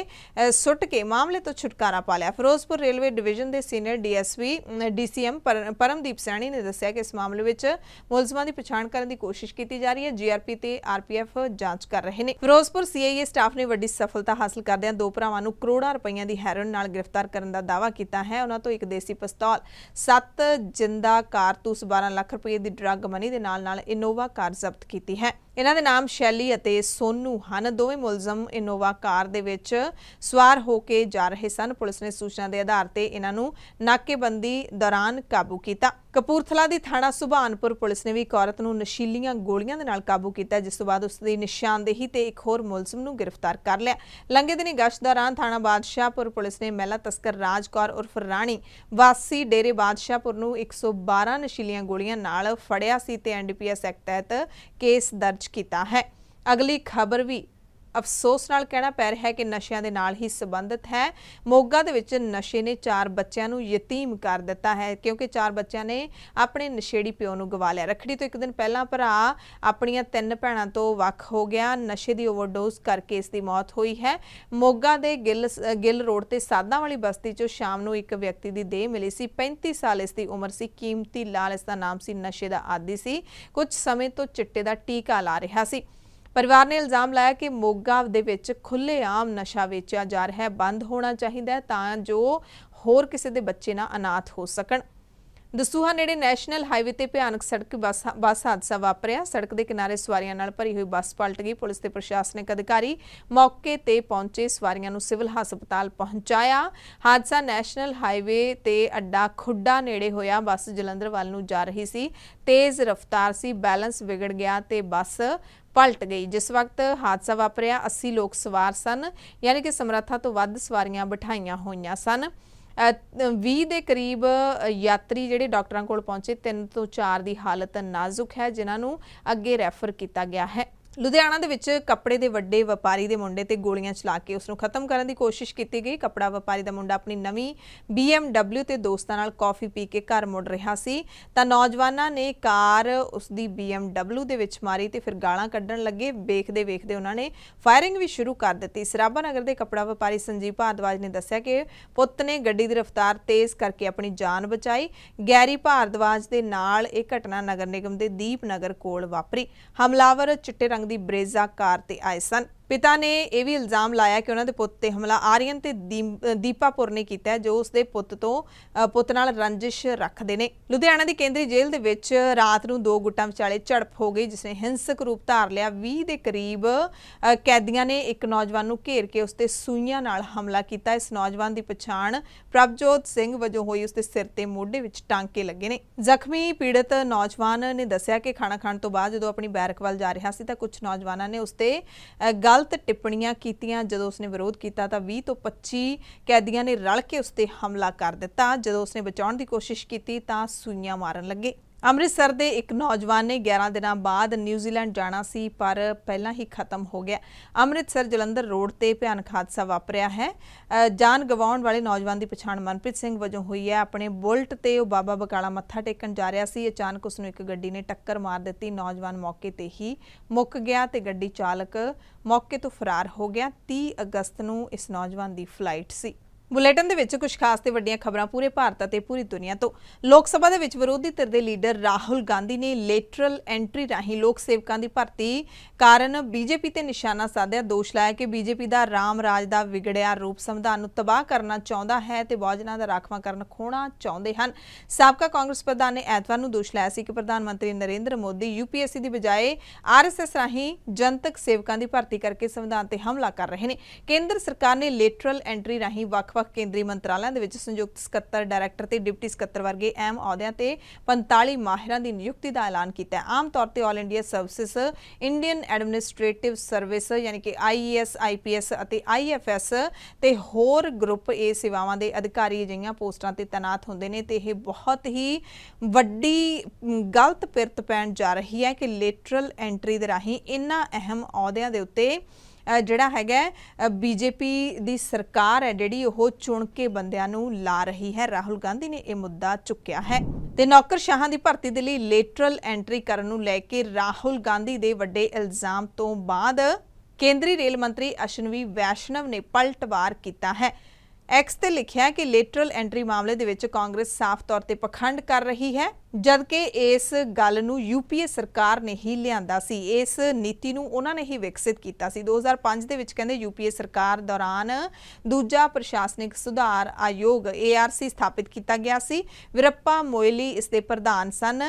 ਸੁੱਟ ਕੇ ਮਾਮਲੇ ਤੋਂ ਛੁਟਕਾਰਾ ਪਾ ਲਿਆ ਫਿਰੋਜ਼ਪੁਰ ਰੇਲਵੇ ਡਿਵੀਜ਼ਨ ਦੇ senior DSP DCM Paramdeep Saini ਨੇ ਦੱਸਿਆ ਕਿ ਇਸ ਮਾਮਲੇ ਵਿੱਚ ਮੁਲਜ਼ਮਾਂ ਦੀ ਪਛਾਣ ਕਰਨ ਦੀ ਕੋਸ਼ਿਸ਼ ਕੀਤੀ ਜਾ ਰਹੀ ਹੈ ਜੀਆਰਪੀ ਤੇ ਆਰਪੀਐਫ ਜਾਂਚ ਕਰ ਰਹੇ ਨੇ ਫਿਰੋਜ਼ਪੁਰ ਸੀਆਈਏ ਸਟਾਫ ਨੇ ਵੱਡੀ ਸਫਲਤਾ ਹਾਸਲ ਕਰਦਿਆਂ ਦੋ ਭਰਾਵਾਂ ਨੂੰ ਕਰੋੜਾਂ ਰੁਪਈਆਂ ਦੀ ਹੈਰੋਇਨ ਨਾਲ ਗ੍ਰਿਫਤਾਰ ਕਰਨ ਦਾ ਦਾਅਵਾ ਕੀਤਾ ਹੈ ਉਹਨਾਂ ਤੋਂ ਇੱਕ ਦੇਸੀ ਪਿਸਤੌਲ ਸੱਤ ਜਿੰਦਾ ਕਾਰ ਕਾਰਤੂਸ 12 ਲੱਖ ਰੁਪਏ ਦੀ ਡਰੱਗ ਮਨੀ ਦੇ ਨਾਲ ਨਾਲ ਇਨੋਵਾ ਕਾਰ ਜ਼ਬਤ ਕੀਤੀ ਹੈ ਇਹਨਾਂ ਦੇ ਨਾਮ ਸ਼ੈਲੀ ਅਤੇ ਸੋਨੂ ਹਨ ਦੋਵੇਂ ਮੁਲਜ਼ਮ ਇਨੋਵਾ ਕਾਰ ਦੇ ਵਿੱਚ ਸਵਾਰ ਹੋ ਕੇ ਜਾ ਰਹੇ ਸਨ ਪੁਲਿਸ ਨੇ ਸੂਚਨਾ ਦੇ ਆਧਾਰ ਤੇ ਇਹਨਾਂ ਨੂੰ ਨਾਕੇਬੰਦੀ ਦੌਰਾਨ ਕਾਬੂ ਕੀਤਾ ਕਪੂਰਥਲਾ ਦੀ ਥਾਣਾ ਸੁਭਾਨਪੁਰ ਪੁਲਿਸ ਨੇ ਵੀ ਇੱਕ ਔਰਤ ਨੂੰ ਨਸ਼ੀਲੀਆਂ ਗੋਲੀਆਂ ਦੇ ਨਾਲ ਕਾਬੂ ਕੀਤਾ ਜਿਸ ਤੋਂ ਬਾਅਦ ਉਸ ਦੀ ਨਿਸ਼ਾਨਦੇਹੀ ਤੇ ਇੱਕ ਹੋਰ ਮੁਲਜ਼ਮ ਨੂੰ ਗ੍ਰਿਫਤਾਰ ਕਰ ਲਿਆ ਲੰਘੇ ਦਿਨੀ ਗਸ਼ਤ ਦੌਰਾਨ ਥਾਣਾ ਬਾਦਸ਼ਾਹਪੁਰ ਪੁਲਿਸ ਨੇ ਮਹਿਲਾ ਤਸਕਰ ਰਾਜਕੌਰ ਉਰਫ ਰਾਣੀ ਵਾਸੀ ਡੇਰੇ ਬਾਦਸ਼ਾਹਪੁਰ ਨੂੰ 112 ਨਸ਼ੀਲੀਆਂ ਗੋਲੀਆਂ ਨਾਲ ਫੜਿਆ ਸੀ ਤੇ ਐਨਡੀਪੀਐਸ ਐਕਟ ਤਹਿਤ ਕੇਸ ਦਰਜ ਕੀਤਾ ਹੈ ਅਗਲੀ ਖਬਰ ਵੀ ਅਫਸੋਸ ਨਾਲ ਕਹਿਣਾ ਪੈ ਰਿਹਾ ਹੈ ਕਿ ਨਸ਼ਿਆਂ ਦੇ ਨਾਲ ਹੀ ਸੰਬੰਧਿਤ ਹੈ ਮੋਗਾ ਦੇ ਵਿੱਚ ਨਸ਼ੇ ਨੇ ਚਾਰ ਬੱਚਿਆਂ ਨੂੰ ਯਤੀਮ ਕਰ ਦਿੱਤਾ ਹੈ ਕਿਉਂਕਿ ਚਾਰ ਬੱਚਿਆਂ ਨੇ ਆਪਣੇ ਨਸ਼ੇੜੀ ਪਿਓ ਨੂੰ ਗਵਾ ਲਿਆ ਰਖੜੀ ਤੋਂ ਇੱਕ ਦਿਨ ਪਹਿਲਾਂ ਭਰਾ ਆਪਣੀਆਂ ਤਿੰਨ ਭੈਣਾਂ ਤੋਂ ਵੱਖ ਹੋ ਗਿਆ ਨਸ਼ੇ ਦੀ ਓਵਰਡੋਜ਼ ਕਰਕੇ ਇਸ ਦੀ ਮੌਤ ਹੋਈ ਹੈ ਮੋਗਾ ਦੇ ਗਿੱਲ ਗਿੱਲ ਰੋਡ ਤੇ ਸਾਦਾ ਵਾਲੀ ਬਸਤੀ 'ਚੋਂ ਸ਼ਾਮ ਨੂੰ ਇੱਕ ਵਿਅਕਤੀ ਦੀ ਦੇਹ ਮਿਲੀ ਸੀ 35 ਸਾਲ ਇਸ ਦੀ ਉਮਰ ਸੀ ਕੀਮਤੀ ਲਾਲ ਇਸ ਦਾ ਨਾਮ ਸੀ ਨਸ਼ੇ ਦਾ ਆਦੀ ਸੀ ਕੁਝ ਸਮੇਂ ਤੋਂ ਚਿੱਟੇ ਦਾ ਟੀਕਾ ਲਾ ਰਿਹਾ ਸੀ ਪਰਿਵਾਰ ਨੇ ਇਲਜ਼ਾਮ ਲਾਇਆ ਕਿ ਮੋਗਾ ਦੇ ਵਿੱਚ ਆਮ ਨਸ਼ਾ ਵੇਚਿਆ ਜਾ ਰਿਹਾ ਹੈ ਬੰਦ ਹੋਣਾ ਚਾਹੀਦਾ ਹੈ ਤਾਂ ਜੋ ਹੋਰ ਕਿਸੇ ਦੇ ਬੱਚੇ ਨਾ ਅਨਾਥ ਹੋ ਸਕਣ ਦਸੂਹਾ ਨੇੜੇ ਨੈਸ਼ਨਲ ਹਾਈਵੇ ਤੇ ਭਿਆਨਕ ਸੜਕ ਬੱਸ ਹਾਦਸਾ ਵਾਪਰਿਆ ਸੜਕ ਦੇ ਕਿਨਾਰੇ ਸਵਾਰੀਆਂ ਨਾਲ ਭਰੀ ਹੋਈ ਬੱਸ ਪਲਟ ਗਈ ਪੁਲਿਸ ਤੇ ਪ੍ਰਸ਼ਾਸਨਿਕ ਅਧਿਕਾਰੀ ਮੌਕੇ ਤੇ ਪਹੁੰਚੇ ਸਵਾਰੀਆਂ ਨੂੰ ਸਿਵਲ ਹਸਪਤਾਲ ਪਹੁੰਚਾਇਆ ਹਾਦਸਾ ਨੈਸ਼ਨਲ ਹਾਈਵੇ ਤੇ ਅੱਡਾ ਖੁੱਡਾ ਨੇੜੇ ਹੋਇਆ ਬੱਸ ਜਲੰਧਰ ਵੱਲ ਨੂੰ ਜਾ ਰਹੀ ਸੀ ਤੇਜ਼ ਰਫ਼ਤਾਰ ਸੀ ਬੈਲੈਂਸ ਵਿਗੜ ਗਿਆ ਤੇ ਬੱਸ ਪਲਟ ਗਈ ਜਿਸ ਵਕਤ ਹਾਦਸਾ ਵਾਪਰਿਆ 80 ਲੋਕ ਸਵਾਰ ਸਨ ਯਾਨੀ ਕਿ ਸਮਰੱਥਾ ਤੋਂ ਵੱਧ ਸਵਾਰੀਆਂ ਬਿਠਾਈਆਂ ਹੋਈਆਂ ਸਨ 20 ਦੇ ਕਰੀਬ ਯਾਤਰੀ ਜਿਹੜੇ ਡਾਕਟਰਾਂ ਕੋਲ ਪਹੁੰਚੇ 3 ਤੋਂ 4 ਦੀ ਹਾਲਤ ਨਾਜ਼ੁਕ ਹੈ ਜਿਨ੍ਹਾਂ ਨੂੰ ਅੱਗੇ ਰੈਫਰ ਕੀਤਾ ਗਿਆ ਹੈ ਲੁਧਿਆਣਾ ਦੇ ਵਿੱਚ ਕੱਪੜੇ ਦੇ ਵੱਡੇ ਵਪਾਰੀ ਦੇ ਮੁੰਡੇ ਤੇ ਗੋਲੀਆਂ ਚਲਾ ਕੇ ਉਸ ਨੂੰ ਖਤਮ ਕਰਨ ਦੀ ਕੋਸ਼ਿਸ਼ ਕੀਤੀ ਗਈ ਕੱਪੜਾ ਵਪਾਰੀ ਦਾ ਮੁੰਡਾ ਆਪਣੀ ਨਵੀਂ BMW ਤੇ ਦੋਸਤਾਂ ਨਾਲ ਕਾਫੀ ਪੀ ਕੇ ਘਰ ਮੁੜ ਰਿਹਾ ਸੀ ਤਾਂ ਨੌਜਵਾਨਾਂ ਨੇ ਕਾਰ ਉਸ ਦੀ BMW ਦੇ ਵਿੱਚ ਮਾਰੀ ਤੇ ਫਿਰ ਗਾਲਾਂ ਕੱਢਣ ਲੱਗੇ ਵੇਖਦੇ ਵੇਖਦੇ ਉਹਨਾਂ ਨੇ ਫਾਇਰਿੰਗ ਵੀ ਸ਼ੁਰੂ ਕਰ ਦਿੱਤੀ ਸਰਾਬਾ ਨਗਰ ਦੇ ਕੱਪੜਾ ਵਪਾਰੀ ਸੰਜੀਵ ਭਾਰਦਵਾਜ ਨੇ ਦੱਸਿਆ ਕਿ ਪੁੱਤ ਨੇ ਗੱਡੀ ਦੀ ਰਫ਼ਤਾਰ ਤੇਜ਼ ਕਰਕੇ ਆਪਣੀ ਜਾਨ ਬਚਾਈ ਗੈਰੀ ਭਾਰਦਵਾਜ ਦੇ ਨਾਲ ਇਹ ਘਟਨਾ ਨਗਰ ਨਿਗਮ ਦੇ ਦੀਪ ਨਗਰ ਕੋਲ ਵਾਪਰੀ ਹਮਲਾਵਰ ਚਿੱਟੇ ਰੰਗ ਦੀ ਬਰੇਜ਼ਾ ਕਾਰ ਤੇ ਆਏ ਸਨ ਪਿਤਾ ਨੇ ਇਹ ਵੀ ਇਲਜ਼ਾਮ ਲਾਇਆ ਕਿ ਉਹਨਾਂ ਦੇ ਪੁੱਤ ਤੇ ਹਮਲਾ ਆਰੀਅਨ ਤੇ ਦੀਪਾਪੁਰ ਨੇ ਕੀਤਾ ਜੋ ਉਸਦੇ ਪੁੱਤ ਤੋਂ ਪੁੱਤ ਨਾਲ ਰੰਜਿਸ਼ ਰੱਖਦੇ ਨੇ ਲੁਧਿਆਣਾ ਦੀ ਕੇਂਦਰੀ ਜੇਲ੍ਹ ਦੇ ਵਿੱਚ ਰਾਤ ਨੂੰ ਦੋ ਗੁੱਟਾਂ ਵਿਚਾਲੇ ਝੜਪ ਹੋ ਗਈ ਜਿਸ ਨੇ ਹਿੰਸਕ ਰੂਪ ਧਾਰ ਲਿਆ 20 ਦੇ ਕਰੀਬ ਕੈਦੀਆਂ ਨੇ ਇੱਕ ਨੌਜਵਾਨ ਨੂੰ ਘੇਰ ਕੇ ਉਸ ਤੇ ਸੂਈਆਂ ਨਾਲ ਹਮਲਾ ਕੀਤਾ ਇਸ ਨੌਜਵਾਨ ਦੀ ਪਛਾਣ ਪ੍ਰਭਜੋਤ ਸਿੰਘ ਵਜੋਂ ਹੋਈ ਉਸ ਦੇ ਸਿਰ ਤੇ ਮੋਢੇ ਵਿੱਚ ਟਾਂਕੇ ਲੱਗੇ ਨੇ ਜ਼ਖਮੀ ਪੀੜਤ ਨੌਜਵਾਨ ਨੇ ਦੱਸਿਆ ਕਿ ਖਾਣਾ ਖਾਣ ਤੋਂ ਬਾਅਦ ਜਦੋਂ ਆਪਣੀ ਬੈਰਕ ਵੱਲ ਜਾ ਰਿਹਾ ਸੀ ਤਾਂ ਕੁਝ ਨੌਜਵਾਨਾਂ ਨੇ ਉਸ ਤੇ ਗਲਤ ਟਿੱਪਣੀਆਂ ਕੀਤੀਆਂ ਜਦੋਂ ਉਸਨੇ ਵਿਰੋਧ ਕੀਤਾ ਤਾਂ 20 ਤੋਂ 25 ਕੈਦੀਆਂ ਨੇ ਰਲ ਕੇ ਉਸ ਤੇ ਹਮਲਾ ਕਰ ਦਿੱਤਾ ਜਦੋਂ ਉਸਨੇ ਬਚਾਉਣ ਦੀ ਕੋਸ਼ਿਸ਼ ਕੀਤੀ ਤਾਂ ਸੂਈਆਂ ਮਾਰਨ ਲੱਗੇ ਅੰਮ੍ਰਿਤਸਰ ਦੇ ਇੱਕ ਨੌਜਵਾਨ ਨੇ 11 ਦਿਨਾਂ ਬਾਅਦ ਨਿਊਜ਼ੀਲੈਂਡ ਜਾਣਾ ਸੀ ਪਰ ਪਹਿਲਾਂ ਹੀ ਖਤਮ ਹੋ ਗਿਆ ਅੰਮ੍ਰਿਤਸਰ ਜਲੰਧਰ ਰੋਡ ਤੇ ਭਿਆਨਕ ਹਾਦਸਾ ਵਾਪਰਿਆ ਹੈ ਜਾਨ ਗਵਾਉਣ ਵਾਲੇ ਨੌਜਵਾਨ ਦੀ ਪਛਾਣ ਮਨਪ੍ਰੀਤ ਸਿੰਘ ਵਜੋਂ ਹੋਈ ਹੈ ਆਪਣੇ ਬੁਲਟ ਤੇ ਉਹ ਬਾਬਾ ਬਕਾਲਾ ਮੱਥਾ ਟੇਕਣ ਜਾ ਰਿਹਾ ਸੀ ਅਚਾਨਕ ਉਸ ਨੂੰ ਇੱਕ ਗੱਡੀ ਨੇ ਟੱਕਰ ਮਾਰ ਦਿੱਤੀ ਨੌਜਵਾਨ ਮੌਕੇ ਤੇ ਹੀ ਮੁੱਕ ਗਿਆ ਤੇ ਗੱਡੀ ਚਾਲਕ ਮੌਕੇ ਤੋਂ ਫਰਾਰ ਹੋ ਗਿਆ 30 ਅਗਸਤ ਨੂੰ ਇਸ ਨੌਜਵਾਨ ਦੀ ਫਲਾਈਟ ਸੀ ਬੁਲੇਟਿਨ ਦੇ ਵਿੱਚ ਕੁਝ ਖਾਸ ਤੇ ਵੱਡੀਆਂ ਖਬਰਾਂ ਪੂਰੇ ਭਾਰਤ ਅਤੇ ਪੂਰੀ ਦੁਨੀਆ ਤੋਂ ਲੋਕ ਸਭਾ ਦੇ ਵਿੱਚ ਵਿਰੋਧੀ ਧਿਰ ਦੇ ਲੀਡਰ ਰਾਹੁਲ ਗਾਂਧੀ ਨੇ ਲੇਟਰਲ ਐਂਟਰੀ ਰਾਹੀਂ ਲੋਕ ਸੇਵਕਾਂ ਦੀ ਭਰਤੀ ਕਾਰਨ ਬੀਜੇਪੀ ਤੇ ਨਿਸ਼ਾਨਾ ਸਾਧਿਆ ਦੋਸ਼ ਲਾਇਆ ਕਿ ਬੀਜੇਪੀ ਦਾ ਰਾਮ ਰਾਜ ਦਾ ਵਿਗੜਿਆ ਰੂਪ ਸੰਵਿਧਾਨ ਨੂੰ ਤਬਾਹ ਕਰਨਾ ਚਾਹੁੰਦਾ ਹੈ ਤੇ ਬੌਜਨਾ ਦਾ ਰਾਖਵਾ ਕਰਨ ਖੋਣਾ ਚਾਹੁੰਦੇ ਹਨ ਸਾਬਕਾ ਕਾਂਗਰਸ ਪ੍ਰਧਾਨ ਨੇ ਐਤਵਾਰ ਨੂੰ ਦੋਸ਼ ਲਾਇਆ ਸੀ ਕਿ ਪ੍ਰਧਾਨ ਮੰਤਰੀ ਨਰਿੰਦਰ ਮੋਦੀ ਯੂਪੀਐਸਸੀ ਦੀ ਬਜਾਏ ਆਰਐਸਐਸ ਰਾਹੀਂ ਜਨਤਕ ਸੇਵਕਾਂ ਦੀ ਭਰਤੀ ਕਰਕੇ ਸੰਵਿਧਾਨ ਤੇ ਹਮਲਾ ਕਰ ਰਹੇ ਨੇ ਕੇਂਦਰ ਸਰਕਾਰ ਨੇ ਲੇਟਰਲ ਐਂਟਰੀ ਰਾਹੀਂ ਵੱਖ ਵੱਖ-ਵੱਖ ਕੇਂਦਰੀ ਮੰਤਰਾਲਿਆਂ ਦੇ ਵਿੱਚ ਸੰਯੁਕਤ ਸਕੱਤਰ ਡਾਇਰੈਕਟਰ ਤੇ ਡਿਪਟੀ ਸਕੱਤਰ ਵਰਗੇ ਅਹਿਮ ਅਹੁਦਿਆਂ ਤੇ 45 ਮਾਹਿਰਾਂ ਦੀ ਨਿਯੁਕਤੀ ਦਾ ਐਲਾਨ ਕੀਤਾ ਹੈ ਆਮ ਤੌਰ ਤੇ all India services Indian administrative service ਯਾਨੀ ਕਿ ਆਈਏਐਸ ਆਈਪੀਐਸ e ਅਤੇ ਆਈਐਫਐਸ ਤੇ ਹੋਰ ਗਰੁੱਪ ਏ ਸੇਵਾਵਾਂ ਦੇ ਅਧਿਕਾਰੀ ਅਜਿਹੀਆਂ ਪੋਸਟਾਂ ਤੇ ਤਾਇਨਾਤ ਹੁੰਦੇ ਨੇ ਤੇ ਇਹ ਬਹੁਤ ਹੀ ਵੱਡੀ ਗਲਤ ਪਿਰਤ ਪੈਣ ਜਾ ਰਹੀ ਹੈ ਕਿ ਲੇਟਰਲ ਐਂਟਰੀ ਦੇ ਰਾਹੀਂ ਇਨ੍ਹਾਂ ਅਹਿਮ ਅਹੁਦਿਆਂ ਦੇ ਉੱਤੇ ਜਿਹੜਾ ਹੈਗਾ ਬੀਜੇਪੀ ਦੀ ਸਰਕਾਰ ਹੈ ਜਿਹੜੀ ਉਹ ਚੁਣ ਕੇ ਬੰਦਿਆਂ ਨੂੰ ਲਾ ਰਹੀ ਹੈ ਰਾਹੁਲ ਗਾਂਧੀ ਨੇ ਇਹ ਮੁੱਦਾ ਚੁੱਕਿਆ ਹੈ ਤੇ ਨੌਕਰਸ਼ਾਹਾਂ ਦੀ ਭਰਤੀ ਦੇ ਲਈ ਲੇਟਰਲ ਐਂਟਰੀ ਕਰਨ ਨੂੰ ਲੈ ਕੇ ਰਾਹੁਲ ਗਾਂਧੀ ਦੇ ਵੱਡੇ ਇਲਜ਼ਾਮ ਤੋਂ ਬਾਅਦ ਕੇਂਦਰੀ ਰੇਲ ਮੰਤਰੀ ਅਸ਼ਨਵੀ ਵੈਸ਼ਨਵ ਨੇ ਪਲਟਵਾਰ ਕੀਤਾ ਹੈ ਐਕਸ ਤੇ ਲਿਖਿਆ ਕਿ ਲੇਟਰਲ ਐਂਟਰੀ ਮਾਮਲੇ ਦੇ ਵਿੱਚ ਕਾਂਗਰਸ ਸਾਫ਼ ਤੌਰ ਤੇ ਪਖੰਡ ਕਰ ਰਹੀ ਹੈ ਜਦਕਿ ਇਸ ਗੱਲ ਨੂੰ ਯੂਪੀਏ ਸਰਕਾਰ ਨੇ ਹੀ ਲਿਆਂਦਾ ਸੀ ਇਸ ਨੀਤੀ ਨੂੰ ਉਹਨਾਂ ਨੇ ਹੀ ਵਿਕਸਿਤ ਕੀਤਾ ਸੀ 2005 ਦੇ ਵਿੱਚ ਕਹਿੰਦੇ ਯੂਪੀਏ ਸਰਕਾਰ ਦੌਰਾਨ ਦੂਜਾ ਪ੍ਰਸ਼ਾਸਨਿਕ ਸੁਧਾਰ ਆਯੋਗ ਏਆਰਸੀ ਸਥਾਪਿਤ ਕੀਤਾ ਗਿਆ ਸੀ ਵਿਰੱਪਾ ਮੋਇਲੀ ਇਸ ਦੇ ਪ੍ਰਧਾਨ ਸਨ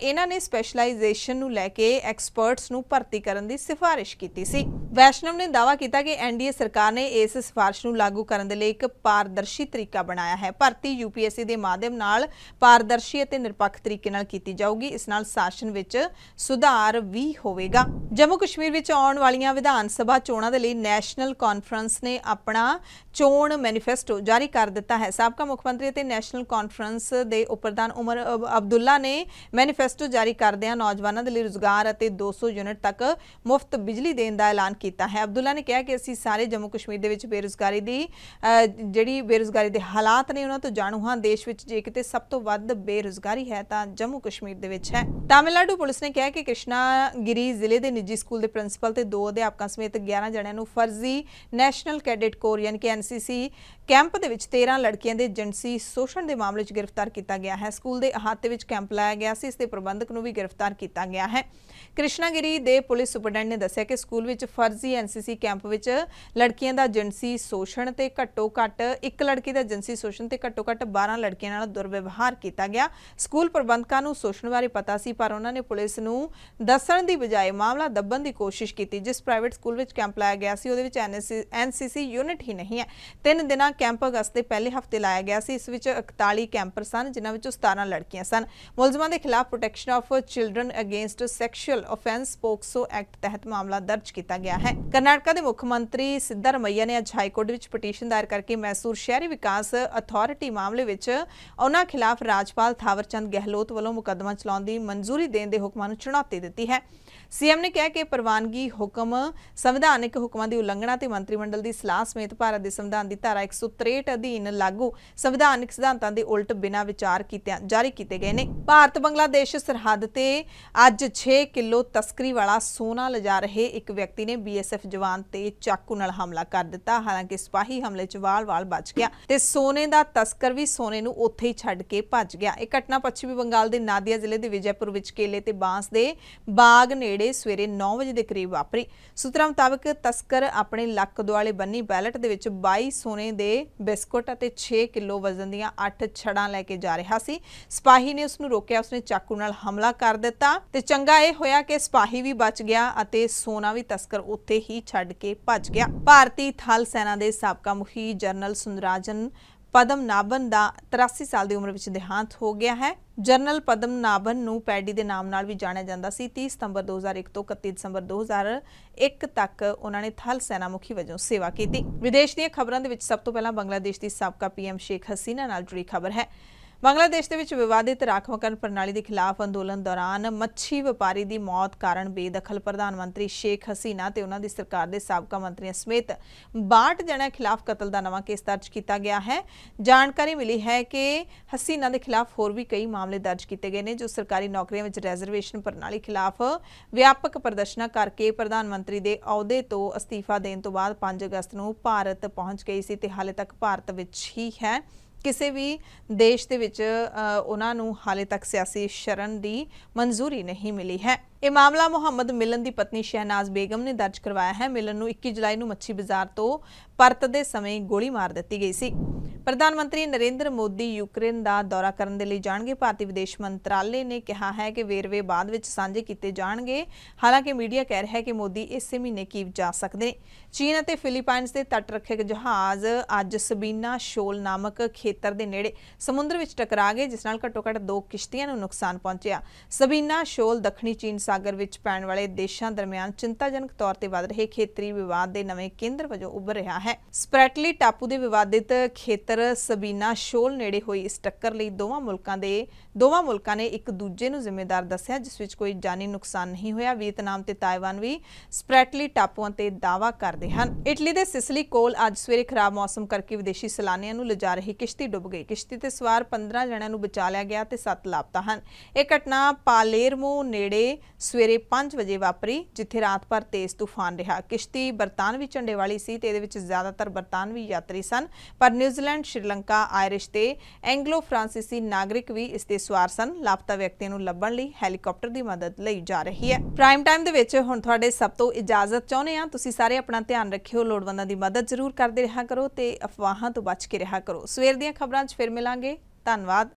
ਇਹਨਾਂ ਨੇ ਸਪੈਸ਼ਲਾਈਜੇਸ਼ਨ ਨੂੰ ਲੈ ਕੇ ਐਕਸਪਰਟਸ ਨੂੰ ਭਰਤੀ ਕਰਨ ਦੀ ਸਿਫਾਰਿਸ਼ ਕੀਤੀ ਸੀ ਵੈਸ਼ਨਵ ਨੇ ਦਾਅਵਾ ਕੀਤਾ ਕਿ ਐਨਡੀਏ ਸਰਕਾਰ ਨੇ ਇਸ ਸਿਫਾਰਿਸ਼ ਨੂੰ ਲਾਗੂ ਕਰਨ ਦੇ ਲਈ ਇੱਕ ਪਾਰਦਰਸ਼ੀ ਤਰੀਕਾ ਬਣਾਇਆ ਹੈ ਭਰਤੀ ਯੂਪੀਐਸਸੀ ਦੇ ਮਾਧਿਅਮ ਨਾਲ ਪਾਰਦਰਸ਼ੀ ਅਤੇ ਨਿਰਪੱਖ ਨਿਰਪੱਖ ਤਰੀਕੇ ਨਾਲ ਕੀਤੀ ਜਾਊਗੀ ਇਸ ਨਾਲ ਸ਼ਾਸਨ ਵਿੱਚ ਸੁਧਾਰ ਵੀ ਹੋਵੇਗਾ ਜੰਮੂ ਕਸ਼ਮੀਰ ਵਿੱਚ ਆਉਣ ਵਾਲੀਆਂ ਵਿਧਾਨ ਸਭਾ ਚੋਣਾਂ ਦੇ ਲਈ ਨੈਸ਼ਨਲ ਕਾਨਫਰੰਸ ਨੇ ਆਪਣਾ ਚੋਣ ਮੈਨੀਫੈਸਟੋ ਜਾਰੀ ਕਰ ਦਿੱਤਾ ਹੈ ਸਾਬਕਾ ਮੁੱਖ ਮੰਤਰੀ ਅਤੇ ਨੈਸ਼ਨਲ ਕਾਨਫਰੰਸ ਦੇ ਉਪਰਧਾਨ ਉਮਰ ਅਬਦੁੱਲਾ ਨੇ ਮੈਨੀਫੈਸਟੋ ਜਾਰੀ ਕਰਦਿਆਂ ਨੌਜਵਾਨਾਂ ਦੇ ਲਈ ਰੋਜ਼ਗਾਰ ਅਤੇ 200 ਯੂਨਿਟ ਤੱਕ ਮੁਫਤ ਬਿਜਲੀ ਦੇਣ ਦਾ ਐਲਾਨ ਕੀਤਾ ਹੈ ਅਬਦੁੱਲਾ ਨੇ ਕਿਹਾ ਕਿ ਅਸੀਂ ਸਾਰੇ ਜੰਮੂ ਕਸ਼ਮੀਰ ਦੇ ਵਿੱਚ ਬੇਰੋਜ਼ਗਾਰੀ ਦੀ ਜਿਹੜੀ ਬੇਰੋਜ਼ਗਾਰੀ ਦੇ ਹਾਲਾਤ ਨੇ ਉਹਨਾਂ ਤੋਂ ਜਾਣੂ ਹਾਂ ਦੇਸ਼ ਵਿੱਚ ਜੇ ਕਿਤੇ ਸਭ ਤੋਂ ਵੱਧ ਬੇਰੋਜ਼ਗਾਰੀ ਹੈ ਹੈ ਤਾਂ ਜੰਮੂ ਕਸ਼ਮੀਰ ਦੇ ਵਿੱਚ ਹੈ ਤਾਮਿਲਨਾਡੂ ਪੁਲਿਸ ਨੇ ਕਿਹਾ ਕਿ ਕ੍ਰਿਸ਼ਨਾਗਿਰੀ ਜ਼ਿਲ੍ਹੇ ਦੇ ਨਿੱਜੀ ਸਕੂਲ ਦੇ ਪ੍ਰਿੰਸੀਪਲ ਤੇ ਦੋ ਅਧਿਆਪਕਾਂ ਸਮੇਤ 11 ਜਣਿਆਂ ਨੂੰ ਫਰਜ਼ੀ ਨੈਸ਼ਨਲ ਕੈਡਿਟ ਕੋਰ ਯਾਨੀ ਕਿ ਐਨਸੀਸੀ ਕੈਂਪ ਦੇ ਵਿੱਚ 13 ਲੜਕੀਆਂ ਦੇ ਜਿੰਸੀ ਸ਼ੋਸ਼ਣ ਦੇ ਮਾਮਲੇ 'ਚ ਗ੍ਰਿਫਤਾਰ ਕੀਤਾ ਗਿਆ ਹੈ ਸਕੂਲ ਦੇ ਅਹਾਤੇ ਵਿੱਚ ਕੈਂਪ ਲਾਇਆ ਗਿਆ ਸੀ ਇਸ ਦੇ ਪ੍ਰਬੰਧਕ ਨੂੰ ਵੀ ਗ੍ਰਿਫਤਾਰ ਕੀਤਾ ਗਿਆ ਹੈ ਕ੍ਰਿਸ਼ਨਾਗਿਰੀ ਦੇ ਪੁਲਿਸ ਸੁਪਰਡੈਂਟ ਨੇ ਦੱਸਿਆ ਕਿ ਸਕੂਲ ਵਿੱਚ ਫਰਜ਼ੀ ਐਨਸੀਸੀ ਕੈਂਪ ਵਿੱਚ ਲੜਕੀਆਂ ਦਾ ਜਿੰਸੀ ਸ਼ੋਸ਼ਣ ਤੇ ਘੱਟੋ ਘੱਟ ਇੱਕ ਲੜਕੀ ਦਾ ਜਿੰਸੀ ਸ਼ੋਸ਼ਣ ਤੇ ਘੱਟੋ ਘੱਟ 12 ਲੜਕੀਆਂ ਨਾਲ ਦੁਰਵਿਵਹਾਰ ਕੀਤਾ ਗਿਆ ਸਕੂਲ ਪ੍ਰਬੰਧਕਾਂ ਨੂੰ ਸ਼ੋਸ਼ਣ ਬਾਰੇ ਪਤਾ ਸੀ ਪਰ ਉਹਨਾਂ ਨੇ ਪੁਲਿਸ ਨੂੰ ਦੱਸਣ ਦੀ ਬਜਾਏ ਮਾਮਲਾ ਦੱਬਣ ਦੀ ਕੋਸ਼ਿਸ਼ ਕੀਤੀ ਜਿਸ ਪ੍ਰਾਈਵੇਟ ਸਕੂਲ ਵਿੱਚ ਕੈਂਪ ਲਾਇਆ ਗਿਆ ਸੀ ਉਹਦੇ ਵਿੱਚ ਐਨਸੀਸੀ ਯੂਨਿਟ ਹੀ ਨਹੀਂ ਹੈ ਤਿੰਨ ਦਿਨਾਂ ਕੈਂਪ ਅਗਸਤ ਦੇ ਪਹਿਲੇ ਹਫਤੇ ਲਾਇਆ ਗਿਆ ਸੀ ਇਸ ਵਿੱਚ 41 ਕੈਂਪਰ ਸਨ ਜਿਨ੍ਹਾਂ ਵਿੱਚੋਂ 17 ਲੜਕੀਆਂ ਸਨ ਮੁਲਜ਼ਮਾਂ ਦੇ ਖਿਲਾਫ protection of children against sexual offence POCSO act ਤਹਿਤ ਮਾਮਲਾ ਦਰਜ ਕੀਤਾ ਗਿਆ ਹੈ ਕਰਨਾਟਕਾ ਦੇ ਮੁੱਖ ਮੰਤਰੀ ਸਿੱਧਰਮਈਆ ਨੇ ਅੱਜ ਹਾਈ ਕੋਰਟ ਵਿੱਚ ਪਟੀਸ਼ਨ ਦਾਇਰ ਕਰਕੇ ਮੈਸੂਰ ਸ਼ਹਿਰੀ ਵਿਕਾਸ ਅਥਾਰਟੀ ਮਾਮਲੇ ਵਿੱਚ ਉਹਨਾਂ ਖਿਲਾਫ ਰਾਜਪਾਲ ਥਾਵਰਚੰਦ ਗਹਿਲੋਤ ਵੱਲੋਂ ਮੁਕੱਦਮਾ ਚਲਾਉਣ ਦੀ ਮਨਜ਼ੂਰੀ ਦੇਣ ਦੇ ਹੁਕਮਾਂ ਨੂੰ ਚੁਣੌਤੀ ਦਿੱਤੀ ਹੈ ਸੀਐਮ ਨੇ ਕਿਹਾ ਕਿ ਪ੍ਰਵਾਨਗੀ ਹੁਕਮ ਸੰਵਿਧਾਨਿਕ ਹੁਕਮਾਂ ਦੀ ਉਲੰਘਣਾ ਤੇ ਮੰਤਰੀ ਮੰਡਲ ਦੀ ਸਲਾਹ ਸਮੇਤ ਭਾਰਤ ਦੇ ਸੰਵਿਧਾਨ ਦੀ ਧਾਰਾ 163 ਅਧੀਨ ਲਾਗੂ ਸੰਵਿਧਾਨਿਕ ਸਿਧਾਂਤਾਂ ਦੇ ਉਲਟ ਬਿਨਾਂ ਵਿਚਾਰ ਕੀਤੇ ਜਾਰੀ ਕੀਤੇ ਗਏ ਨੇ ਭਾਰਤ ਬੰਗਲਾਦੇਸ਼ ਸਰਹੱਦ ਤੇ ਅੱਜ 6 ਕਿਲੋ ਤਸਕਰੀ ਵਾਲਾ ਸੋਨਾ ਲਿਜਾ ਰਹੇ ਇੱਕ ਵਿਅਕਤੀ ਨੇ ਬੀਐਸਐਫ ਜਵਾਨ ਤੇ ਚਾਕੂ ਨਾਲ ਹਮਲਾ ਕਰ ਦਿੱਤਾ ਹਾਲਾਂਕਿ ਸਿਪਾਹੀ ਹਮਲੇ 'ਚ ਵਾਲ-ਵਾਲ ਬਚ ਗਿਆ ਤੇ ਸੋਨੇ ਦਾ ਤਸਕਰ ਵੀ ਸੋਨੇ ਨੂੰ ਉੱਥੇ ਹੀ ਛੱਡ ਕੇ ਭੱਜ ਗਿਆ ਇਹ ਘਟਨਾ ਪੱਛਮੀ ਬੰਗਾਲ ਦੇ ਨਾਦੀਆ ਜ਼ਿਲ੍ਹੇ ਦੇ ਵਿਜੈਪੁਰ ਵਿੱਚ ਕੇਲੇ ਤੇ ਬਾਂਸ ਦੇ ਬਾਗ ਨੇ ਨੇੜੇ ਸਵੇਰੇ 9 ਵਜੇ ਦੇ ਕਰੀਬ ਵਾਪਰੀ ਸੂਤਰਾਂ ਮੁਤਾਬਕ ਤਸਕਰ ਆਪਣੇ ਲੱਕ ਦੁਆਲੇ ਬੰਨੀ ਬੈਲਟ ਦੇ ਵਿੱਚ 22 ਸੋਨੇ ਦੇ ਬਿਸਕੁਟ ਅਤੇ 6 ਕਿਲੋ ਵਜ਼ਨ ਦੀਆਂ 8 ਛੜਾਂ ਲੈ ਕੇ ਜਾ ਰਿਹਾ ਸੀ ਸਿਪਾਹੀ ਨੇ ਉਸ ਨੂੰ ਰੋਕਿਆ ਉਸ ਨੇ ਚਾਕੂ ਨਾਲ ਹਮਲਾ ਕਰ ਦਿੱਤਾ ਤੇ ਚੰਗਾ ਇਹ ਹੋਇਆ ਕਿ ਸਿਪਾਹੀ ਵੀ ਬਚ ਗਿਆ ਅਤੇ ਸੋਨਾ ਵੀ ਤਸਕਰ ਉੱਥੇ ਹੀ ਛੱਡ ਕੇ ਭੱਜ ਗਿਆ ਭਾਰਤੀ ਥਲ ਸੈਨਾ ਦੇ ਸਾਬਕਾ ਮੁਖੀ ਜਨਰਲ ਸੁੰਦਰਾਜਨ ਪਦਮ ਨਾਬਨ ਦਾ 83 ਸਾਲ ਦੀ ਉਮਰ ਵਿੱਚ ਦੇਹਾਂਤ ਹੋ ਗਿਆ ਹੈ ਜਨਰਲ ਪਦਮ ਨਾਬਨ ਨੂੰ ਪੈਡੀ ਦੇ ਨਾਮ ਨਾਲ ਵੀ ਜਾਣਿਆ ਜਾਂਦਾ ਸੀ 30 ਸਤੰਬਰ 2001 ਤੋਂ 31 ਦਸੰਬਰ 2001 ਤੱਕ ਉਹਨਾਂ ਨੇ ਥਲ ਸੈਨਾ ਮੁਖੀ ਵਜੋਂ ਸੇਵਾ ਕੀਤੀ ਵਿਦੇਸ਼ ਦੀਆਂ ਖਬਰਾਂ ਦੇ ਵਿੱਚ ਸਭ ਤੋਂ ਪਹਿਲਾਂ ਬੰਗਲਾਦੇਸ਼ ਦੀ ਸਾਬਕਾ ਪੀਐਮ ਸ਼ੇਖ ਹਸੀਨਾ ਨਾਲ ਜੁੜੀ ਖਬਰ ਹੈ ਬੰਗਲਾਦੇਸ਼ ਦੇ ਵਿੱਚ ਵਿਵਾਦਿਤ ਰਾਖਵਕਰਨ ਪ੍ਰਣਾਲੀ ਦੇ ਖਿਲਾਫ ਅੰਦੋਲਨ ਦੌਰਾਨ ਮੱਛੀ ਵਪਾਰੀ ਦੀ ਮੌਤ ਕਾਰਨ ਬੇਦਖਲ ਪ੍ਰਧਾਨ ਮੰਤਰੀ ਸ਼ੇਖ ਹਸੀਨਾ ਤੇ ਉਹਨਾਂ ਦੀ ਸਰਕਾਰ ਦੇ ਸਾਬਕਾ ਮੰਤਰੀਆਂ ਸਮੇਤ 62 ਜਣਿਆਂ ਖਿਲਾਫ ਕਤਲ ਦਾ ਨਵਾਂ ਕੇਸ ਦਰਜ ਕੀਤਾ ਗਿਆ ਹੈ ਜਾਣਕਾਰੀ ਮਿਲੀ ਹੈ ਕਿ ਹਸੀਨਾ ਦੇ ਖਿਲਾਫ ਹੋਰ ਵੀ ਕਈ ਮਾਮਲੇ ਦਰਜ ਕੀਤੇ ਗਏ ਨੇ ਜੋ ਸਰਕਾਰੀ ਨੌਕਰੀਆਂ ਵਿੱਚ ਰੈਜ਼ਰਵੇਸ਼ਨ ਪ੍ਰਣਾਲੀ ਖਿਲਾਫ ਵਿਆਪਕ ਪ੍ਰਦਰਸ਼ਨਾਂ ਕਰਕੇ ਪ੍ਰਧਾਨ ਮੰਤਰੀ ਦੇ ਅਹੁਦੇ ਤੋਂ ਅਸਤੀਫਾ ਦੇਣ ਤੋਂ ਬਾਅਦ 5 ਅਗਸਤ ਨੂੰ ਭਾਰਤ ਪਹੁੰਚ ਗਈ ਸੀ ਤੇ ਹਾਲੇ ਤੱਕ ਭਾਰਤ ਵਿੱਚ ਹੀ ਹੈ ਕਿਸੇ ਵੀ ਦੇਸ਼ ਦੇ ਵਿੱਚ ਉਹਨਾਂ ਨੂੰ ਹਾਲੇ ਤੱਕ ਸਿਆਸੀ ਸ਼ਰਨ ਦੀ ਮਨਜ਼ੂਰੀ ਨਹੀਂ ਮਿਲੀ ਹੈ ਇਹ ਮਾਮਲਾ ਮੁਹੰਮਦ ਮਿਲਨ ਦੀ ਪਤਨੀ ਸ਼ਹਿਨਾਜ਼ ਬੇਗਮ ਨੇ ਦਰਜ ਕਰਵਾਇਆ ਹੈ ਮਿਲਨ ਨੂੰ 21 ਜੁਲਾਈ ਨੂੰ ਮੱਛੀ ਬਾਜ਼ਾਰ ਤੋਂ ਪਰਤ ਦੇ ਸਮੇਂ ਗੋਲੀ ਮਾਰ ਦਿੱਤੀ ਗਈ ਸੀ ਪ੍ਰਧਾਨ ਮੰਤਰੀ ਨਰਿੰਦਰ ਮੋਦੀ ਯੂਕਰੇਨ ਦਾ ਦੌਰਾ ਕਰਨ ਦੇ ਲਈ ਜਾਣਗੇ ਭਾਰਤੀ ਵਿਦੇਸ਼ ਮੰਤਰਾਲੇ ਨੇ ਕਿਹਾ ਹੈ ਕਿ ਵੇਰਵੇ ਬਾਅਦ ਵਿੱਚ ਸਾਂਝੇ ਕੀਤੇ ਜਾਣਗੇ ਹਾਲਾਂਕਿ ਮੀਡੀਆ ਕਹਿ ਰਿਹਾ ਹੈ ਕਿ ਮੋਦੀ ਇਸੇ ਮਹੀਨੇ ਕੀਵ ਜਾ ਸਕਦੇ ਨੇ ਚੀਨ ਅਤੇ ਫਿਲੀਪਾਈਨਸ ਦੇ ਤੱਟ ਰੱਖੇ ਜਹਾਜ਼ ਅੱਜ ਸਬੀਨਾ ਸ਼ੋਲ ਨਾਮਕ ਖੇਤਰ ਦੇ ਨੇੜੇ ਸਮੁੰਦਰ ਵਿੱਚ ਟਕਰਾ ਗਏ ਜਿਸ ਨਾਲ ਘੱਟੋ-ਘੱਟ ਦੋ ਕਿਸ਼ਤੀਆਂ ਨੂੰ ਨੁਕਸਾਨ ਪਹੁੰਚਿਆ ਸਬੀਨਾ ਸ਼ੋਲ ਦੱਖਣੀ ਚੀਨ ਸਾਗਰ ਵਿੱਚ ਪੈਣ ਵਾਲੇ ਦੇਸ਼ਾਂ ਦਰਮਿਆਨ ਚਿੰਤਾਜਨਕ ਤੌਰ ਤੇ ਵੱਧ ਰਹੇ ਖੇਤਰੀ ਵਿਵਾਦ ਦੇ ਨਵੇਂ ਕੇਂਦਰ ਵਜੋਂ ਉੱਭਰ ਰਿਹਾ ਹੈ ਸਪ੍ਰੈਟਲੀ ਟਾਪੂ ਦੇ ਵਿਵਾਦਿਤ ਖੇਤਰ ਸਬੀਨਾ ਸ਼ੋਲ ਨੇੜੇ ਹੋਈ ਇਸ ਟੱਕਰ ਲਈ ਦੋਵਾਂ ਮੁਲਕਾਂ ਦੇ ਦੋਵਾਂ ਮੁਲਕਾਂ ਨੇ ਇੱਕ ਦੂਜੇ ਨੂੰ ਜ਼ਿੰਮੇਵਾਰ ਦੱਸਿਆ ਜਿਸ ਵਿੱਚ ਕੋਈ ਜਾਨੀ ਨੁਕਸਾਨ ਨਹੀਂ ਹੋਇਆ ਵੀਅਤਨਾਮ ਤੇ ਤਾਇਵਾਨ ਵੀ ਸਪ੍ਰੈਟਲੀ ਟਾਪੂਆਂ ਤੇ ਦਾਵਾ ਕਰਦੇ ਹਨ ਇਟਲੀ ਦੇ ਸਿਸਲੀ ਕੋਲ ਅੱਜ ਸਵੇਰੇ ਖਰਾਬ ਮੌਸਮ ਕਰਕੇ ਵਿਦੇਸ਼ੀ ਸਲਾਨੀਆਂ ਨੂੰ ਲਿਜਾ ਰਹੀ ਕਿਸ਼ਤੀ ਡੁੱਬ ਗਈ ਕਿਸ਼ਤੀ ਤੇ ਸਵਾਰ 15 ਜਣਿਆਂ ਨੂੰ ਬਚਾ ਲਿਆ ਗਿਆ ਤੇ 7 ਲਾਪਤਾ ਹਨ ਇਹ ਘਟਨਾ ਪਾਲੇਰਮੋ ਨੇੜੇ ਸਵੇਰੇ 5 ਵਜੇ ਵਾਪਰੀ ਜਿੱਥੇ ਰਾਤ ਭਰ ਤੇਜ਼ ਤੂਫਾਨ ਰਿਹਾ ਕਿਸ਼ਤੀ ਬਰਤਾਨਵੀ ਝੰਡੇ ਵਾਲੀ ਸੀ ਤੇ ਇਹਦੇ ਵਿੱਚ ਜ਼ਿਆਦਾਤਰ ਬਰਤਾਨਵੀ ਯਾਤਰੀ ਸਨ ਪਰ ਨਿਊਜ਼ੀਲੈਂਡ ਸ਼੍ਰੀਲੰਕਾ ਆਇਰਿਸ਼ ਤੇ ਐਂਗਲੋ ਫ੍ਰਾਂਸੀਸੀ ਨਾਗਰਿਕ ਵੀ ਇਸ ਤੇ ਸਵਾਰ ਸਨ ਲਾਪਤਾ ਵਿਅਕਤੀ ਨੂੰ ਲੱਭਣ ਲਈ ਹੈਲੀਕਾਪਟਰ ਦੀ ਮਦਦ ਲਈ ਜਾ ਰਹੀ ਹੈ ਪ੍ਰਾਈਮ ਟਾਈਮ ਦੇ ਵਿੱਚ ਹੁਣ ਤੁਹਾਡੇ ਸਭ ਤੋਂ ਇਜਾਜ਼ਤ ਚਾਹੁੰਦੇ ਆ ਤੁਸੀਂ ਸਾਰੇ ਆਪਣਾ ਧਿਆਨ ਰੱਖਿਓ ਲੋੜਵੰਦਾਂ ਦੀ ਮਦਦ ਜ਼ਰੂਰ ਕਰਦੇ ਰਿਹਾ ਕਰੋ ਤੇ ਅਫਵਾਹਾਂ ਤੋਂ ਬਚ ਕੇ ਰਿਹਾ ਕਰੋ ਸਵੇਰ ਦੀਆਂ ਖਬਰਾਂ 'ਚ ਫਿਰ ਮਿਲਾਂਗੇ ਧੰਨਵਾਦ